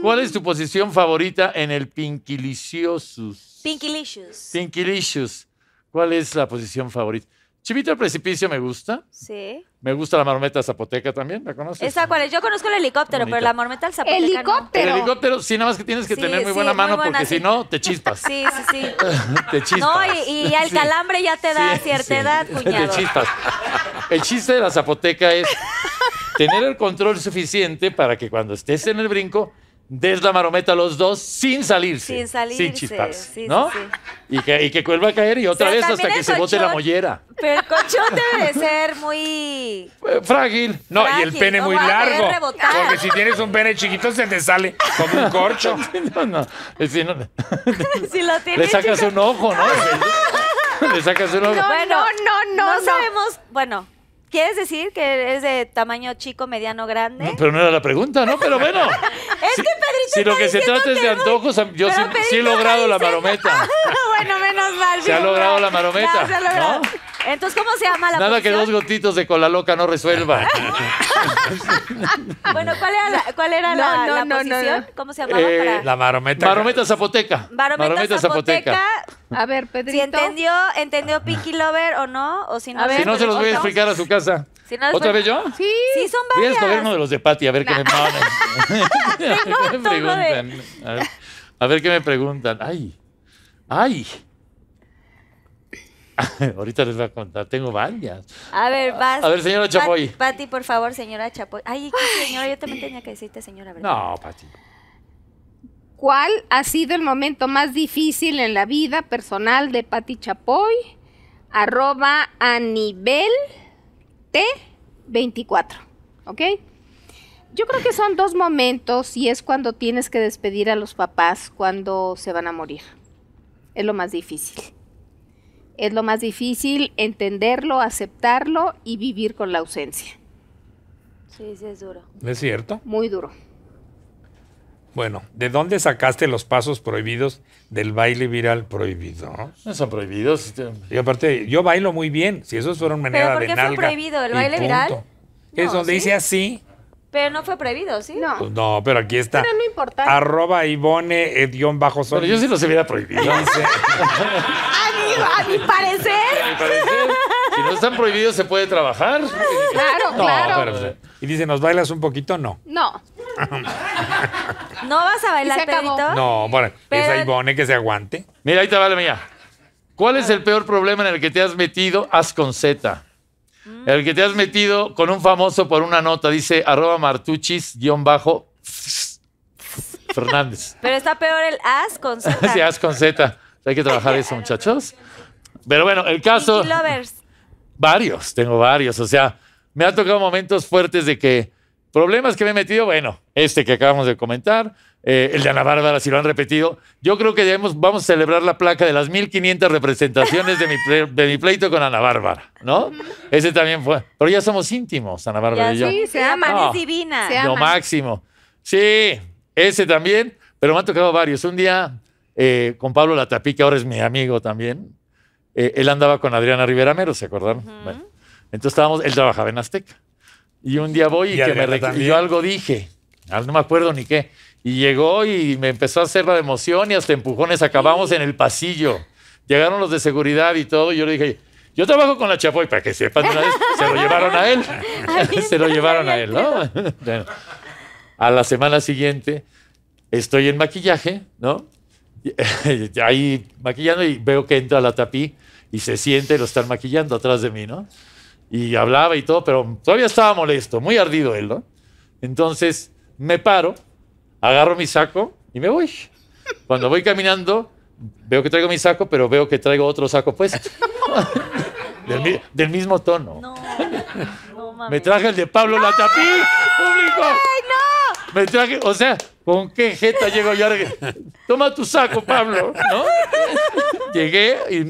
¿Cuál es tu posición favorita en el Pinquiliciosus? Pinquilicious. Pinquilicious. ¿Cuál es la posición favorita? Chivito al precipicio me gusta. Sí. Me gusta la marmeta zapoteca también, ¿la conoces? Esa cuál es. Yo conozco el helicóptero, pero la marmeta zapoteca. ¡Helicóptero! El helicóptero, sí, nada más que tienes que tener muy buena mano porque si no, te chispas. Sí, sí, sí. te chispas. No, y, y el calambre ya te da cierta edad, cuñado. Te chispas. El chiste de la zapoteca es tener el control suficiente para que cuando estés en el brinco des la marometa a los dos sin salirse. Sin salirse. Sin chisparse, sí, ¿no? Sí, Y, que, y que vuelva a caer y otra vez hasta que se bote la mollera. Pero el colchón debe de ser muy... Eh, frágil. No, y el pene muy largo. Porque si tienes un pene chiquito se te sale como un corcho. no, no. Eh, si, lo tienes, Le sacas un ojo, ¿no? Le sacas un ojo. bueno, no, no, no, no sabemos... Bueno... ¿Quieres decir que es de tamaño chico, mediano, grande? No, pero no era la pregunta, ¿no? Pero bueno. es que Pedrito. Si lo que se trata es de antojos, yo sí, he logrado la marometa. Ah, bueno, menos mal. Se ha logrado la marometa. se ha logrado. ¿no? Entonces, ¿cómo se llama la Nada que dos gotitos de cola loca no resuelva. bueno, ¿cuál era la, posición? ¿Cómo se llamaba? Eh, para... La marometa. Marometa zapoteca. Marometa, zapoteca. A ver, Pedrito. Si entendió, entendió Pinky Lover o no, o si no. si no, se los voy a explicar a su casa. ¿Otra vez yo? Sí. Sí, son varias. Voy a escoger uno de los de Pati, a ver qué me, preguntan. a ver qué me preguntan. Ay, ay. Ahorita les voy a contar, tengo varias. A ver, vas. A ver, señora Chapoy. Pati, por favor, señora Chapoy. Ay, qué señora, yo también tenía que decirte, señora, No, Pati. ¿Cuál ha sido el momento más difícil en la vida personal de Pati Chapoy? Arroba a nivel T24. ¿Ok? Yo creo que son dos momentos y es cuando tienes que despedir a los papás cuando se van a morir. Es lo más difícil es lo más difícil entenderlo, aceptarlo y vivir con la ausencia. Sí, sí, es duro. ¿Es cierto? Muy duro. Bueno, ¿de dónde sacaste los pasos prohibidos del baile viral prohibido? No son prohibidos. Este, y aparte, yo bailo muy bien. Si fuera una manera de nalga. ¿Pero por qué fue prohibido el baile viral? es donde dice así. Pero no fue prohibido, ¿sí? No, pues no pero aquí está. Pero no importa. Arroba Ivone, bajo sol. Pero yo sí se sabía prohibido. A mi parecer. Si no están prohibidos, se puede trabajar. Claro, claro. y dice, ¿nos bailas un poquito? No. No. ¿No vas a bailar, Pedrito? No, bueno, esa Ivone que se aguante. Mira, ahí te vale, la mía. ¿Cuál es el peor problema en el que te has metido? Haz con Z. en El que te has metido con un famoso por una nota, dice arroba martuchis guión bajo Fernández. Pero está peor el as con Z. sí, as con Z. Hay que trabajar eso, muchachos. Pero bueno, el caso... Lovers. Varios, tengo varios. O sea, me ha tocado momentos fuertes de que problemas que me he metido, bueno, este que acabamos de comentar, eh, el de Ana Bárbara, si lo han repetido. Yo creo que debemos, vamos a celebrar la placa de las 1500 representaciones de mi, pleito con Ana Bárbara, ¿no? Ese también fue. Pero ya somos íntimos, Ana Bárbara y yo. Sí, se aman, divina. lo máximo. Sí, ese también, pero me han tocado varios. Un día eh, con Pablo Latapí, que ahora es mi amigo también. Eh, él andaba con Adriana Rivera Mero, ¿se acordaron? bueno, entonces estábamos, él trabajaba en Azteca. Y un día voy y, que me y algo dije, ah, no me acuerdo ni qué. Y llegó y me empezó a hacer la emoción y hasta empujones acabamos en el pasillo. Llegaron los de seguridad y todo. Y yo le dije, yo trabajo con la Chapoy, para que sepan vez, se lo llevaron a él. se lo llevaron a él, ¿no? a la semana siguiente estoy en maquillaje, ¿no? Y, ahí maquillando y veo que entra la tapí y se siente, lo están maquillando atrás de mí, ¿no? Y hablaba y todo, pero todavía estaba molesto, muy ardido él, ¿no? Entonces me paro, agarro mi saco y me voy. Cuando voy caminando, veo que traigo mi saco, pero veo que traigo otro saco puesto. Del, mismo tono. No, no, me traje el de Pablo la tapí, público. ¡Ay, no! Me traje, o sea, ¿Con qué jeta llego yo? Toma tu saco, Pablo, ¿no? Llegué y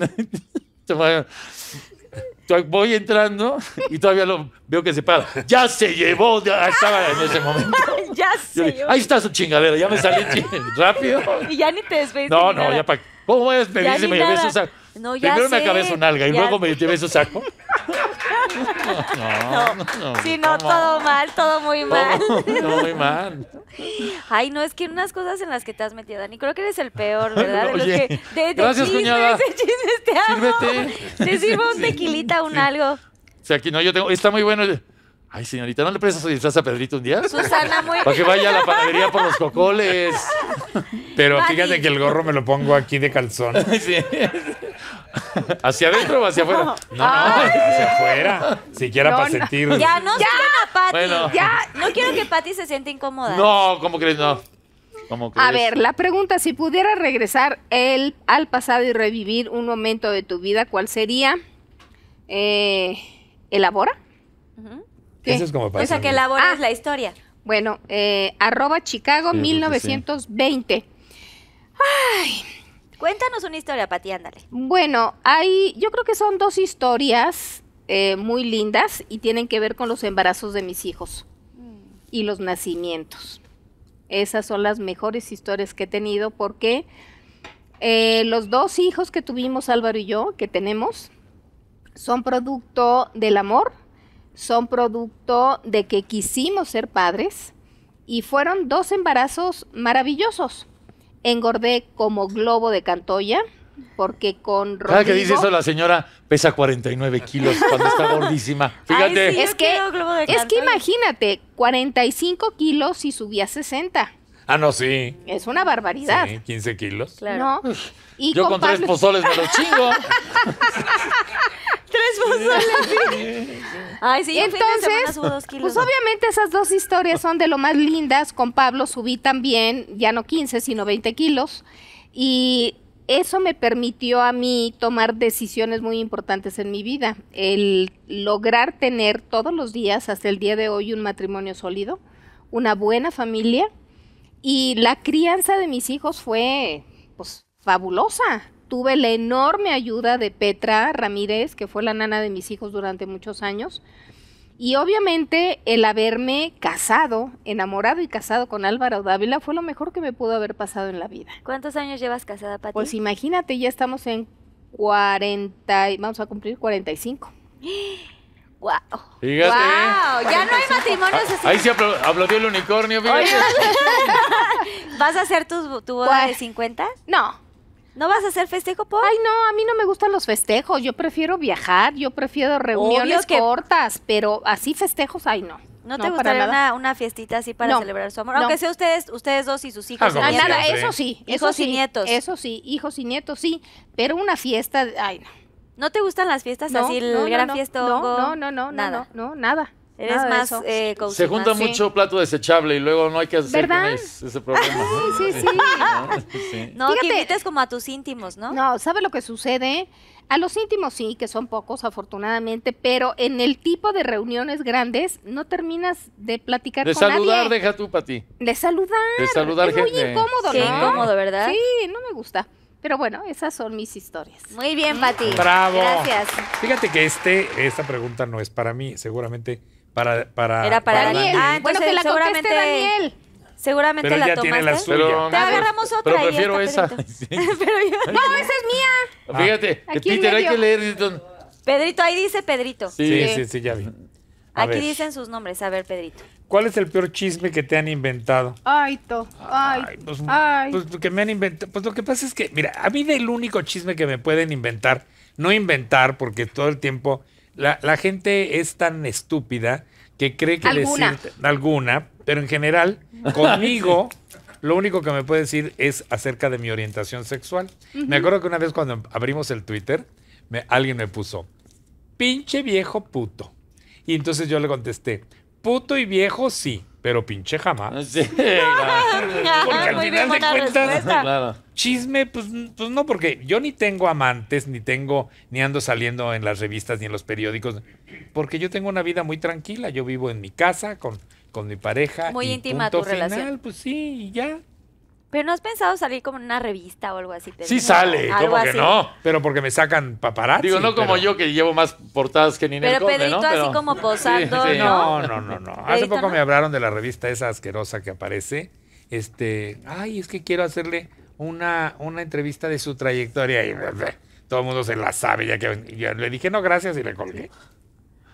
voy entrando y todavía lo veo que se para. Ya se llevó, ya estaba en ese momento. ya se llevó. Ahí está su chingadera, ya me salí rápido. Y ya ni te despediste. No, no, ya para. ¿Cómo voy Me ya me llevé su saco. Primero me acabé su alga y luego me llevé su saco. No, no, no, no, no, todo mal, todo muy oh, mal. Todo, muy mal. Ay, no, es que unas cosas en las que te has metido, Dani, creo que eres el peor, ¿verdad? De los que, de, chismes, De te Sírvete. Te sirvo un tequilita, un algo. O sea, aquí no, yo tengo, está muy bueno. Ay, señorita, ¿no le prestas su disfraz a Pedrito un día? Susana, muy Para que vaya a la panadería por los cocoles. Pero fíjate que el gorro me lo pongo aquí de calzón. sí. ¿Hacia adentro o hacia afuera? No, no, hacia afuera. Siquiera para sentir. Ya, no ya. No quiero que Pati se sienta incómoda. No, ¿cómo crees? No. A ver, la pregunta, si pudieras regresar él al pasado y revivir un momento de tu vida, ¿cuál sería? Eh, ¿Elabora? Eso es como para O sea, que elabora ah. la historia. Bueno, eh, arroba Chicago 1920. Ay... Cuéntanos una historia, Pati, ándale. Bueno, hay, yo creo que son dos historias eh, muy lindas y tienen que ver con los embarazos de mis hijos mm. y los nacimientos. Esas son las mejores historias que he tenido porque eh, los dos hijos que tuvimos Álvaro y yo, que tenemos, son producto del amor, son producto de que quisimos ser padres y fueron dos embarazos maravillosos engordé como globo de cantoya, porque con Rodrigo... que dice eso la señora? Pesa 49 kilos cuando está gordísima. Fíjate. es, que, es que imagínate, 45 kilos y subía 60. Ah, no, sí. Es una barbaridad. Sí, 15 kilos. Claro. Yo con, tres pozoles me los chingo. Tres pozoles. Ay, sí, entonces, pues obviamente esas dos historias son de lo más lindas. Con Pablo subí también, ya no 15, sino 20 kilos. Y eso me permitió a mí tomar decisiones muy importantes en mi vida. El lograr tener todos los días, hasta el día de hoy, un matrimonio sólido, una buena familia. Y la crianza de mis hijos fue, pues, fabulosa tuve la enorme ayuda de Petra Ramírez, que fue la nana de mis hijos durante muchos años. Y obviamente el haberme casado, enamorado y casado con Álvaro Dávila fue lo mejor que me pudo haber pasado en la vida. ¿Cuántos años llevas casada, Pati? Pues imagínate, ya estamos en 40, vamos a cumplir 45. ¡Wow! Fíjate. ¡Wow! Ya no hay matrimonios ah, así. Ahí se aplaudió el unicornio, ¿Vas a hacer tu, tu de 50? Pues, no. ¿No vas a hacer festejo por? Ay, no, a mí no me gustan los festejos. Yo prefiero viajar, yo prefiero reuniones cortas, pero así festejos, ay, no. ¿No, te gustaría una, una, fiestita así para celebrar su amor? Aunque sea ustedes, ustedes dos y sus hijos. Nada, eso sí. Hijos sí, y nietos. Eso sí, hijos y nietos, sí. Pero una fiesta, ay, no. ¿No te gustan las fiestas así, el gran fiesta? No, no, no, nada. no, no, nada más eh, Se junta mucho plato desechable y luego no hay que hacer ¿Verdad? ese problema. ¿no? Sí, sí, sí. que como a tus íntimos, ¿no? No, ¿sabe lo que sucede? A los íntimos sí, que son pocos afortunadamente, pero en el tipo de reuniones grandes no terminas de platicar de saludar, deja tú Pati De saludar. De saludar muy incómodo, ¿no? ¿verdad? Sí, no me gusta. Pero bueno, esas son mis historias. Muy bien, Pati. Bravo. Gracias. Fíjate que este, esta pregunta no es para mí, seguramente para, para, Era para, Daniel. Ah, bueno, que la seguramente, Daniel. Seguramente la tomaste. Tiene la suya. Te agarramos otra. Pero prefiero esa. No, esa es mía. Ah. Fíjate, Peter, hay que leer. Pedrito, ahí dice Pedrito. Sí, sí, sí, ya vi. Aquí dicen sus nombres. A ver, Pedrito. ¿Cuál es el peor chisme que te han inventado? Ay, to. Ay. ay pues, pues me han inventado. Pues lo que pasa es que, mira, a mí del único chisme que me pueden inventar, no inventar, porque todo el tiempo la, gente es tan estúpida que cree que ¿Alguna? decir alguna, pero en general, conmigo, lo único que me puede decir es acerca de mi orientación sexual. Me acuerdo que una vez cuando abrimos el Twitter, me, alguien me puso, pinche viejo puto. Y entonces yo le contesté, puto y viejo sí pero pinche jamás. Ah, porque al final de cuentas, chisme, pues, pues, no, porque yo ni tengo amantes, ni tengo, ni ando saliendo en las revistas ni en los periódicos, porque yo tengo una vida muy tranquila. Yo vivo en mi casa con, con mi pareja. Muy íntima tu relación. Pues sí, y ya. Pero no has pensado salir como en una revista o algo así. sí sale, como que no? Pero porque me sacan paparazzi. Digo, no como yo que llevo más portadas que ni Pero Conde, Pedrito ¿no? pero... así como posando, ¿no? No, no, no. Hace poco me hablaron de la revista esa asquerosa que aparece. Este, ay, es que quiero hacerle una, una entrevista de su trayectoria y pues, todo el mundo se la sabe. Ya que yo le dije no, gracias y le colgué.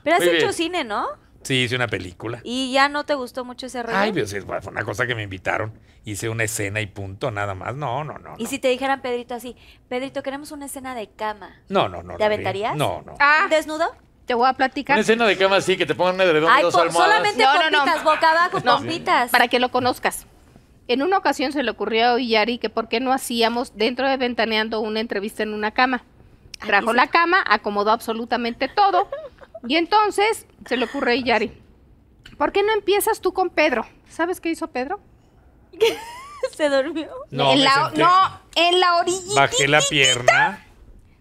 Pero has hecho cine, ¿no? Sí, hice una película. ¿Y ya no te gustó mucho ese rollo? Ay, pues, fue una cosa que me invitaron. Hice una escena y punto, nada más. No, no, no. ¿Y si te dijeran, Pedrito, así, Pedrito, queremos una escena de cama? No, no, no. ¿Te aventarías? No, no. Ah. ¿Desnudo? Te voy a platicar. Una escena de cama sí, que te pongan un edredón dos almohadas. solamente no, pompitas, boca abajo, pompitas. Para que lo conozcas. En una ocasión se le ocurrió a Yari que por qué no hacíamos dentro de Ventaneando una entrevista en una cama. Trajo la cama, acomodó absolutamente todo Y entonces se le ocurre a Yari, ¿por qué no empiezas tú con Pedro? ¿Sabes qué hizo Pedro? ¿Se durmió? No, en la, orilla. Bajé la pierna.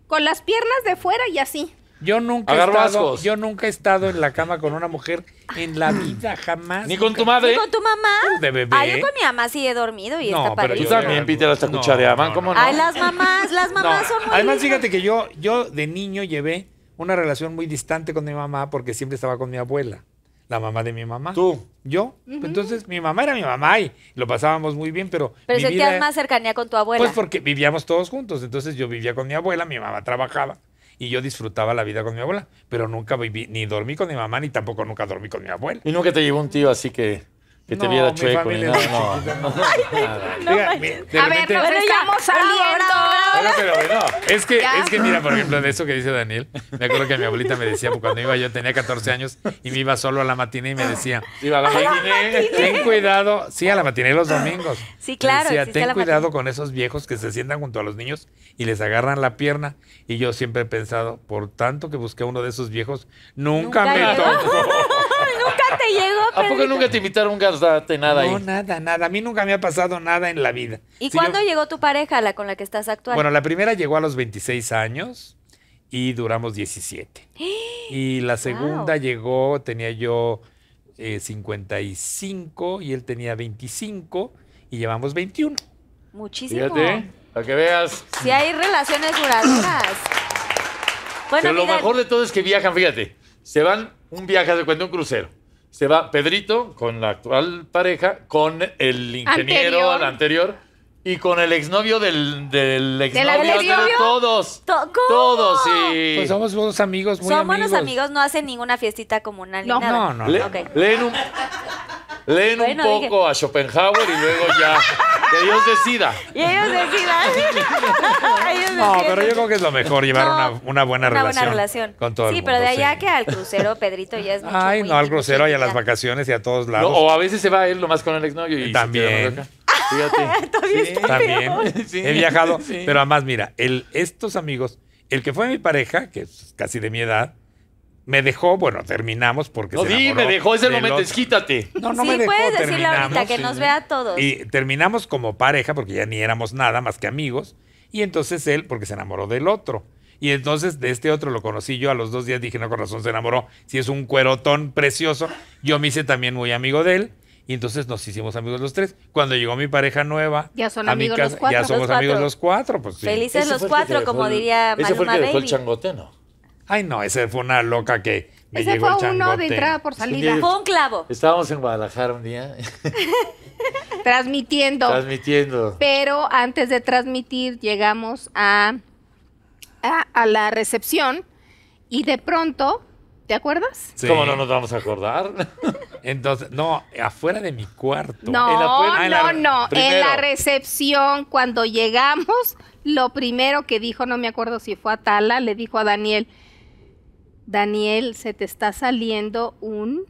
Con las piernas de fuera y así. Yo nunca, he estado, yo nunca he estado en la cama con una mujer en la vida, jamás. Ni con tu madre. Ni con tu mamá. De ah, yo con mi mamá sí he dormido y no, pero tú también, Peter, hasta cuchareaban, de ¿cómo no? Ay, las mamás, las mamás son muy Además, fíjate que yo de niño llevé una relación muy distante con mi mamá porque siempre estaba con mi abuela, la mamá de mi mamá. ¿Tú? Yo. Entonces, mi mamá era mi mamá y lo pasábamos muy bien, pero. Pero sentías más cercanía con tu abuela. Pues porque vivíamos todos juntos. Entonces, yo vivía con mi abuela, mi mamá trabajaba y yo disfrutaba la vida con mi abuela, pero nunca viví, ni dormí con mi mamá, ni tampoco nunca dormí con mi abuela. ¿Y nunca te llevó un tío así que.? Que te viera chueco. Ni a ver, nos estamos saliendo. Es que, es que mira, por ejemplo, de eso que dice Daniel, me acuerdo que mi abuelita me decía, cuando iba yo tenía 14 años y me iba solo a la matiné y me decía, ten cuidado, sí, a la matiné los domingos. Sí, claro. decía, ten cuidado con esos viejos que se sientan junto a los niños y les agarran la pierna. Y yo siempre he pensado, por tanto que busqué uno de esos viejos, nunca, me tocó. a poco nunca te invitaron un gasdate, nada No, nada, nada. A mí nunca me ha pasado nada en la vida. ¿Y cuándo llegó tu pareja, la con la que estás actuando? Bueno, la primera llegó a los 26 años y duramos 17. y la segunda llegó, tenía yo 55 eh, y él tenía 25 y llevamos 21. Muchísimo. Fíjate, ¿eh? para que veas. Si hay relaciones duraderas. Pero lo mejor de todo es que viajan, fíjate. Se van un viaje de cuenta, un crucero se va Pedrito con la actual pareja, con el ingeniero anterior. anterior y con el exnovio del, del exnovio todos. ¿Cómo? Todos, sí. Pues somos buenos amigos muy buenos. amigos. amigos, no hacen ninguna fiestita comunal no. ni nada. No, no, no. Leen un, poco a Schopenhauer y luego ya... Que Dios decida. Y ellos decidan. no, pero yo creo que es lo mejor llevar una, una, buena, una relación buena relación. Con todo sí, pero de allá que al crucero, Pedrito ya es mucho. Ay, no, al crucero y a las vacaciones y a todos lados. o a veces se va él más con el exnovio y, y también. Fíjate. sí, también. He viajado. Pero además, mira, el, estos amigos, el que fue mi pareja, que es casi de mi edad, me dejó, bueno, terminamos porque no, sí, me dejó ese de momento, esquítate. No, no sí, me dejó, puedes ahorita, que nos vea a todos. Y terminamos como pareja porque ya ni éramos nada más que amigos. Y entonces él, porque se enamoró del otro. Y entonces de este otro lo conocí yo a los dos días, dije, no, con razón se enamoró. Si es un cuerotón precioso, yo me hice también muy amigo de él. Y entonces nos hicimos amigos los tres. Cuando llegó mi pareja nueva, ya son amigos los cuatro. Ya somos amigos los cuatro. Pues Felices los cuatro, como diría Maluma Ese fue el que dejó el changote, ¿no? Ay, no, esa fue una loca que me ese llegó fue el changote. uno de entrada por salida. fue un clavo. Estábamos en Guadalajara un día. transmitiendo. Transmitiendo. Pero antes de transmitir, llegamos a, a la recepción y de pronto ¿Te acuerdas? ¿Cómo no nos vamos a acordar? Entonces, no, afuera de mi cuarto. No, en no, no. En la recepción, cuando llegamos, lo primero que dijo, no me acuerdo si fue a Tala, le dijo a Daniel, Daniel, se te está saliendo un...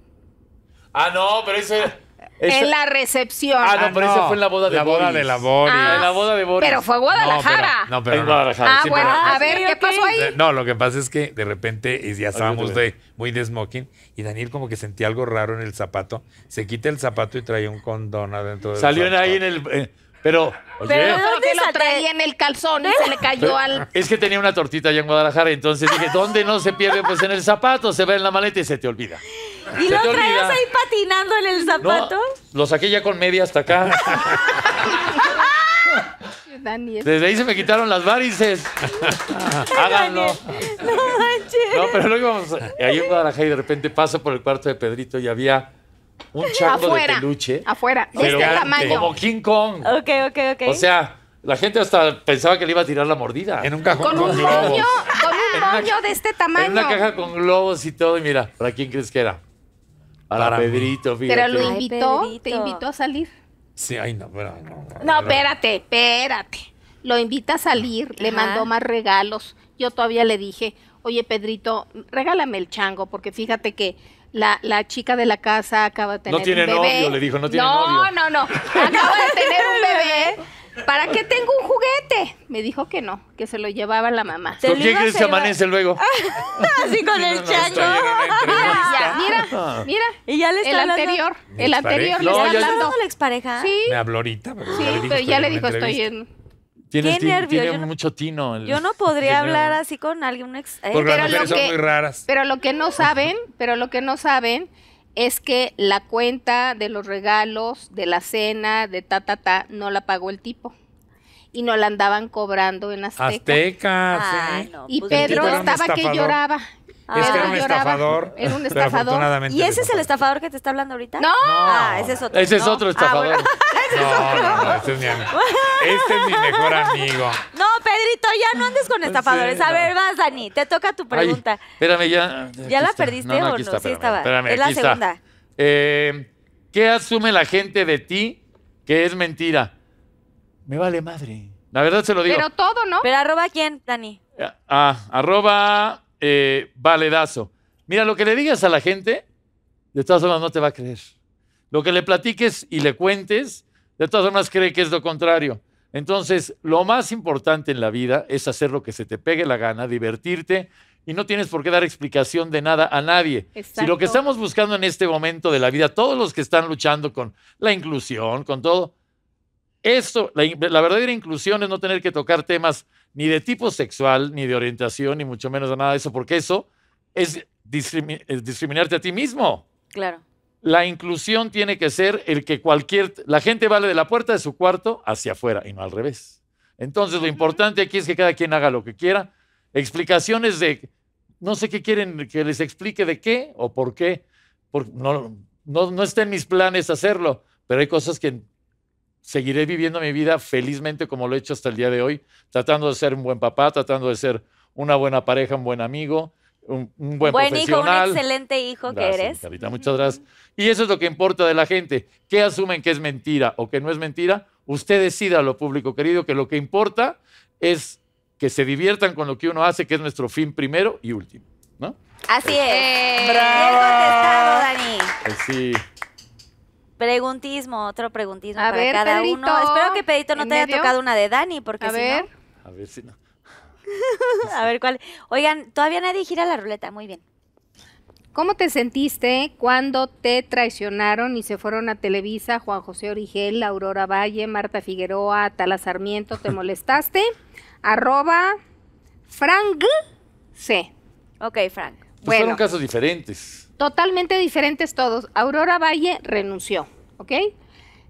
Ah, no, pero ese... En la recepción. Ah, no, pero eso ah, fue en la boda de la boda de la Boris. Ah, en la boda de Boris. Pero fue Guadalajara. No, pero, no, Ah, bueno, a ver, ¿qué pasó ahí? No, lo que pasa es que de repente ya estábamos de, muy de smoking y Daniel como que sentía algo raro en el zapato. Se quita el zapato y trae un condón adentro del Salió ahí en el... Eh, pero, Pero ¿de dónde lo traía en el calzón y se le cayó al. Es que tenía una tortita allá en Guadalajara, entonces dije, ¿dónde no se pierde? Pues en el zapato, se ve en la maleta y se te olvida. ¿Y lo traías ahí patinando en el zapato? No, lo saqué ya con media hasta acá. Daniel. Desde ahí se me quitaron las varices. Háganlo. No manches. No, pero luego íbamos. Ahí en Guadalajara y de repente paso por el cuarto de Pedrito y había un chango de peluche. Afuera, de este tamaño. Como King Kong. Ok, ok, ok. O sea, la gente hasta pensaba que le iba a tirar la mordida. En un cajón con, un globos. con un de este tamaño. En una este caja con globos y todo. Y mira, ¿para quién crees que era? Para, Pedrito, fíjate. Pero lo invitó, te invitó a salir. Sí, ay, no, pero no. No, espérate, espérate. Lo invita a salir, le mandó más regalos. Yo todavía le dije, oye, Pedrito, regálame el chango, porque fíjate que la, la, chica de la casa acaba de tener no tiene un novio, le dijo, no tiene no, novio. No, no, no. Acaba de tener un bebé. ¿Para qué tengo un juguete? Me dijo que no, que se lo llevaba la mamá. ¿Con quién crees que se amanece luego? Así con el chacho. mira, mira. Y ya le está El anterior, el anterior le está hablando. la expareja? Sí. Me habló ahorita. ¿verdad? sí, pero ya le dijo, estoy en tiene yo mucho tino. yo no podría hablar así con alguien. Ex, eh, Porque pero lo que, raras. Pero lo que no saben, pero lo que no saben es que la cuenta de los regalos, de la cena, de ta, ta, ta, no la pagó el tipo. Y no la andaban cobrando en Azteca. y pues Pedro estaba que lloraba, es que era un estafador. Es un estafador. ¿Y ese es el estafador que te está hablando ahorita? No. Ah, ese es otro. Ese es otro ah, estafador. Ese es otro. este es mi mejor amigo. No, Pedrito, ya no andes con estafadores. A ver, vas, Dani, te toca tu pregunta. espérame, ya. ¿Ya la perdiste o no? Sí estaba. Espérame, Es la segunda. Eh, ¿Qué asume la gente de ti que es mentira? Me vale madre. La verdad se lo digo. Pero todo, ¿no? ¿Pero arroba quién, Dani? Ah, arroba eh, valedazo. Mira, lo que le digas a la gente, de todas formas no te va a creer. Lo que le platiques y le cuentes, de todas formas cree que es lo contrario. Entonces, lo más importante en la vida es hacer lo que se te pegue la gana, divertirte y no tienes por qué dar explicación de nada a nadie. Si lo que estamos buscando en este momento de la vida, todos los que están luchando con la inclusión, con todo, eso, la, la verdadera inclusión es no tener que tocar temas ni de tipo sexual, ni de orientación, ni mucho menos de nada de eso, porque eso es, discriminarte a ti mismo. Claro. La inclusión tiene que ser el que cualquier, la gente vale de la puerta de su cuarto hacia afuera y no al revés. Entonces, lo importante aquí es que cada quien haga lo que quiera. Explicaciones de, no sé qué quieren que les explique de qué o por qué. no, no, no está en mis planes hacerlo, pero hay cosas que seguiré viviendo mi vida felizmente como lo he hecho hasta el día de hoy, tratando de ser un buen papá, tratando de ser una buena pareja, un buen amigo, un, buen, buen Hijo, un excelente hijo que eres. Carita, muchas gracias. Y eso es lo que importa de la gente. ¿Qué asumen que es mentira o que no es mentira? Usted decida, lo público querido, que lo que importa es que se diviertan con lo que uno hace, que es nuestro fin primero y último, ¿no? Así es. Eh, ¡Bravo! Dani. Pues Preguntismo, otro preguntismo para cada uno. Espero que Pedrito no te haya tocado una de Dani, porque si no. A ver si no. a ver cuál. Oigan, todavía nadie gira la ruleta, muy bien. ¿Cómo te sentiste cuando te traicionaron y se fueron a Televisa, Juan José Origel, Aurora Valle, Marta Figueroa, Tala Sarmiento? ¿Te molestaste? Arroba Frank C. Ok, Frank. Pues Fueron casos diferentes. Totalmente diferentes todos. Aurora Valle renunció, ¿ok?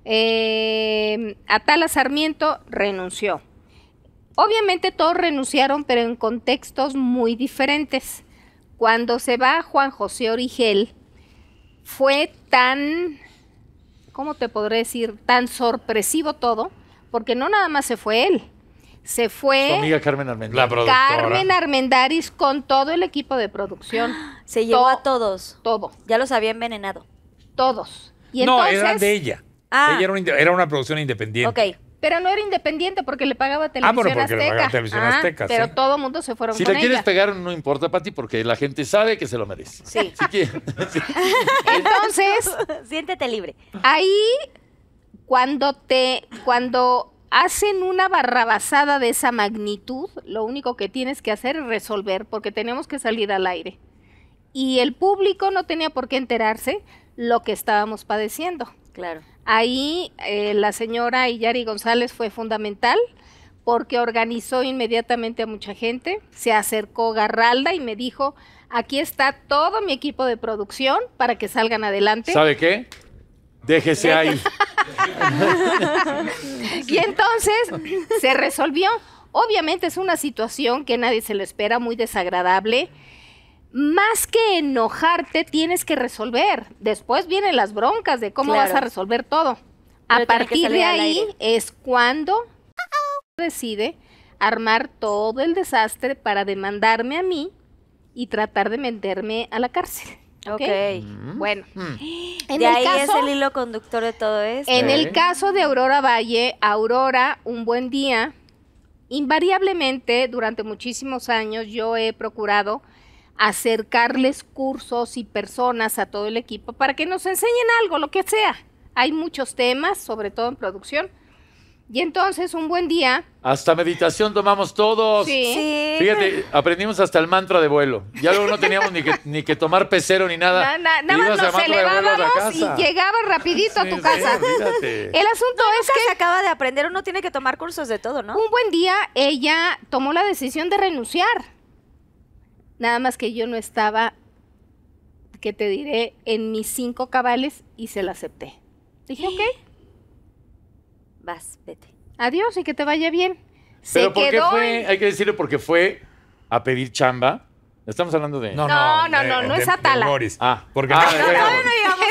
Eh, Atala Sarmiento renunció. Obviamente todos renunciaron, pero en contextos muy diferentes. Cuando se va Juan José Origel, fue tan, ¿cómo te podré decir?, tan sorpresivo todo, porque no nada más se fue él, se fue. Su amiga Carmen Armendáriz. Carmen Armendáriz con todo el equipo de producción. Se llevó a todos. Todo. Ya los había envenenado. Todos. Y no, era eran de ella. Ah. Ella era una, producción independiente. Ok. Pero no era independiente porque le pagaba ah, televisión azteca. Ah, bueno, porque le pagaba televisión ah, Pero todo el mundo se fueron si con Si le quieres pegar, no importa, ti porque la gente sabe que se lo merece. Sí. Entonces. Siéntete libre. Ahí, cuando te. Cuando hacen una barrabasada de esa magnitud, lo único que tienes que hacer es resolver, porque tenemos que salir al aire. Y el público no tenía por qué enterarse lo que estábamos padeciendo. Claro. Ahí eh, la señora Iyari González fue fundamental porque organizó inmediatamente a mucha gente. Se acercó Garralda y me dijo, aquí está todo mi equipo de producción para que salgan adelante. ¿Sabe qué? Déjese ahí. y entonces se resolvió. Obviamente es una situación que nadie se lo espera, muy desagradable. Más que enojarte, tienes que resolver. Después vienen las broncas de cómo vas a resolver todo. a partir de ahí es cuando decide armar todo el desastre para demandarme a mí y tratar de meterme a la cárcel. Ok. Mm. Bueno. Mm. ahí es el hilo conductor de todo esto. En el caso de Aurora Valle, Aurora, un buen día. Invariablemente, durante muchísimos años, yo he procurado acercarles cursos y personas a todo el equipo para que nos enseñen algo, lo que sea. Hay muchos temas, sobre todo en producción, y entonces un buen día. Hasta meditación tomamos todos. Sí. Fíjate, aprendimos hasta el mantra de vuelo. Ya luego no teníamos ni, que, tomar pecero ni nada. nada más nos elevábamos y llegabas rapidito a tu casa. el asunto es que se acaba de aprender, uno tiene que tomar cursos de todo, ¿no? Un buen día ella tomó la decisión de renunciar. Nada más que yo no estaba, que te diré, en mis cinco cabales y se la acepté. Dije, ok. Vas, vete. Adiós y que te vaya bien. Pero ¿por qué fue? Hay que decirle porque fue a pedir chamba. Estamos hablando de. No, no, no, no es Atala. Ah. porque ah,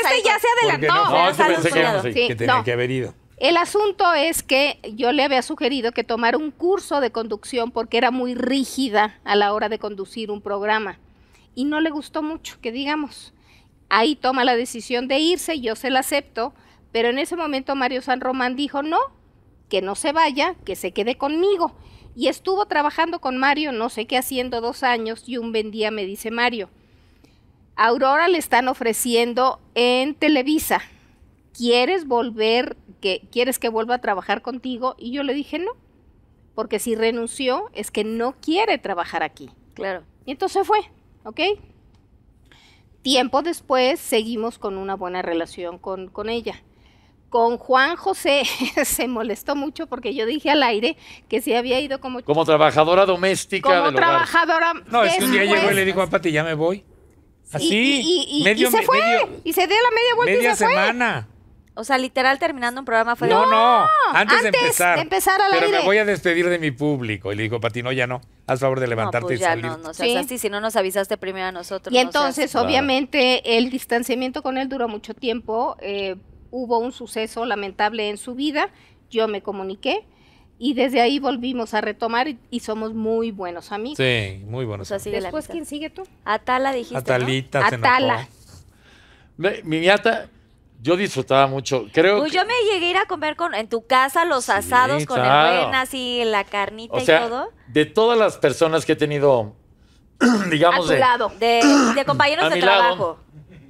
Este ya se adelantó. no? pensé que tenía que haber ido. El asunto es que yo le había sugerido que tomara un curso de conducción porque era muy rígida a la hora de conducir un programa y no le gustó mucho, que digamos. Ahí toma la decisión de irse, yo se la acepto, pero en ese momento Mario San Román dijo, no, que no se vaya, que se quede conmigo. Y estuvo trabajando con Mario, no sé qué, haciendo dos años y un buen día me dice Mario, Aurora le están ofreciendo en Televisa, ¿quieres volver, que, quieres que vuelva a trabajar contigo? Y yo le dije, no, porque si renunció es que no quiere trabajar aquí. Claro. Y entonces fue, ¿ok? Tiempo después seguimos con una buena relación con ella con Juan José se molestó mucho porque yo dije al aire que se había ido como... Como trabajadora doméstica. Como trabajadora... No, es que un día llegó y le dijo a ah, Pati, ya me voy. Así. Y, medio, y se fue. y se dio la media vuelta. Media y se semana. Fue. O sea, literal terminando un programa fue... No, no, antes, de empezar. De empezar pero me voy a despedir de mi público. Y le dijo, Pati, no, ya no. Haz favor de pues levantarte y salir. No, no si no nos avisaste primero a nosotros. Y entonces, obviamente, el distanciamiento con él duró mucho tiempo. Eh, hubo un suceso lamentable en su vida, yo me comuniqué y desde ahí volvimos a retomar y, somos muy buenos amigos. Sí, muy buenos. Pues amigos. Después, ¿quién sigue tú? Atala dijiste. Atalita, Atala. Mi miata, yo disfrutaba mucho. Creo pues que... yo me llegué a ir a comer con, en tu casa los asados con el buen, así la carnita y todo. De todas las personas que he tenido, digamos, a tu de, lado. de, compañeros de trabajo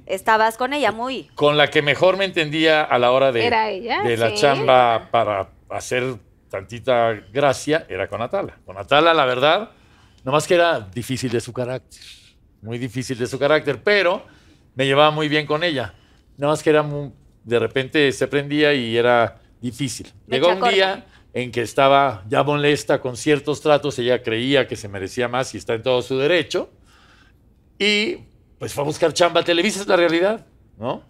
estabas con ella eh, muy. Con la que mejor me entendía a la hora de, ¿Era ella? de la chamba para hacer tantita gracia era con Atala. Con Atala, la verdad, nomás que era difícil de su carácter. Muy difícil de su carácter, pero me llevaba muy bien con ella. Nomás que era muy, de repente se prendía y era difícil. Llegó un día en que estaba ya molesta con ciertos tratos, ella creía que se merecía más y está en todo su derecho. Y pues fue a buscar chamba a Televisa, es la realidad, ¿no?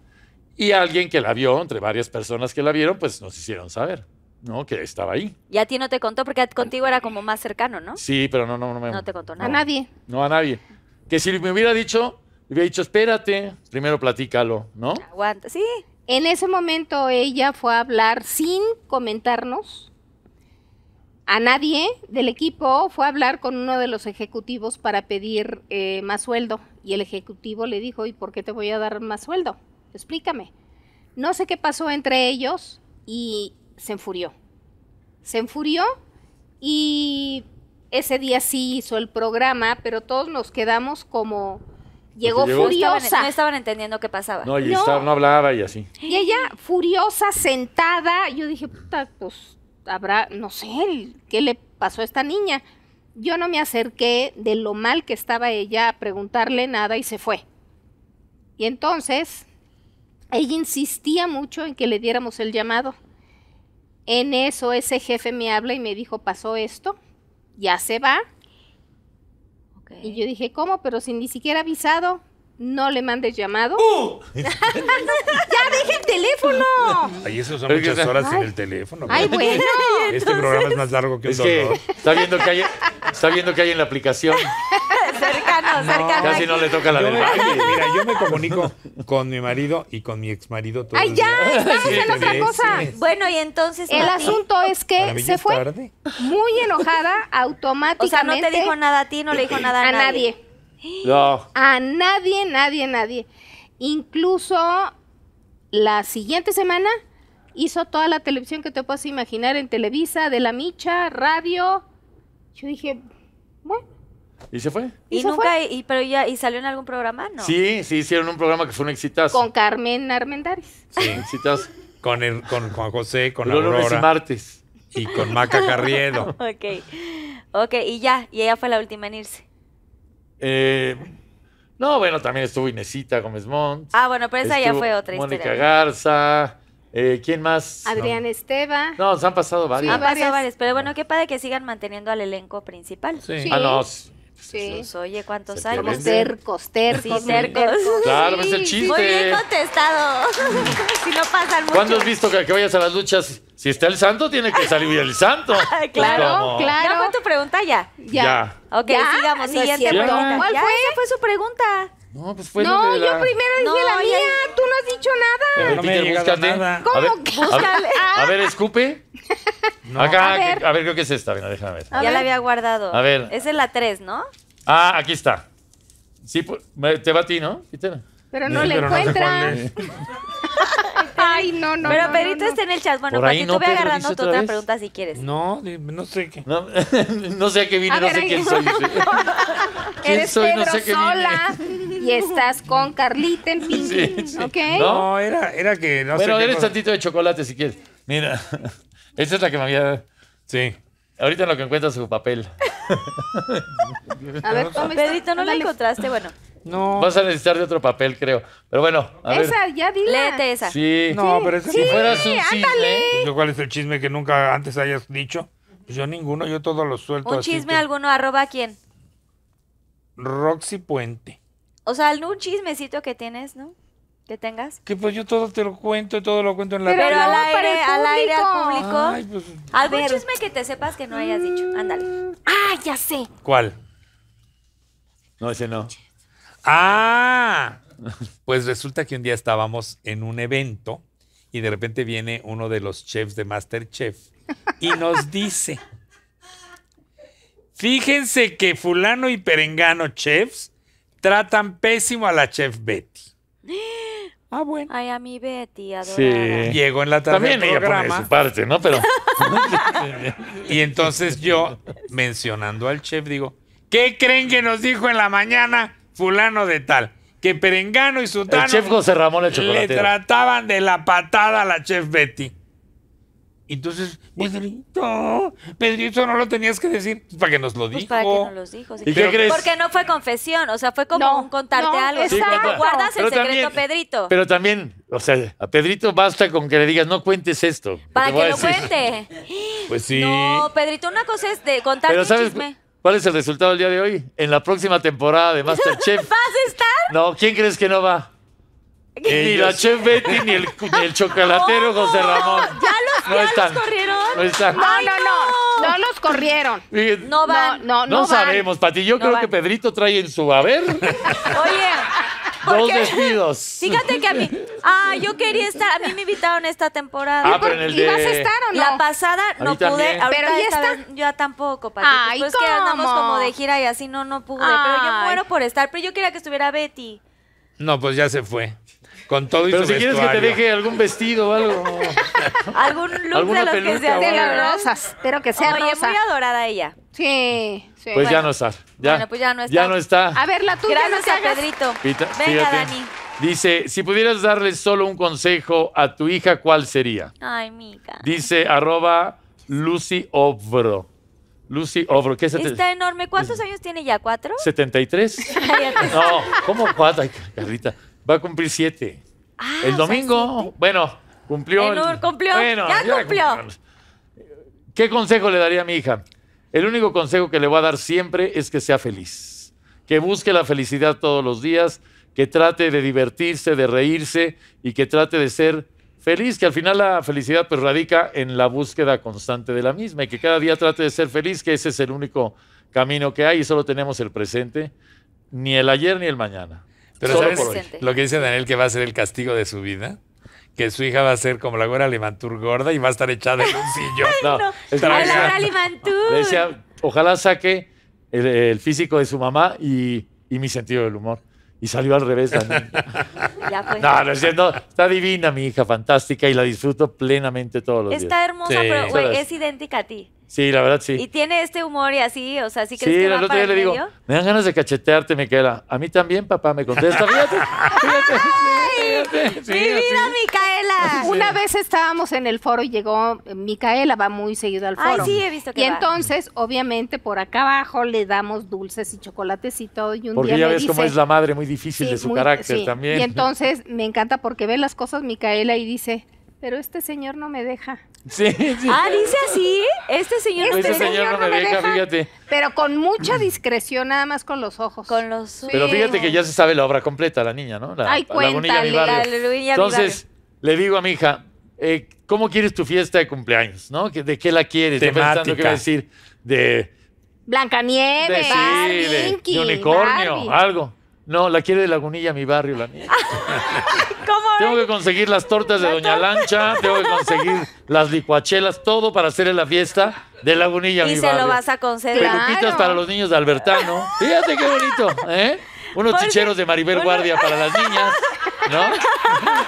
Y alguien que la vio, entre varias personas que la vieron, pues nos hicieron saber, ¿no? Que estaba ahí. Y a ti no te contó porque contigo era como más cercano, ¿no? Sí, pero no, no, no me... No te contó nada. A nadie. No, a nadie. Que si me hubiera dicho, le hubiera dicho, espérate, primero platícalo, ¿no? Aguanta, sí. En ese momento ella fue a hablar sin comentarnos a nadie del equipo, fue a hablar con uno de los ejecutivos para pedir eh, más sueldo. Y el ejecutivo le dijo, ¿y por qué te voy a dar más sueldo? Explícame. No sé qué pasó entre ellos y se enfurió. Se enfurió y ese día sí hizo el programa, pero todos nos quedamos como... Llegó, furiosa. No estaban, entendiendo qué pasaba. No, y no hablaba y así. Y ella furiosa, sentada, yo dije, puta, pues habrá, no sé, ¿qué le pasó a esta niña? Yo no me acerqué de lo mal que estaba ella a preguntarle nada y se fue. Y entonces ella insistía mucho en que le diéramos el llamado. En eso ese jefe me habla y me dijo, pasó esto, ya se va. Y yo dije, ¿cómo? Pero sin ni siquiera avisado no le mandes llamado. ¡Uh! ¡Ya dije el teléfono! Ahí eso son muchas horas en el teléfono. ¡Ay, bueno! Este programa es más largo que es un Que está, viendo que hay, está viendo que hay en la aplicación. Cercano, cercano. Casi no le toca la del Mira, yo me comunico con mi marido y con mi exmarido todo ¡Ay, ya! ¡Estamos en otra cosa! Bueno, y entonces... El asunto es que se fue muy enojada automáticamente. O sea, no te dijo nada a ti, no le dijo nada a, a nadie. No. A nadie, nadie, nadie. Incluso la siguiente semana hizo toda la televisión que te puedas imaginar en Televisa, de la Micha, radio. Yo dije, bueno. ¿Y se fue? Y, nunca, Y, pero ya, ¿y salió en algún programa? No. Sí, sí, hicieron un programa que fue un exitazo. Con Carmen Armendáriz. Sí, exitazo. con, el, con Juan José, con Aurora. y martes. Y con Maca Carriedo. ok. Ok, y ya, y ella fue la última en irse. Eh, no, bueno, también estuvo Inesita Gómez Montt. Ah, bueno, pero esa ya fue otra historia. Mónica Garza. Eh, ¿Quién más? Adrián Esteva No, se han pasado varios han pasado varios, pero bueno, qué padre que sigan manteniendo al elenco principal. sí. A ah, los Sí. oye, ¿cuántos años? Tercos, tercos, sí, cercos. Claro, es el chiste. Muy bien contestado. si no pasan mundo. ¿Cuándo has visto que, vayas a las luchas? Si está el santo, tiene que salir el santo. Ah, pues, claro, claro. ¿Ya fue tu pregunta? Ya. Ya. Ok, sigamos. siguiente pregunta. ¿Cuál ¿eh? fue? Esa fue su pregunta. No, pues fue No, yo primero dije la mía. Tú no has dicho nada. no me he nada. ¿Cómo? A ver, a ver, escupe. Acá, a ver. a creo que es esta. venga déjame ver. ya la había guardado. A ver. Es la 3, ¿no? Ah, aquí está. Sí, te va a ti, ¿no? Pero no la encuentras. Ay, no, no. Pero Perito está en el chat. Bueno, para que tú ve agarrando tu otra pregunta si quieres. No, no sé qué. No, sé a qué vine, no sé quién soy. ¿Quién Eres soy? Pedro sé sola y estás con Carlita en fin. Sí, ¿Ok? No, era, era que no sé. Bueno, eres tantito de chocolate si quieres. Mira. Esa es la que me había. Sí. Ahorita lo que es su papel. a ver, Pedrito, ¿no la encontraste? Bueno. No. Vas a necesitar de otro papel, creo. Pero bueno, a Esa, ya dile Léete esa. Sí. No, pero sí, si fueras un chisme. ¿eh? ¿Cuál es el chisme que nunca antes hayas dicho? Pues yo ninguno, yo todo lo suelto. ¿Un chisme alguno? ¿Arroba quién? Roxy Puente. O sea, un chismecito que tienes, ¿no? que tengas? Que pues yo todo te lo cuento, todo lo cuento en la Pero al aire, al aire al público. Ay, pues, ver, que te sepas que no hayas dicho. Ándale. Ah, ya sé. ¿Cuál? No, ese no. Ah, pues resulta que un día estábamos en un evento y de repente viene uno de los chefs de Masterchef y nos dice, fíjense que fulano y perengano chefs tratan pésimo a la chef Betty. Ah, bueno. Ay, a mi Betty, adorada. Sí. Llegó en la tarde También ella pone su parte, ¿no? Pero Y entonces yo, mencionando al chef, digo, ¿qué creen que nos dijo en la mañana fulano de tal? Que Perengano y el chef José Ramón le trataban de la patada a la chef Betty. Entonces, Pedrito, eh, Pedrito, no lo tenías que decir para que nos lo dijo. Pues para que nos lo pues, dijo. ¿Y qué crees? Porque no fue confesión, o sea, fue como un contarte no, algo. Sí, guardas el secreto, Pedrito. Pero también, o sea, a Pedrito basta con que le digas, no cuentes esto. Para que lo cuente. Pues sí. No, Pedrito, una cosa es de contar pero ¿sabes chisme. ¿Cuál es el resultado del día de hoy? En la próxima temporada de Masterchef. ¿Vas a estar? No, ¿quién crees que no va? Ni la chef Betty ni el, chocolatero José Ramón. Ya los, no los corrieron. No, no, no, no, los corrieron. No van. No, sabemos, Pati. Yo creo que Pedrito trae en su haber. Oye. Dos despidos. Fíjate que a mí. Ah, yo quería estar. A mí me invitaron esta temporada. y ah, pero en a estar o no? La pasada no pude. pero ya está. yo tampoco, Pati. Pues Ay, pues ¿cómo? que andamos como de gira y así no, no pude. Pero yo muero por estar. Pero yo quería que estuviera Betty. No, pues ya se fue. Con todo y Pero si quieres que te deje algún vestido o algo. Algún look de los que sea de las rosas, pero que sea Oye, muy adorada ella. Sí, pues, pues ya no está. Ya, pues ya no está. A ver, la tuya no Gracias a Pedrito. Venga, Dani. Dice, si pudieras darle solo un consejo a tu hija, ¿cuál sería? Ay, mica. Dice arroba Lucy Ovro. Lucy Ovro, ¿qué es? Está enorme. ¿Cuántos años tiene ya? ¿Cuatro? ¿73? No, ¿cómo cuatro? Ay, Va a cumplir siete. Ah, el domingo, bueno, cumplió. El, cumplió. ya, cumplió. ¿Qué consejo le daría a mi hija? El único consejo que le voy a dar siempre es que sea feliz, que busque la felicidad todos los días, que trate de divertirse, de reírse y que trate de ser feliz, que al final la felicidad pues radica en la búsqueda constante de la misma y que cada día trate de ser feliz, que ese es el único camino que hay y solo tenemos el presente, ni el ayer ni el mañana. Pero ¿sabes lo que dice Daniel que va a ser el castigo de su vida? que su hija va a ser como la güera Limantur gorda y va a estar echada en un sillón. no, no. ojalá saque el, físico de su mamá y, y mi sentido del humor. Y salió al revés. Ya pues. No, no, es, no, está divina mi hija, fantástica y la disfruto plenamente todos los días. Está hermosa, pero güey, es idéntica a ti. Sí, la verdad sí. Y tiene este humor y así, o sea, sí crees sí, que va para le digo, me dan ganas de cachetearte, Miquela. A mí también, papá, me contesta. Fíjate, fíjate. fíjate, fíjate, mi vida, mi una vez estábamos en el foro y llegó Micaela, va muy seguido al foro. sí, he visto que Y entonces, obviamente, por acá abajo le damos dulces y chocolates y todo. porque ya ves cómo es la madre, muy difícil de su carácter también. Y entonces me encanta porque ve las cosas Micaela y dice, pero este señor no me deja. Sí, sí. Ah, dice así. Este señor, este no, este señor, no, me, deja, fíjate. Pero con mucha discreción, nada más con los ojos. Con los Pero fíjate que ya se sabe la obra completa, la niña, ¿no? La, Ay, la Entonces, le digo a mi hija, eh, ¿cómo quieres tu fiesta de cumpleaños? ¿De qué la quieres? Yo pensando que decir de... Blancanieves, de, de, unicornio, algo. No, la quiere de Lagunilla, mi barrio, la mía. ¿Cómo tengo que conseguir las tortas de Doña Lancha, tengo que conseguir las licuachelas, todo para hacerle la fiesta de Lagunilla, mi barrio. Y se lo vas a conceder. Peluquitas para los niños de Albertano. Fíjate qué bonito, ¿eh? Unos chicheros de Maribel Guardia para las niñas, ¿no?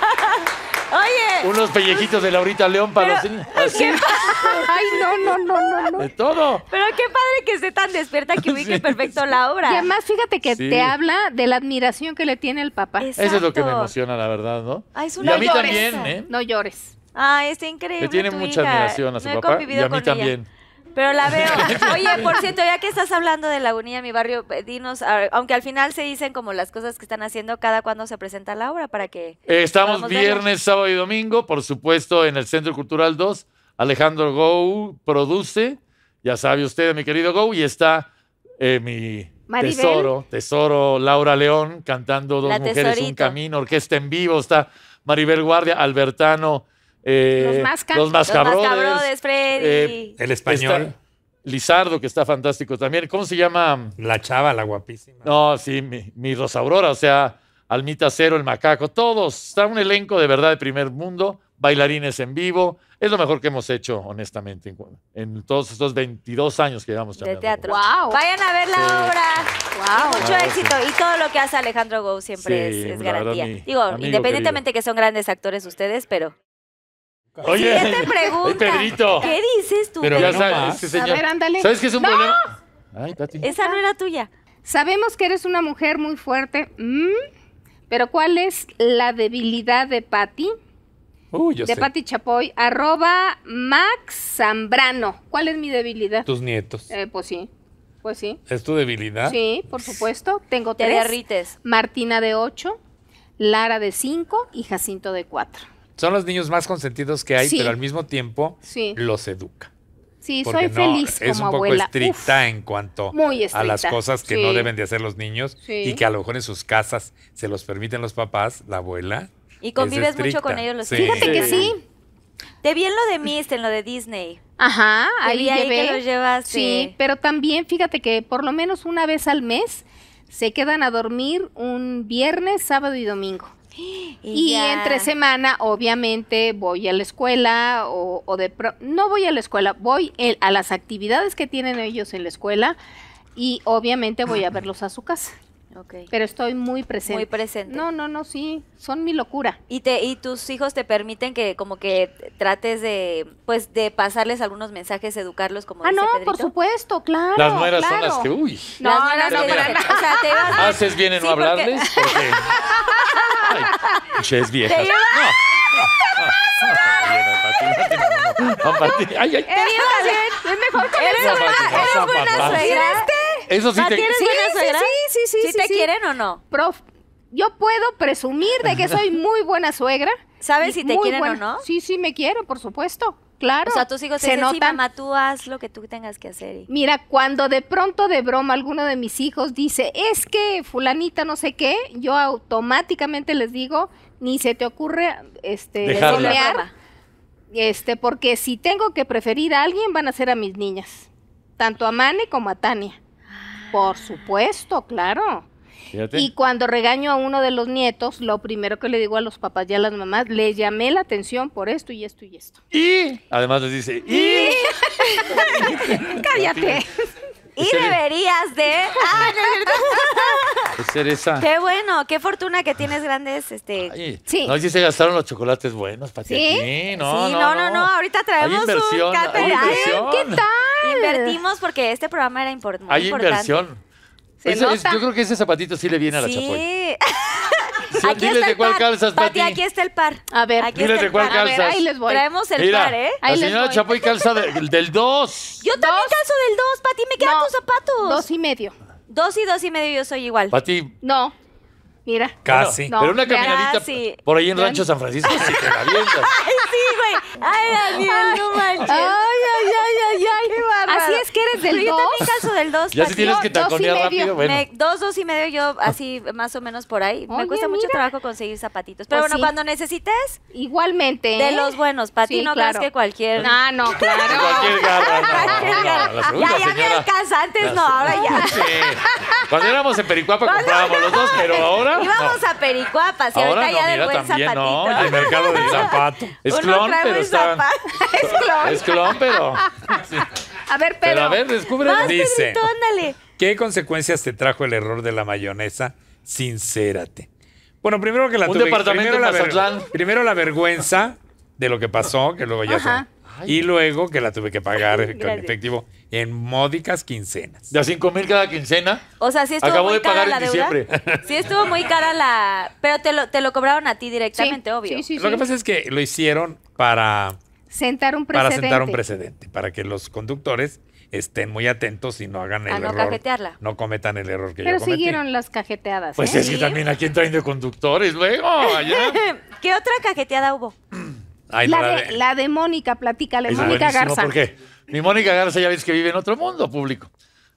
Oye. Unos pellejitos de Laurita León para los Ay, no, no, no, no, De todo. Pero qué padre que esté tan despierta que ubique perfecto la obra. Y además, fíjate que te habla de la admiración que le tiene el papá. Eso es lo que me emociona, la verdad, ¿no? Ah, a mí también, ¿eh? No llores. Ay, está increíble. Le tiene mucha admiración a su papá y a mí también. Pero la veo. Oye, por cierto, ya que estás hablando de la Lagunilla, mi barrio, eh, dinos, aunque al final se dicen como las cosas que están haciendo cada cuando se presenta Laura para que... Eh, estamos viernes, sábado y domingo, por supuesto, en el Centro Cultural 2. Alejandro Gou produce, ya sabe usted, mi querido Gou, y está eh, mi tesoro, tesoro Laura León, cantando Dos Mujeres, Un Camino, orquesta en vivo, está Maribel Guardia, Albertano. Eh, los Los Mascabrodes. Los eh, Freddy. el español. Lizardo, que está fantástico también. ¿Cómo se llama? La chava, la guapísima. No, sí, mi, Rosa Aurora, o sea, Almita Cero, el Macaco, todos. Está un elenco de verdad de primer mundo, bailarines en vivo. Es lo mejor que hemos hecho, honestamente, en, todos estos 22 años que llevamos. De teatro. Vayan a ver la obra. Wow. mucho éxito. Y todo lo que hace Alejandro Gou siempre es, garantía. Digo, independientemente que son grandes actores ustedes, pero... Oye, Siguiente pregunta. Pedrito. ¿Qué dices tú? ya sabes, señor. A ver, ándale. ¿Sabes qué es un ¡No! problema? Ay, Pati. Esa no era tuya. Sabemos que eres una mujer muy fuerte, mm, pero ¿cuál es la debilidad de Patti? Uh, yo de sé. Pati Chapoy, arroba Max Zambrano. ¿Cuál es mi debilidad? Tus nietos. Eh, pues sí, pues sí. ¿Es tu debilidad? Sí, por supuesto. Tengo tres. Martina de ocho, Lara de cinco y Jacinto de cuatro son los niños más consentidos que hay, pero al mismo tiempo los educa. Sí, soy feliz como Es un poco estricta en cuanto a las cosas que no deben de hacer los niños y que a lo mejor en sus casas se los permiten los papás, la abuela. Y convives mucho con ellos los Fíjate que sí. Te vi en lo de Mist, en lo de Disney. Ajá, ahí, ahí que lo llevas Sí, pero también fíjate que por lo menos una vez al mes se quedan a dormir un viernes, sábado y domingo. Y, entre semana, obviamente, voy a la escuela o, de... Pro no voy a la escuela, voy a las actividades que tienen ellos en la escuela y obviamente voy a verlos a su casa. Pero estoy muy presente. Muy presente. No, no, no, sí, son mi locura. Y te y tus hijos te permiten que como que trates de pues de pasarles algunos mensajes, educarlos como Ah, no, por supuesto, claro. Las nueras son las que, uy. las nueras no, no, O sea, te vas haces bien en hablarles. Porque... Ay, Te no, no, ay! ¡Ay, ay, ay! ¡Ay, ay, ay! Eso sí te... Sí, sí, sí. te quieren o no? Prof, yo puedo presumir de que soy muy buena suegra. ¿Sabes si te quieren o no? Sí, sí, me quiero, por supuesto. Claro. O sea, tus hijos se dicen, mamá, tú haz lo que tú tengas que hacer. Mira, cuando de pronto de broma alguno de mis hijos dice, es que fulanita no sé qué, yo automáticamente les digo, ni se te ocurre este, bromear, este, porque si tengo que preferir a alguien, van a ser a mis niñas. Tanto a Mane como a Tania. Por supuesto, claro. Y cuando regaño a uno de los nietos, lo primero que le digo a los papás y a las mamás, le llamé la atención por esto y esto y esto. Y además les dice, y... Cállate. Y deberías de. Ah, no Cereza. Qué bueno, qué fortuna que tienes grandes, este. sí. No, sí se gastaron los chocolates buenos para ¿Sí? No, no, no, no, Ahorita traemos un café. ¿Qué tal? Invertimos porque este programa era muy importante. Hay inversión. yo creo que ese zapatito sí le viene a la sí. aquí diles de cuál calzas, Pati. Pati, aquí está el par. A ver, aquí diles está de el par. calzas. ahí les voy. Traemos el par, ¿eh? Ahí la señora voy. Chapoy calza del 2. Yo también calzo del 2, Pati. Me quedan tus zapatos. Dos y medio. Dos y dos y medio yo soy igual. Pati, No, Mira. Casi. pero una caminadita por ahí en Rancho San Francisco sí que la avientas. Ay, sí, güey. Ay, Daniel, no manches. Ay, ay, ay, ay, ay, qué Así es que eres del 2. Yo también caso del 2. Ya si tienes que taconear rápido, bueno. dos, dos y medio yo así más o menos por ahí. me cuesta mucho trabajo conseguir zapatitos. Pero pues bueno, cuando necesites. Igualmente. De ¿eh? los buenos, Pati. ti no claro. que cualquier. No, no, claro. cualquier garra. No, no, ya, ya me alcanza. Antes no, ahora ya. Cuando éramos en Pericuapa comprábamos los dos, pero ahora Íbamos a Pericuapas y Ahora ahorita ya del buen también, zapatito. No, el mercado del zapato. Es Uno clon, pero está... Es clon. Es clon, pero... A ver, Pedro. Pero a ver, descubre. Dice, Pedrito, ándale. ¿qué consecuencias te trajo el error de la mayonesa? Sincérate. Bueno, primero que la un departamento de la primero la vergüenza de lo que pasó, que luego ya Ajá y luego que la tuve que pagar con efectivo en módicas quincenas. ¿De a 5 mil cada quincena? O sea, estuvo Acabo de pagar cara la Sí estuvo muy cara la... Pero te lo, te lo cobraron a ti directamente, obvio. lo que pasa es que lo hicieron para, Sentar un precedente para sentar un precedente, para que los conductores estén muy atentos y no hagan el A no cajetearla. No cometan el error que Pero yo cometí. siguieron las cajeteadas. Pues ¿eh? es que también aquí traen de conductores luego, allá. ¿Qué otra cajeteada hubo? la, de, la, Mónica, platícale, Mónica Garza. ¿Por qué? Mi Mónica Garza ya ves que vive en otro mundo público.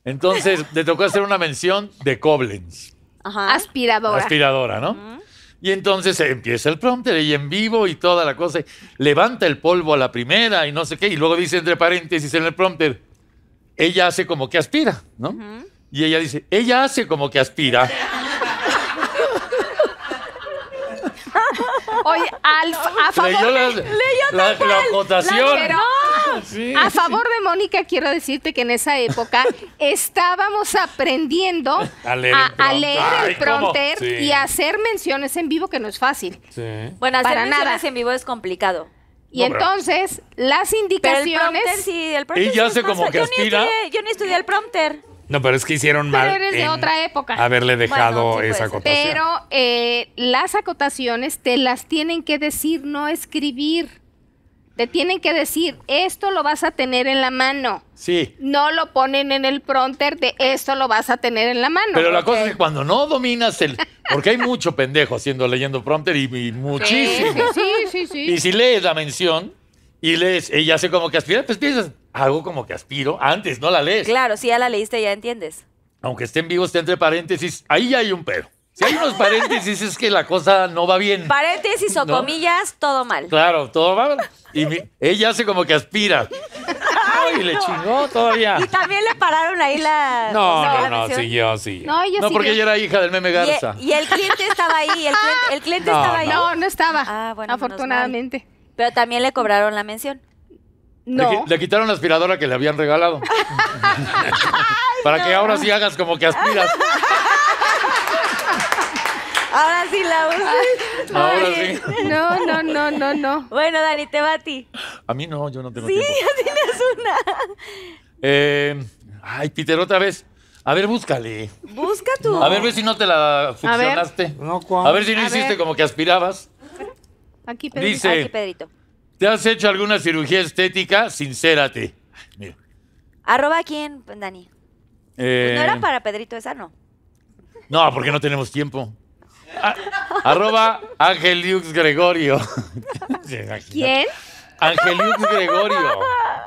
Entonces, le tocó hacer una mención de Koblenz. Ajá. Aspiradora. Aspiradora, ¿no? Y entonces empieza el prompter y en vivo y toda la cosa. Levanta el polvo a la primera y no sé qué. Y luego dice entre paréntesis en el prompter, ella hace como que aspira, ¿no? Y ella dice, ella hace como que aspira. Oye, a favor. la, a favor de Mónica, quiero decirte que en esa época estábamos aprendiendo a leer, el, prompter y hacer menciones en vivo, que no es fácil. Bueno, hacer menciones en vivo es complicado. Y entonces, las indicaciones. Y ya sé como que yo estudié, yo ni estudié el prompter. No, pero es que hicieron mal. otra época. Haberle dejado esa acotación. Pero eh, las acotaciones te las tienen que decir, no escribir. Te tienen que decir, esto lo vas a tener en la mano. Sí. No lo ponen en el prompter de esto lo vas a tener en la mano. Pero la cosa es que cuando no dominas el. Porque hay mucho pendejo haciendo leyendo prompter y, muchísimo. sí, sí, sí, Y si lees la mención, y lees, ella hace como que aspira, pues piensas, hago como que aspiro antes, no la lees. Claro, si ya la leíste, ya entiendes. Aunque esté en vivo, esté entre paréntesis, ahí ya hay un pero. Si hay unos paréntesis, es que la cosa no va bien. Paréntesis o comillas, todo mal. Claro, todo mal. Y ella hace como que aspira. Ay, y le chingó todavía. Y también le pararon ahí la. No, no, no, siguió, sí. No, ella no porque ella era hija del meme Garza. Y, el cliente estaba ahí, el cliente, el cliente estaba ahí. No, no estaba. Ah, bueno, afortunadamente. Pero también le cobraron la mención. No. Le, quitaron la aspiradora que le habían regalado. Para que ahora sí hagas como que aspiras. Ahora sí la usas. Ahora sí. No, no, no, no, no. Bueno, Dani, te va a ti. A mí no, yo no tengo Sí, ya tienes una. Em, ay, Peter, otra vez. A ver, búscale. Busca tú. A ver, si no te la funcionaste. A ver si no hiciste como que aspirabas. Aquí, Pedrito. Dice, ¿Te has hecho alguna cirugía estética? Sincérate. ¿Arroba quién, Dani? Eh, pues no era para Pedrito esa, ¿no? No, porque no tenemos tiempo. arroba Angeliux Gregorio. ¿Quién? Angeliux Gregorio.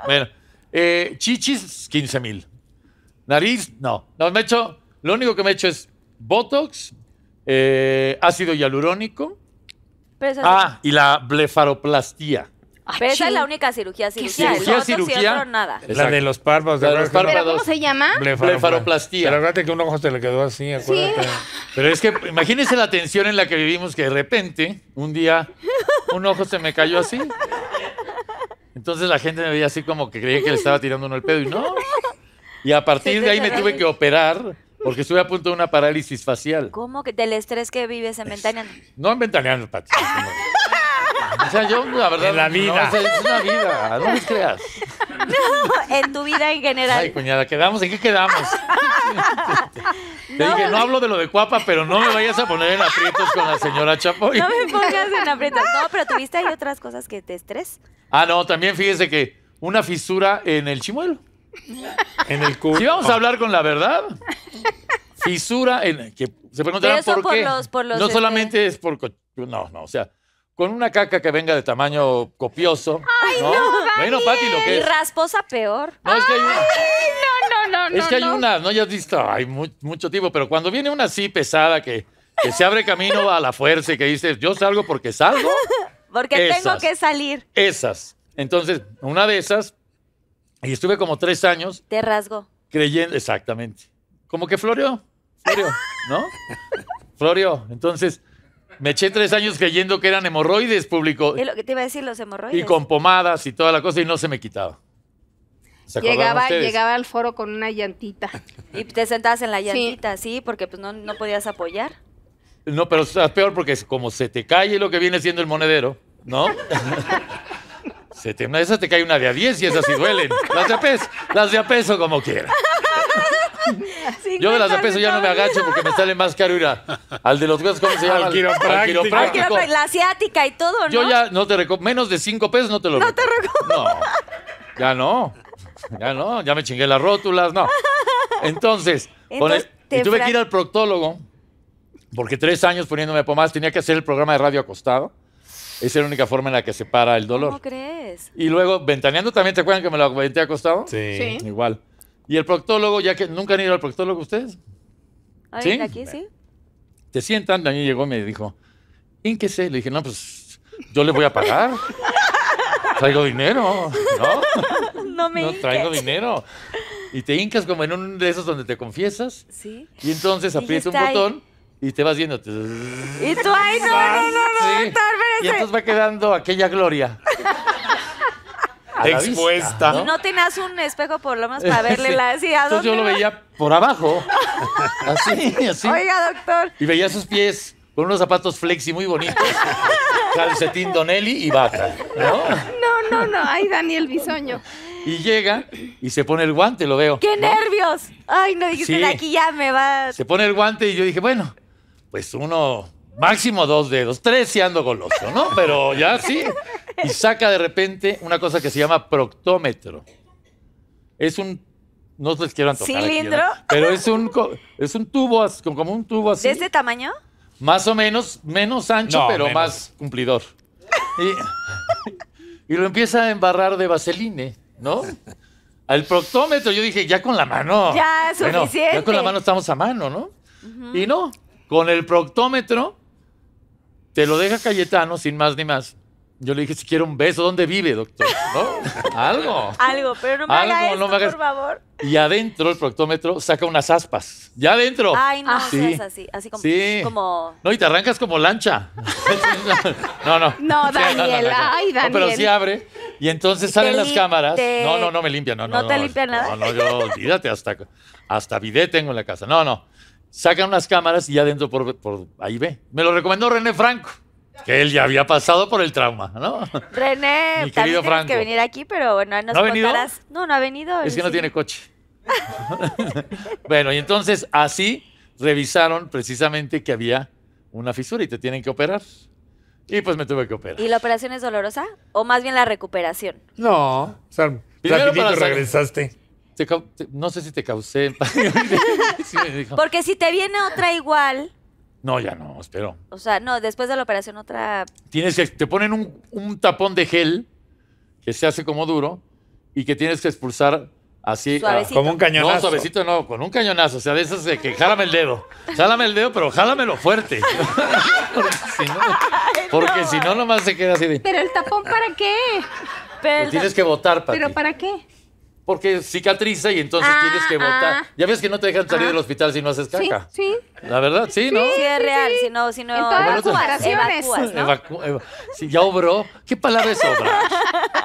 Bueno, eh, chichis, 15 mil. Nariz, no. No, me he hecho, lo único que me he hecho es Botox, eh, ácido hialurónico ah, y la blefaroplastía. Pero esa es la única cirugía cirugía. Cirugía, cirugía. nada. La de los párpados. de los párpados. cómo se llama? Blefaroplastía. Pero es que un ojo se le quedó así, acuérdate. Pero es que imagínense la tensión en la que vivimos que de repente, un día, un ojo se me cayó así. Entonces la gente me veía así como que creía que le estaba tirando uno el pedo y no. Y a partir de ahí me tuve que operar porque estuve a punto de una parálisis facial. ¿Cómo? que ¿Del estrés que vives en Ventaneando? No en Ventaneando, Pati. O sea, yo, la verdad. En la vida. es una vida, no me creas. No, en tu vida en general. Ay, cuñada, ¿quedamos? ¿En qué quedamos? Te dije, no hablo de lo de Cuapa, pero no me vayas a poner en aprietos con la señora Chapoy. No me pongas en aprietos. No, pero tuviste ahí otras cosas que te estrés. Ah, no, también fíjese que una fisura en el chimuelo. En el Si vamos a oh. hablar con la verdad, fisura en que se preguntarán por, qué. no este, solamente es por no, no, o sea, con una caca que venga de tamaño copioso. Ay, no, Bueno, Pati, lo que es. Y rasposa peor. No, es que hay una. No, no, no. Es que hay una, ¿no? Ya has visto, hay mucho tipo, pero cuando viene una así pesada que, se abre camino a la fuerza y que dices, yo salgo porque salgo. Porque tengo que salir. Esas. Entonces, una de esas y estuve como tres años. Te rasgo Creyendo, exactamente. Como que Florio Florio ¿no? Florio Entonces, me eché tres años creyendo que eran hemorroides, público. y lo que te iba a decir, los hemorroides. Y con pomadas y toda la cosa, y no se me quitaba. llegaba, llegaba al foro con una llantita. Y te sentabas en la llantita, sí, porque pues no, no, podías apoyar. No, pero es peor porque como se te calle lo que viene siendo el monedero, ¿no? Se te, esa te cae una de a 10 y esas sí duelen. Las de peso, las de a peso como quieras. Yo de las de peso ya no me agacho porque me sale más caro ir al de los huesos, ¿cómo se llama? Al quiropráctico. La asiática y todo, ¿no? Yo ya no te recomiendo, menos de 5 pesos no te lo No te recomiendo. No, ya no, ya no, ya me chingué las rótulas, no. Entonces, y tuve que ir al proctólogo porque tres años poniéndome pomadas tenía que hacer el programa de radio acostado. Esa Es la única forma en la que se para el dolor. ¿Cómo crees? Y luego, ventaneando también, ¿te acuerdan que me lo comenté acostado? Sí. Igual. Y el proctólogo, ya que nunca han ido al proctólogo ustedes. aquí sí. Te sientan, Daniel llegó y me dijo, ¿en Le dije, no, pues yo le voy a pagar. traigo dinero, ¿no? No me No traigo dinero. Y te hincas como en uno de esos donde te confiesas. Sí. Y entonces aprietas un botón y te vas viendo. Y tú, ahí? no, no, no, no, vez. Y eh, entonces va quedando aquella gloria. expuesta. ¿no? Y no tenías un espejo por lo menos para verle la así, Entonces yo lo veía por abajo. así, así. Oiga, doctor. Y veía sus pies con unos zapatos flexi muy bonitos. calcetín Donelli y baja. ¿no? No, no, Ay, Daniel Bisoño. Y llega y se pone el guante, lo veo. ¡Qué nervios! Ay, no dijiste, aquí ya me va. Se pone el guante y yo dije, bueno, pues uno Máximo dos dedos, tres y ando goloso, ¿no? Pero ya sí. Y saca de repente una cosa que se llama proctómetro. Es un no les quiero antojar. ¿Cilindro? pero es un, es un tubo, como un tubo así. ¿De este tamaño? Más o menos, menos ancho, pero más cumplidor. Y, lo empieza a embarrar de vaseline, ¿no? Al proctómetro yo dije, ya con la mano. Ya, es suficiente. ya con la mano estamos a mano, ¿no? Y no, con el proctómetro te lo deja Cayetano, sin más ni más. Yo le dije, si quiero un beso, ¿dónde vive, doctor? ¿No? Algo. Algo, pero no me Algo, no hagas... por favor. Y adentro el proctómetro saca unas aspas. ¡Ya adentro! Ay, no ah, así, así como, sí. No, y te arrancas como lancha. no, no. No, Daniel, no, ay, Daniel. pero sí abre. Y entonces salen las cámaras. No, no, no me limpia. No, no, no. te limpian nada? No, no, yo, olvídate, hasta, hasta bidet tengo en la casa. No, no sacan unas cámaras y ya adentro por, ahí ve. Me lo recomendó René Franco, que él ya había pasado por el trauma, ¿no? René, Mi querido que venir aquí, pero bueno, ¿No ha venido? No, no ha venido. Es que no tiene coche. bueno, y entonces así revisaron precisamente que había una fisura y te tienen que operar. Y pues me tuve que operar. ¿Y la operación es dolorosa? ¿O más bien la recuperación? No, o Primero regresaste no sé si te causé Porque si te viene otra igual. No, ya no, espero. O sea, no, después de la operación otra. Tienes que. Te ponen un, tapón de gel que se hace como duro y que tienes que expulsar así. Ah, como un cañonazo. No, suavecito no, con un cañonazo. O sea, de esas de que jálame el dedo. Jálame el dedo, pero jálamelo fuerte. porque si no, nomás se queda así de. ¿Pero el tapón para qué? tienes que votar, para ¿Pero para qué? Porque cicatriza y entonces ah, tienes que votar. Ah. ya ves que no te dejan salir del hospital si no haces caca. Sí, sí. La verdad, sí, ¿no? Sí, es real. Si no, si no. En sí, ya obró. ¿Qué palabra es obra?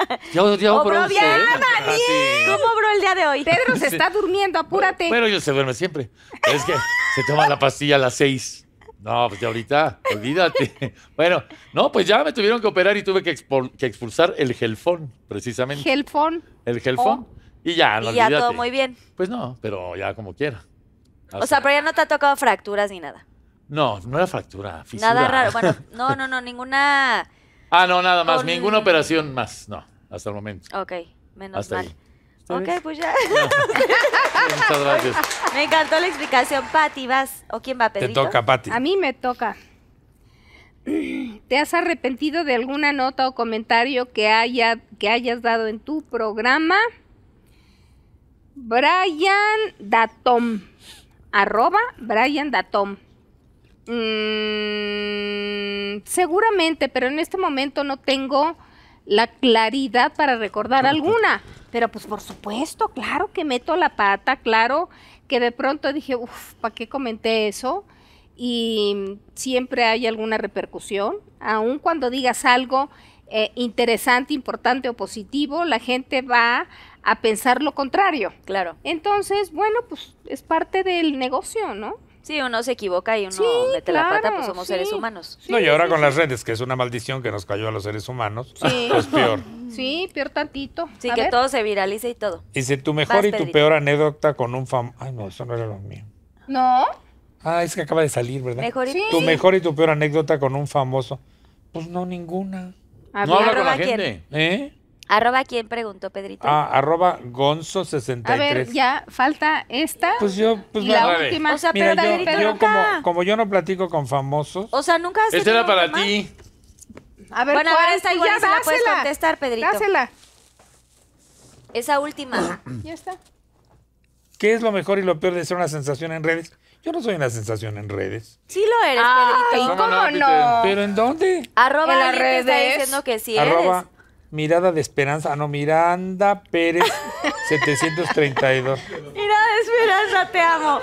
Ya, ya obró, obró bien, ah, ¿Cómo obró el día de hoy? Pedro se está durmiendo, apúrate. Bueno, yo se duerme siempre. Es que se toma la pastilla a las seis. No, pues ya ahorita, olvídate. bueno, no, pues ya me tuvieron que operar y tuve que, expulsar el gelfón, precisamente. ¿Gelfón? El gelfón. Oh. Y ya, no Y ya todo muy bien. Pues no, pero ya como quiera. O, sea, pero ya no te ha tocado fracturas ni nada. No, no era fractura, física. Nada raro. Bueno, no, no, no, ninguna. Ah, no, nada más. Ninguna operación más. No, hasta el momento. Ok, menos Hasta mal. ahí. Ok, pues ya. Muchas gracias. Me encantó la explicación. Pati, vas. ¿O quién va, Te toca, Pati. A mí me toca. ¿Te has arrepentido de alguna nota o comentario que, haya, que hayas dado en tu programa? Brian Datom. Arroba Brian Datom. Mm, seguramente, pero en este momento no tengo la claridad para recordar alguna. Pero pues por supuesto, claro que meto la pata, claro que de pronto dije, uff, ¿para qué comenté eso? Y siempre hay alguna repercusión. Aun cuando digas algo eh, interesante, importante o positivo, la gente va a pensar lo contrario. Claro. Entonces, bueno, pues es parte del negocio, ¿no? Sí, uno se equivoca y uno mete la pata, pues somos seres humanos. no, y ahora con las redes, que es una maldición que nos cayó a los seres humanos, pues peor. Sí, peor tantito. Sí, que todo se viralice y todo. Dice, tu mejor y tu peor anécdota con un famoso... Ay, no, eso no era lo mío. ¿No? Ah, es que acaba de salir, ¿verdad? Mejor Tu mejor y tu peor anécdota con un famoso. Pues no, ninguna. no habla con la gente. ¿Eh? Arroba quién preguntó, Pedrito. Ah, arroba gonzo63. A ver, ya falta esta. Pues yo, pues la última. O sea, Mira, pero yo, como, como, yo no platico con famosos. O sea, nunca has Esta era para ti. A ver, bueno, está igual ya se la puedes contestar, Pedrito. Dásela. Esa última. ya está. ¿Qué es lo mejor y lo peor de ser una sensación en redes? Yo no soy una sensación en redes. Sí lo eres, Ay, Pedrito. ¿Cómo no? ¿Pero en dónde? Arroba en las redes. Está diciendo que sí eres. Mirada de Esperanza, ah, no, Miranda Pérez 732. Mirada de Esperanza, te amo.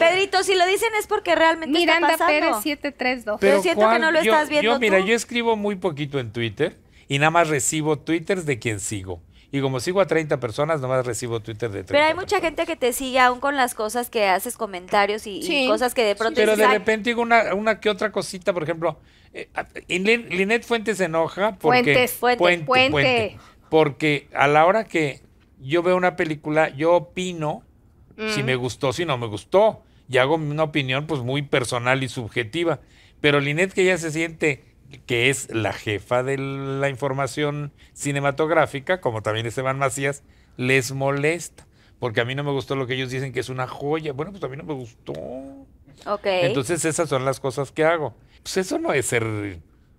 Pedrito, si lo dicen es porque realmente Miranda está Pérez 732. Pero siento que no lo estás viendo. mira, yo escribo muy poquito en Twitter y nada más recibo twitters de quien sigo. Y como sigo a 30 personas, nomás recibo Twitter de 30. Pero hay mucha gente que te sigue aún con las cosas que haces, comentarios y, cosas que de pronto... Pero de repente digo una, una que otra cosita, por ejemplo, eh, Linet Fuentes se enoja porque... Fuentes, Fuentes, Porque a la hora que yo veo una película, yo opino si mm. me gustó, si no me gustó. Y hago una opinión pues muy personal y subjetiva. Pero Linet que ya se siente que es la jefa de la información cinematográfica, como también Esteban Macías, les molesta. Porque a mí no me gustó lo que ellos dicen que es una joya. Bueno, pues a mí no me gustó. Ok. Entonces esas son las cosas que hago. Pues eso no es ser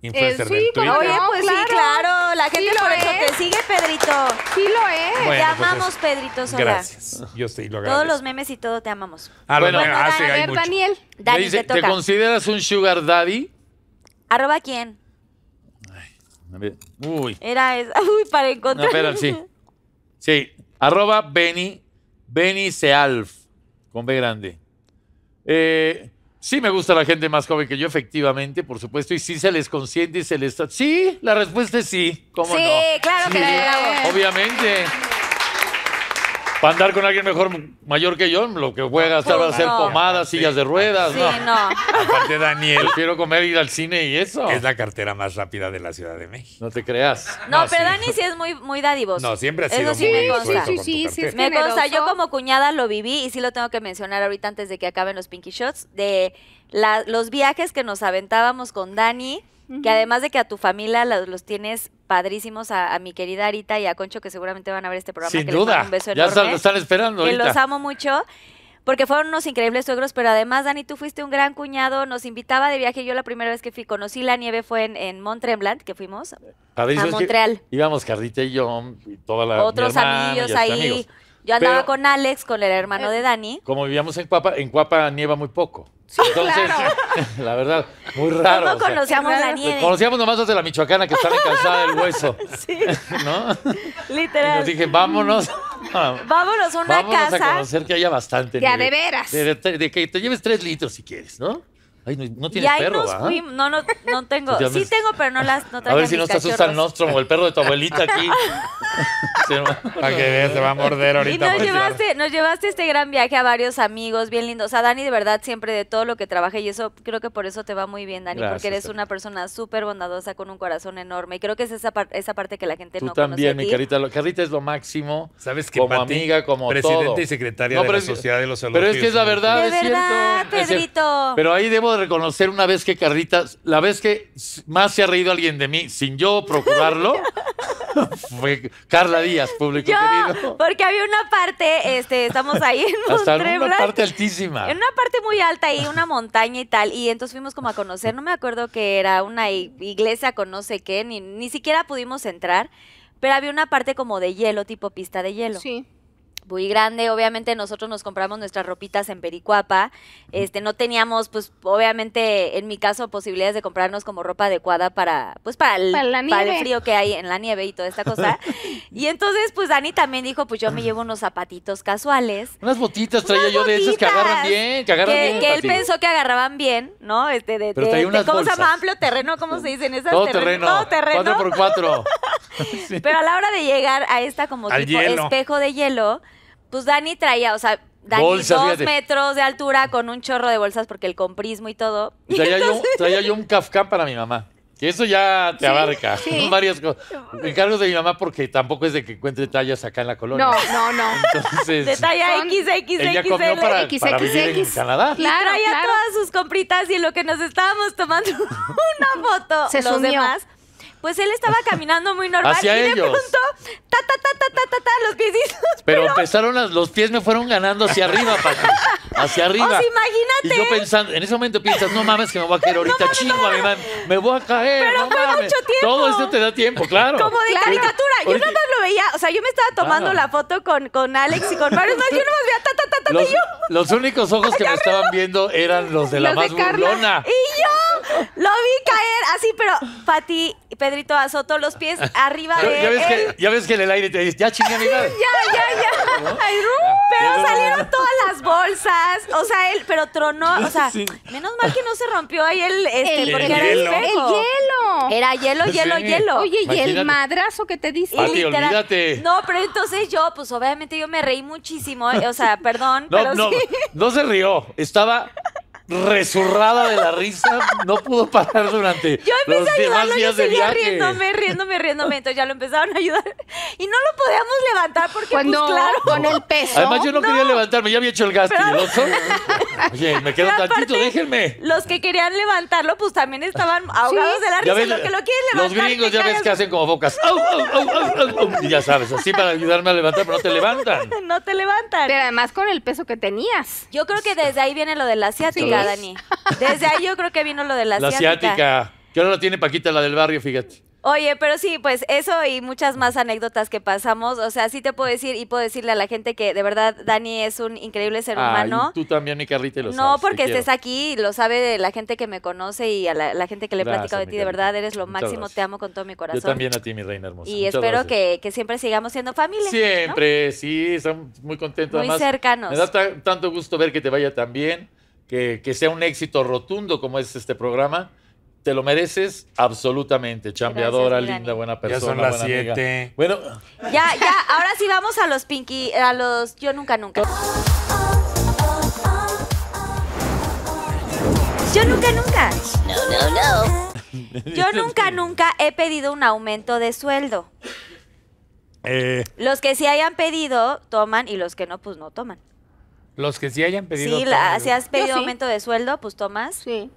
influencer eh, sí, pues claro. sí, claro. La gente por eso te sigue, Pedrito. Sí lo es. te pues amamos, Pedrito Sola. Gracias. Yo sí lo agradezco. Todos los memes y todo te amamos. Ah, bueno, ah, a ver, Daniel. ¿Te consideras un sugar daddy? ¿Arroba quién? Ay, uy. Era esa. Uy, para encontrar. No, sí. Sí. Arroba Benny. Benny Sealf. Con B grande. Eh, sí me gusta la gente más joven que yo, efectivamente, por supuesto. Y sí se les consiente y se les... Sí, la respuesta es sí. ¿Cómo sí, claro que sí. Obviamente. Para andar con alguien mejor, mayor que yo, lo que voy a gastar va a ser pomadas, sillas de ruedas. Sí, no. Aparte, Daniel quiero comer, ir al cine y eso. es la cartera más rápida de la Ciudad de México. No te creas. No, pero Dani sí es muy, muy dadivoso. No, siempre ha sido Eso sí me Sí, sí, sí, Me consta, yo como cuñada lo viví y sí lo tengo que mencionar ahorita antes de que acaben los Pinky Shots, de los viajes que nos aventábamos con Dani que además de que a tu familia los, tienes padrísimos, a, mi querida Arita y a Concho, que seguramente van a ver este programa. Sin que duda. un beso ya están, esperando. Que los amo mucho porque fueron unos increíbles suegros, pero además, Dani, tú fuiste un gran cuñado, nos invitaba de viaje. Yo la primera vez que fui, conocí la nieve fue en, en Mont que fuimos a Montreal. íbamos Carlita y yo, y toda Otros amigos ahí. Yo andaba con Alex, con el hermano de eh, Dani. Como vivíamos en Cuapa, en Cuapa nieva muy poco. Sí, Entonces, claro. la verdad, muy raro. No conocíamos a la nieve. Conocíamos nomás los de la Michoacana que están cansada del hueso. Sí. ¿No? Literal. Y nos dije, vámonos. vámonos a una vámonos casa. a conocer que haya bastante. Ya, de veras. De, de que te lleves tres litros si quieres, ¿no? Ay, no, no tienes perro, nos ¿ah? No, no, no tengo. Pues sí tengo, pero no las A ver si no te asusta el Nostrum o el perro de tu abuelita aquí. Para que se va a morder ahorita. Y nos pues, llevaste, nos llevaste este gran viaje a varios amigos, bien lindos. O sea, Dani, de verdad, siempre de todo lo que trabaja y eso creo que por eso te va muy bien, Dani, porque eres una persona súper bondadosa, con un corazón enorme. Y creo que es esa, esa parte que la gente no no también, conoce. Tú también, mi Carita. Carita es lo máximo. ¿Sabes que Como amiga, como presidente y secretaria de la Sociedad de los Elogios. Pero es que es la verdad, de es verdad, cierto. Pedrito. pero ahí debo reconocer una vez que Carlita, la vez que más se ha reído alguien de mí sin yo procurarlo, fue Carla Díaz, público yo, Porque había una parte, este, estamos ahí en una parte altísima. En una parte muy alta ahí, una montaña y tal. Y entonces fuimos como a conocer, no me acuerdo que era una iglesia con no sé qué, ni, ni siquiera pudimos entrar. Pero había una parte como de hielo, tipo pista de hielo. Sí muy grande. Obviamente nosotros nos compramos nuestras ropitas en Pericuapa. Este, no teníamos, pues, obviamente, en mi caso, posibilidades de comprarnos como ropa adecuada para, pues, para el, frío que hay en la nieve y toda esta cosa. y entonces, pues, Dani también dijo, pues, yo me llevo unos zapatitos casuales. Unas botitas traía yo de esas que agarran bien, que agarran bien. Que él pensó que agarraban bien, ¿no? Este, de, ¿cómo se llama? Amplio terreno, ¿cómo se dicen esas? Todo Todo terreno. Cuatro por cuatro. Pero a la hora de llegar a esta como tipo espejo de hielo, pues Dani traía, o sea, Dani dos metros de altura con un chorro de bolsas porque el comprismo y todo. Y traía, yo, un Kafka para mi mamá. Que eso ya te abarca varias cosas. Me encargo de mi mamá porque tampoco es de que encuentre tallas acá en la colonia. No, no, no. Entonces, de talla XXX, ella comió para, para vivir en Canadá. y traía todas sus compritas y en lo que nos estábamos tomando una foto. los demás pues él estaba caminando muy normal Hacia y de preguntó ta, ta, ta, ta, ta, ta, ta, los que Pero, pero... empezaron, los pies me fueron ganando hacia arriba, Pati, hacia arriba. O sea, imagínate. Y yo pensando, en ese momento piensas, no mames que me voy a caer ahorita, chingo a mi mamá. me voy a caer, Pero fue mucho tiempo. Todo esto te da tiempo, claro. Como de caricatura, yo nada más lo veía, o sea, yo me estaba tomando la foto con, con Alex y con Mario, más yo nada más veía ta, ta, ta, ta, los, y yo. Los únicos ojos que me estaban viendo eran los de la más burlona. Y yo lo vi caer así, pero Pati, Pedro Pedrito azotó los pies arriba de ¿Ya ves, él. Que, ya ves que en el aire te dice, ya chinga mi ya, ya, ya. Ah, pero salieron todas las bolsas. O sea, él, pero tronó. O sea, menos mal que no se rompió ahí el, este, el, era hielo. El hielo. Era hielo, pues hielo, hielo. Oye, y el madrazo que te dice. No, pero entonces yo, pues obviamente yo me reí muchísimo. O sea, perdón, pero no, sí. No se rió. Estaba resurrada de la risa, no pudo parar durante Yo empecé los a días yo seguía de viaje. riéndome, riéndome, riéndome. Entonces ya lo empezaron a ayudar y no lo podíamos levantar porque, pues, claro. Con el peso. Además, yo no, quería levantarme, ya había hecho el gasto Oye, me quedo tantito, déjenme. Los que querían levantarlo, pues también estaban ahogados de la risa. quieren levantar. Los gringos ya ves que hacen como bocas. y ya sabes, así para ayudarme a levantar, pero no te levantan. No te levantan. Pero además con el peso que tenías. Yo creo que desde ahí viene lo del asiático desde ahí yo creo que vino lo de la, la asiática. Que ahora la tiene Paquita, la del barrio, fíjate. Oye, pero sí, pues eso y muchas más anécdotas que pasamos. O sea, sí te puedo decir y puedo decirle a la gente que de verdad Dani es un increíble ser humano. tú también, mi Carlita, lo no No, porque estés aquí aquí, lo sabe la gente que me conoce y a la, gente que le he platicado de ti. De verdad, eres lo máximo, te amo con todo mi corazón. Yo también a ti, mi reina hermosa. Y espero que, siempre sigamos siendo familia. Siempre, sí, estamos muy contentos. Muy cercanos. Me da tanto gusto ver que te vaya también. bien que, sea un éxito rotundo como es este programa te lo mereces absolutamente. Chambeadora, linda, buena persona. Ya son las siete. Bueno. Ya, ya, ahora sí vamos a los Pinky, a los Yo Nunca Nunca. Yo nunca nunca. No, no, no. Yo nunca nunca he pedido un aumento de sueldo. Eh. Los que sí hayan pedido, toman y los que no, pues no toman. Los que sí hayan pedido. Sí, si has pedido aumento de sueldo, pues tomas. Sí.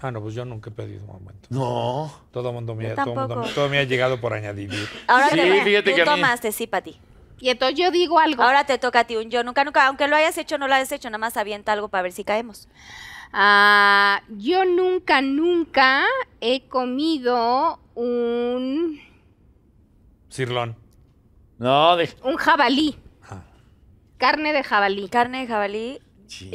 Ah, no, pues yo nunca he pedido un aumento. No. Todo mundo me, mundo, me ha llegado por añadir. Ahora sí, fíjate que a mí- tomaste, sí, ti. Y entonces yo digo algo. Ahora te toca a ti un yo nunca, nunca. Aunque lo hayas hecho, no lo hayas hecho, nada más avienta algo para ver si caemos. Ah, yo nunca, nunca he comido un, Cirlón. No, de- un jabalí. Carne de jabalí. Carne de jabalí.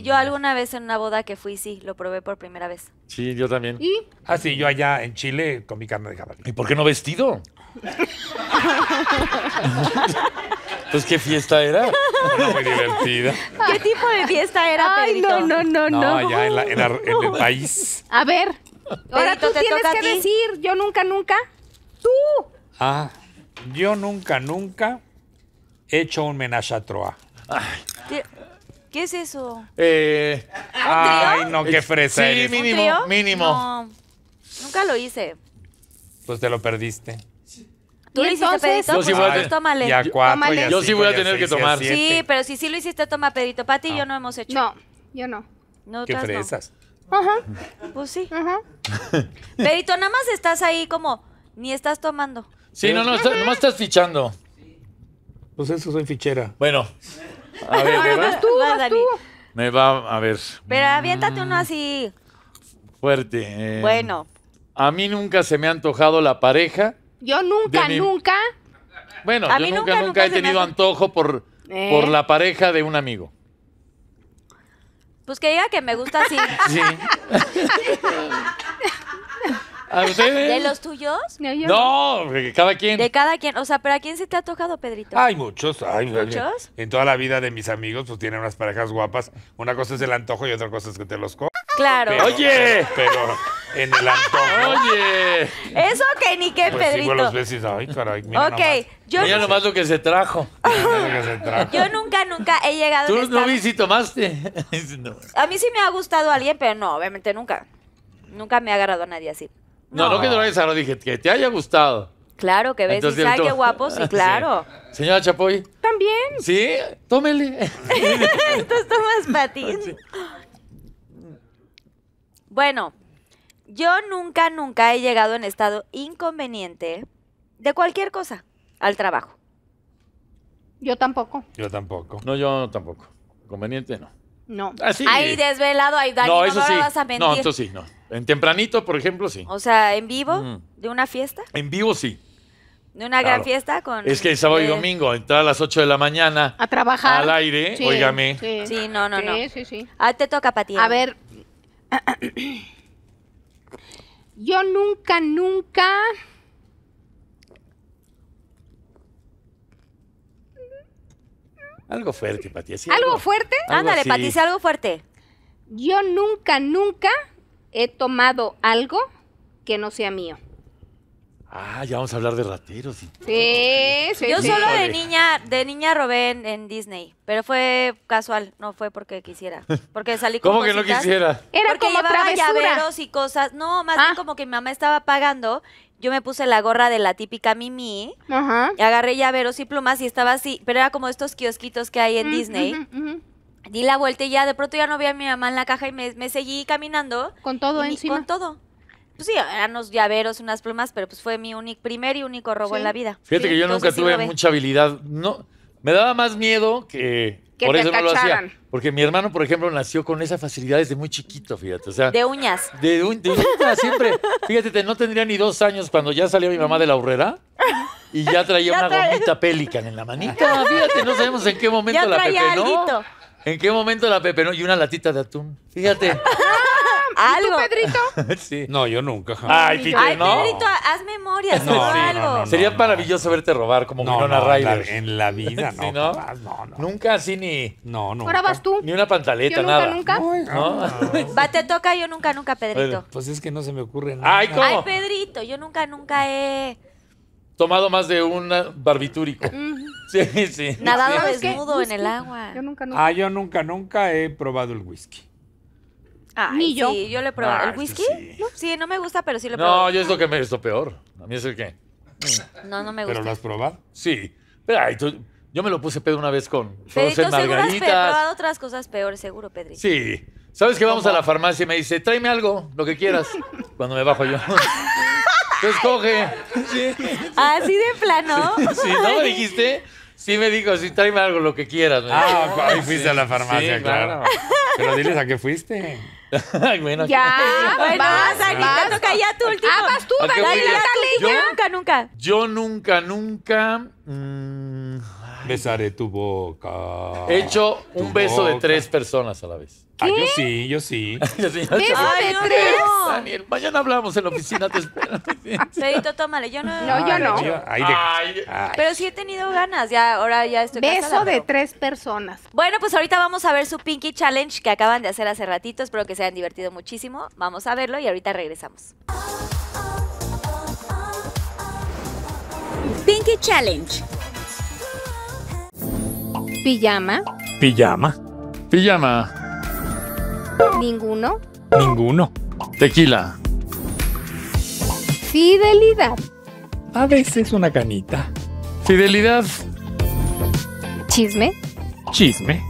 Yo alguna vez en una boda que fui, sí, lo probé por primera vez. Sí, yo también. ¿Y? Ah, sí, yo allá en Chile comí carne de jabalí. ¿Y por qué no vestido? Pues qué fiesta era. muy divertida. ¿Qué tipo de fiesta era, Ay, no, no, no, no. No, allá en, el país. A ver, ahora tú te tienes que decir, yo nunca, nunca. Tú. Ah, yo nunca, nunca he hecho un menaje a ¿Qué, es eso? Eh, ay, no, qué fresa Sí, mínimo, mínimo. nunca lo hice. Pues te lo perdiste. ¿Tú lo hiciste pedito? Yo sí cuatro, yo sí voy a tener que tomar. Sí, pero si sí lo hiciste, toma pedito. Pati y yo ah. no hemos hecho. No, yo no. no ¿Qué fresas? Ajá. Pues sí. Ajá. Pedito, nada más estás ahí como, ni estás tomando. Sí, no, no, no más estás fichando. Pues eso, soy fichera. Bueno. A ver, ¿me va? a ver. Pero aviéntate uno así. Fuerte. Eh. Bueno, A mí nunca se me ha antojado la pareja. Yo nunca, nunca. Bueno, yo nunca, nunca, he tenido antojo por, eh. por la pareja de un amigo. pues que diga que me gusta así. Sí. ¿De los tuyos? No, cada quien. De cada quien. O sea, ¿pero a quién se te ha tocado, Pedrito? Hay muchos. Hay muchos. En toda la vida de mis amigos, pues tienen unas parejas guapas. Una cosa es el antojo y otra cosa es que te los cojo Claro. Oye. Pero, en el antojo. Oye. Eso que ni qué, pues Pedrito. los Ay, Mira Yo nomás lo que se trajo. Yo nunca, nunca he llegado a ¿Tú no vi si tomaste? A mí sí me ha gustado alguien, pero no, obviamente nunca. Nunca me ha agarrado nadie así. No, no, que te lo haya gustado, dije que te haya gustado. Claro, que ves que y guapo, sí, claro. Señora Chapoy. También. Sí, tómele. es tomas para ti. Bueno, yo nunca, nunca he llegado en estado inconveniente de cualquier cosa al trabajo. Yo tampoco. Yo tampoco. No, yo tampoco. Conveniente no. No. Ahí desvelado, ahí Dani, no, vas a mentir. No, eso sí, no. En tempranito, por ejemplo, sí. O sea, en vivo, de una fiesta. En vivo, sí. De una gran fiesta con. Es que el sábado y domingo, entrar a las 8 de la mañana. A trabajar. Al aire, óigame. Sí. no, no, no. Sí, sí, sí. Ah, te toca, Pati. A ver. Yo nunca, nunca. Algo fuerte, Pati. ¿Algo, fuerte? Ándale, Pati, algo fuerte. Yo nunca, nunca he tomado algo que no sea mío. Ah, ya vamos a hablar de rateros. sí, sí, Yo solo de niña, de niña robé en, Disney, pero fue casual, no fue porque quisiera, porque salí con ¿Cómo que no quisiera? Era porque como llevaba llaveros y cosas. No, más bien ah. como que mi mamá estaba pagando, yo me puse la gorra de la típica Mimi, Ajá. y agarré llaveros y plumas y estaba así, pero era como estos kiosquitos que hay en mm, Disney. Ajá, di la vuelta y ya de pronto ya no vi a mi mamá en la caja y me, seguí caminando. Con todo encima. Con todo. Pues sí, eran unos llaveros, unas plumas, pero pues fue mi único, primer y único robo en la vida. Fíjate que yo nunca tuve mucha habilidad. No, me daba más miedo que, por eso no lo hacía. Porque mi hermano, por ejemplo, nació con esa facilidad desde muy chiquito, fíjate. O sea, de uñas. De, uñas, siempre. Fíjate, no tendría ni dos años cuando ya salió mi mamá de la horrera. Y ya traía una gomita pelican en la manita. Fíjate, no sabemos en qué momento la Pepe, ¿En qué momento la pepe? No, y una latita de atún. Fíjate. ¿Algo? Pedrito? sí. No, yo nunca. Ay, Peter, no. Pedrito, haz memoria, no, algo. Sería maravilloso verte robar como Winona Ryder. en la vida, ¿Sí, no, no? Nunca así ni... No, no. ¿Ahora vas tú? Ni una pantaleta, nada. nunca, nunca? Va, te toca yo nunca, nunca, Pedrito. Pues es que no se me ocurre nada. Ay, ¿cómo? Ay, Pedrito, yo nunca, nunca he... Tomado más de un barbitúrico. Sí, sí. Nadado desnudo en el agua. Yo nunca, nunca. Ah, yo nunca, nunca he probado el whisky. Ah, Ni yo. Sí, yo le he probado. Ah, ¿El whisky? Sí. No, me gusta, pero sí lo he probado. No, yo es lo que me es peor. A mí es el que. No, no me gusta. ¿Pero lo has probado? Sí. Pero ay, tú, yo me lo puse pedo una vez con Pedrito, margaritas. Seguro has probado otras cosas peores, seguro, Pedri. Sí. ¿Sabes que vamos a la farmacia y me dice, tráeme algo, lo que quieras? Cuando me bajo yo. Te escoge. Ah, sí, Así de plano. Sí, ¿no me dijiste? sí me dijo, sí, tráeme algo, lo que quieras. ah, fuiste a la farmacia, claro. Pero diles a qué fuiste. Ay, bueno, ya, vas, toca ya tu último. Ah, vas tú, dale, nunca, nunca. Yo nunca, nunca. Mm, Besaré tu boca. He hecho un beso de tres personas a la vez. Ah, yo sí, yo sí. ¿Beso de tres? Daniel, mañana hablamos en la oficina, te Pedito, tómale. Yo no. No, yo no. Pero sí he tenido ganas. Ya, ahora ya estoy Beso de tres personas. Bueno, pues ahorita vamos a ver su Pinky Challenge que acaban de hacer hace ratitos. Espero que se hayan divertido muchísimo. Vamos a verlo y ahorita regresamos. Pinky Challenge Pijama. Pijama. Pijama. Ninguno. Ninguno. Tequila. Fidelidad. A veces una canita. Fidelidad. Chisme. Chisme.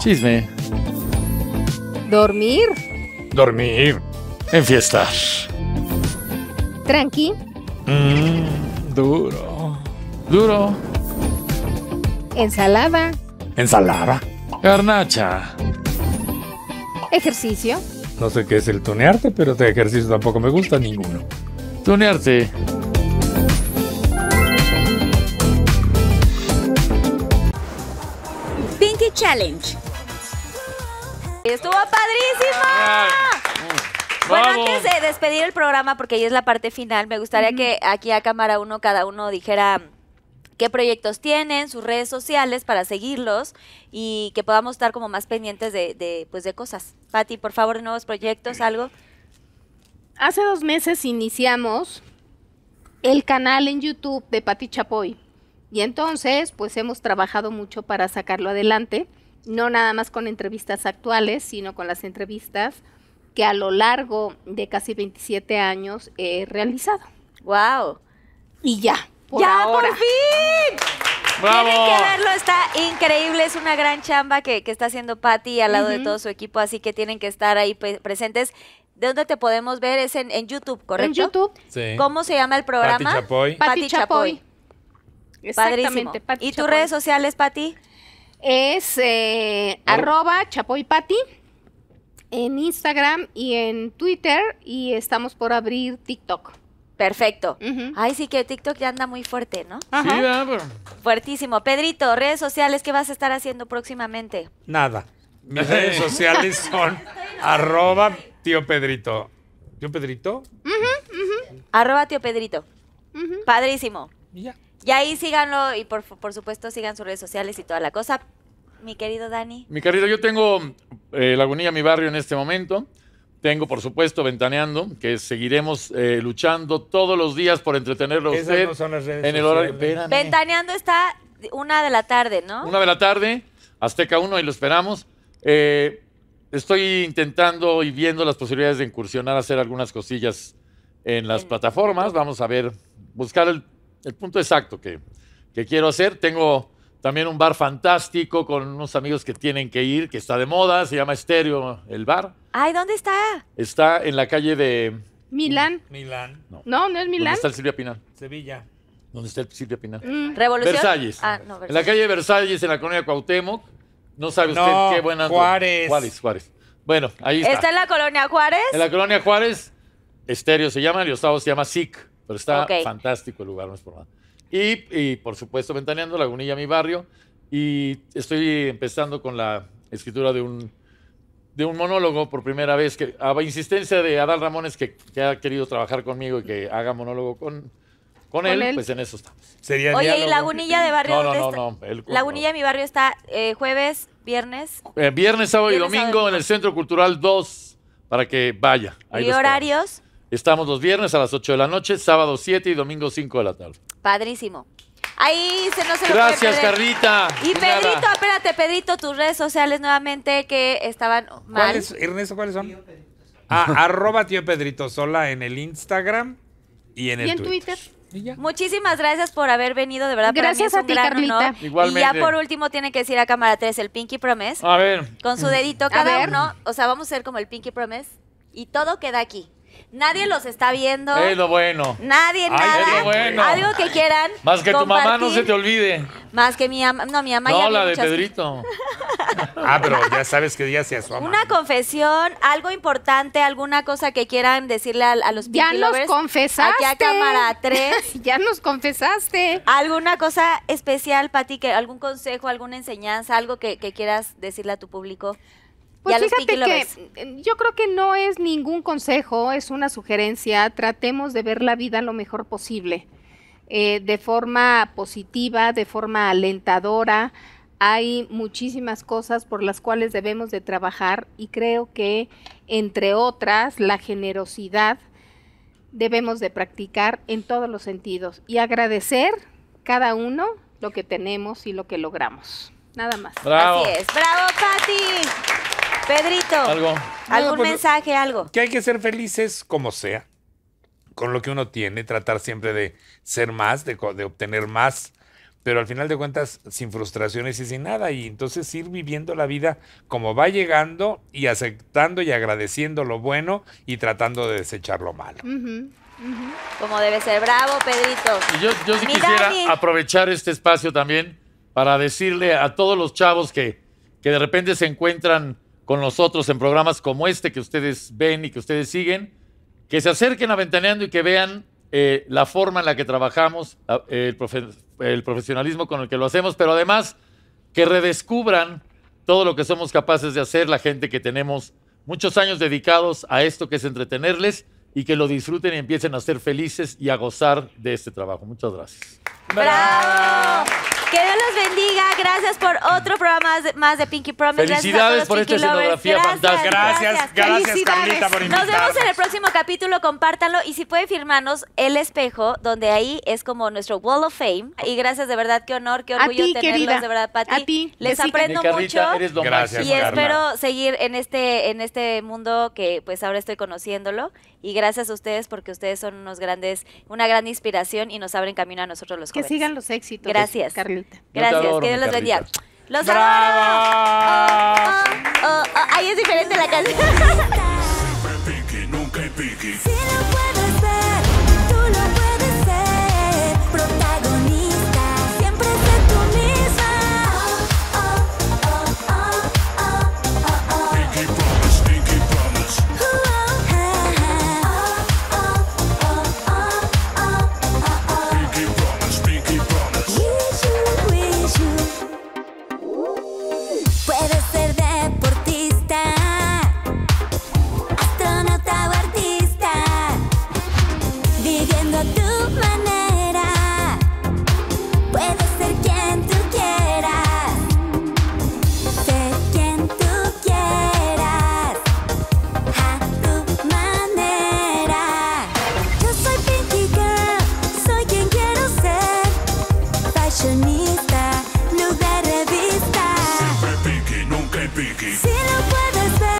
Chisme. Dormir. Dormir. En fiestas. Tranqui. Mm, duro. Duro. Ensalada. Ensalada. Garnacha. Ejercicio. No sé qué es el tunearte, pero de ejercicio tampoco me gusta ninguno. Tunearte. Pinky Challenge. Estuvo padrísimo. Bueno, antes de despedir el programa, porque ahí es la parte final, me gustaría que aquí a cámara uno cada uno dijera qué proyectos tienen, sus redes sociales para seguirlos y que podamos estar como más pendientes de, pues de cosas. Pati, por favor, nuevos proyectos, algo. Hace dos meses iniciamos el canal en YouTube de Pati Chapoy. Y entonces, pues hemos trabajado mucho para sacarlo adelante, no nada más con entrevistas actuales, sino con las entrevistas que a lo largo de casi 27 años he realizado. ¡Wow! Y ya, ¡Ya, por fin! Tienen que verlo, está increíble, es una gran chamba que, está haciendo Patty al lado de todo su equipo, así que tienen que estar ahí presentes. ¿De dónde te podemos ver? Es en, YouTube, ¿correcto? En YouTube. ¿Cómo se llama el programa? Pati Chapoy. Pati Chapoy. Exactamente. ¿Y tus redes sociales, Pati? Es eh, oh. arroba chapoypati en Instagram y en Twitter y estamos por abrir TikTok. Perfecto. Ay, sí que TikTok ya anda muy fuerte, ¿no? Sí, ah, Fuertísimo. Pedrito, redes sociales, ¿qué vas a estar haciendo próximamente? Nada. Mis redes sociales son arroba tío Pedrito. ¿Tío Pedrito? Arroba tío Pedrito. Padrísimo. Y ahí síganlo y por, supuesto sigan sus redes sociales y toda la cosa. Mi querido Dani. Mi querido, yo tengo eh, Lagunilla, mi barrio en este momento. Tengo, por supuesto, Ventaneando, que seguiremos eh, luchando todos los días por entretenerlos. No en el horario. Ventaneando está una de la tarde, ¿no? Una de la tarde, Azteca 1, y lo esperamos. Eh, estoy intentando y viendo las posibilidades de incursionar, a hacer algunas cosillas en las plataformas. Vamos a ver, buscar el, punto exacto que, que quiero hacer. Tengo también un bar fantástico con unos amigos que tienen que ir, que está de moda, se llama Estéreo el bar. Ay, ¿dónde está? Está en la calle de... Milán. Mm, Milán. No, no, es Milán. ¿Dónde está el Silvia Pinal? Sevilla. ¿Dónde está el Silvia Pinal? Mm. Revolución. Ah, Versalles. En la calle de Versalles, en la colonia Cuauhtémoc. No sabe usted qué buena... Juárez. Juárez, Juárez. Bueno, ahí está. ¿Está en la colonia Juárez? En la colonia Juárez, Estéreo se llama, el estado se llama SIC, pero está fantástico el lugar, no es por nada. Y, por supuesto, Ventaneando, Lagunilla, mi barrio. Y estoy empezando con la escritura de un, de un monólogo por primera vez, que, a insistencia de Adal Ramones, que, ha querido trabajar conmigo y que haga monólogo con, con él, pues en eso está Sería Oye, ¿y Lagunilla de Barrio? No, no, Lagunilla mi barrio está eh, jueves, viernes. Eh, viernes, sábado y domingo en el Centro Cultural 2 para que vaya. ¿Y horarios? Estamos los viernes a las 8 de la noche, sábado 7 y domingo 5 de la tarde. Padrísimo. Ahí se nos se Gracias, Carlita. Y Pedrito, espérate, Pedrito, tus redes sociales nuevamente que estaban mal. ¿Cuáles, Ernesto, cuáles son? Ah, arroba tío Pedrito Sola en el Instagram y en el Twitter. Muchísimas gracias por haber venido, de verdad. Gracias a ti, Carlita. Igualmente. Y ya por último tiene que decir a cámara 3 el Pinky Promise. A ver. Con su dedito cada uno. O sea, vamos a ser como el Pinky Promise. Y todo queda aquí. Nadie los está viendo. Es lo bueno. Nadie, nada. lo bueno. Algo que quieran. Más que tu mamá no se te olvide. Más que mi mamá. No, mi mamá no, la de Pedrito. ah, pero ya sabes que día su mamá. Una confesión, algo importante, alguna cosa que quieran decirle a, los Ya nos confesaste. Aquí a cámara 3. ya nos confesaste. ¿Alguna cosa especial para ti? ¿Algún consejo, alguna enseñanza, algo que quieras decirle a tu público? Pues fíjate que mm, yo creo que no es ningún consejo, es una sugerencia. Tratemos de ver la vida lo mejor posible, eh, de forma positiva, de forma alentadora. Hay muchísimas cosas por las cuales debemos de trabajar y creo que, entre otras, la generosidad debemos de practicar en todos los sentidos y agradecer cada uno lo que tenemos y lo que logramos. Nada más. Así es. Bravo, Pati! Pedrito, ¿Algo? algún pues, mensaje, algo. Que hay que ser felices como sea, con lo que uno tiene, tratar siempre de ser más, de, obtener más, pero al final de cuentas sin frustraciones y sin nada, y entonces ir viviendo la vida como va llegando y aceptando y agradeciendo lo bueno y tratando de desechar lo malo. Como debe ser. Bravo, Pedrito. Y yo, sí quisiera aprovechar este espacio también para decirle a todos los chavos que, que de repente se encuentran con nosotros en programas como este que ustedes ven y que ustedes siguen, que se acerquen a Ventaneando y que vean eh, la forma en la que trabajamos, el, el profesionalismo con el que lo hacemos, pero además que redescubran todo lo que somos capaces de hacer, la gente que tenemos muchos años dedicados a esto que es entretenerles y que lo disfruten y empiecen a ser felices y a gozar de este trabajo. Muchas gracias. ¡Bravo! Que Dios los bendiga. Gracias por otro programa más de, Pinky Promise. Felicidades por esta escenografía fantástica. Gracias, gracias, Carlita, por invitarnos. Nos vemos en el próximo capítulo. Compártanlo. Y si pueden firmarnos El Espejo, donde ahí es como nuestro Wall of Fame. Y gracias, de verdad, qué honor, qué orgullo tenerlos, de verdad, Pati. A ti. Les aprendo mucho. Eres lo gracias, y espero seguir en este, en este mundo que pues ahora estoy conociéndolo y gracias a ustedes porque ustedes son unos grandes, una gran inspiración y nos abren camino a nosotros los que jóvenes. Que sigan los éxitos. Gracias. Carlita. Gracias. que Dios los bendiga. ¡Los abra ahí es diferente la canción.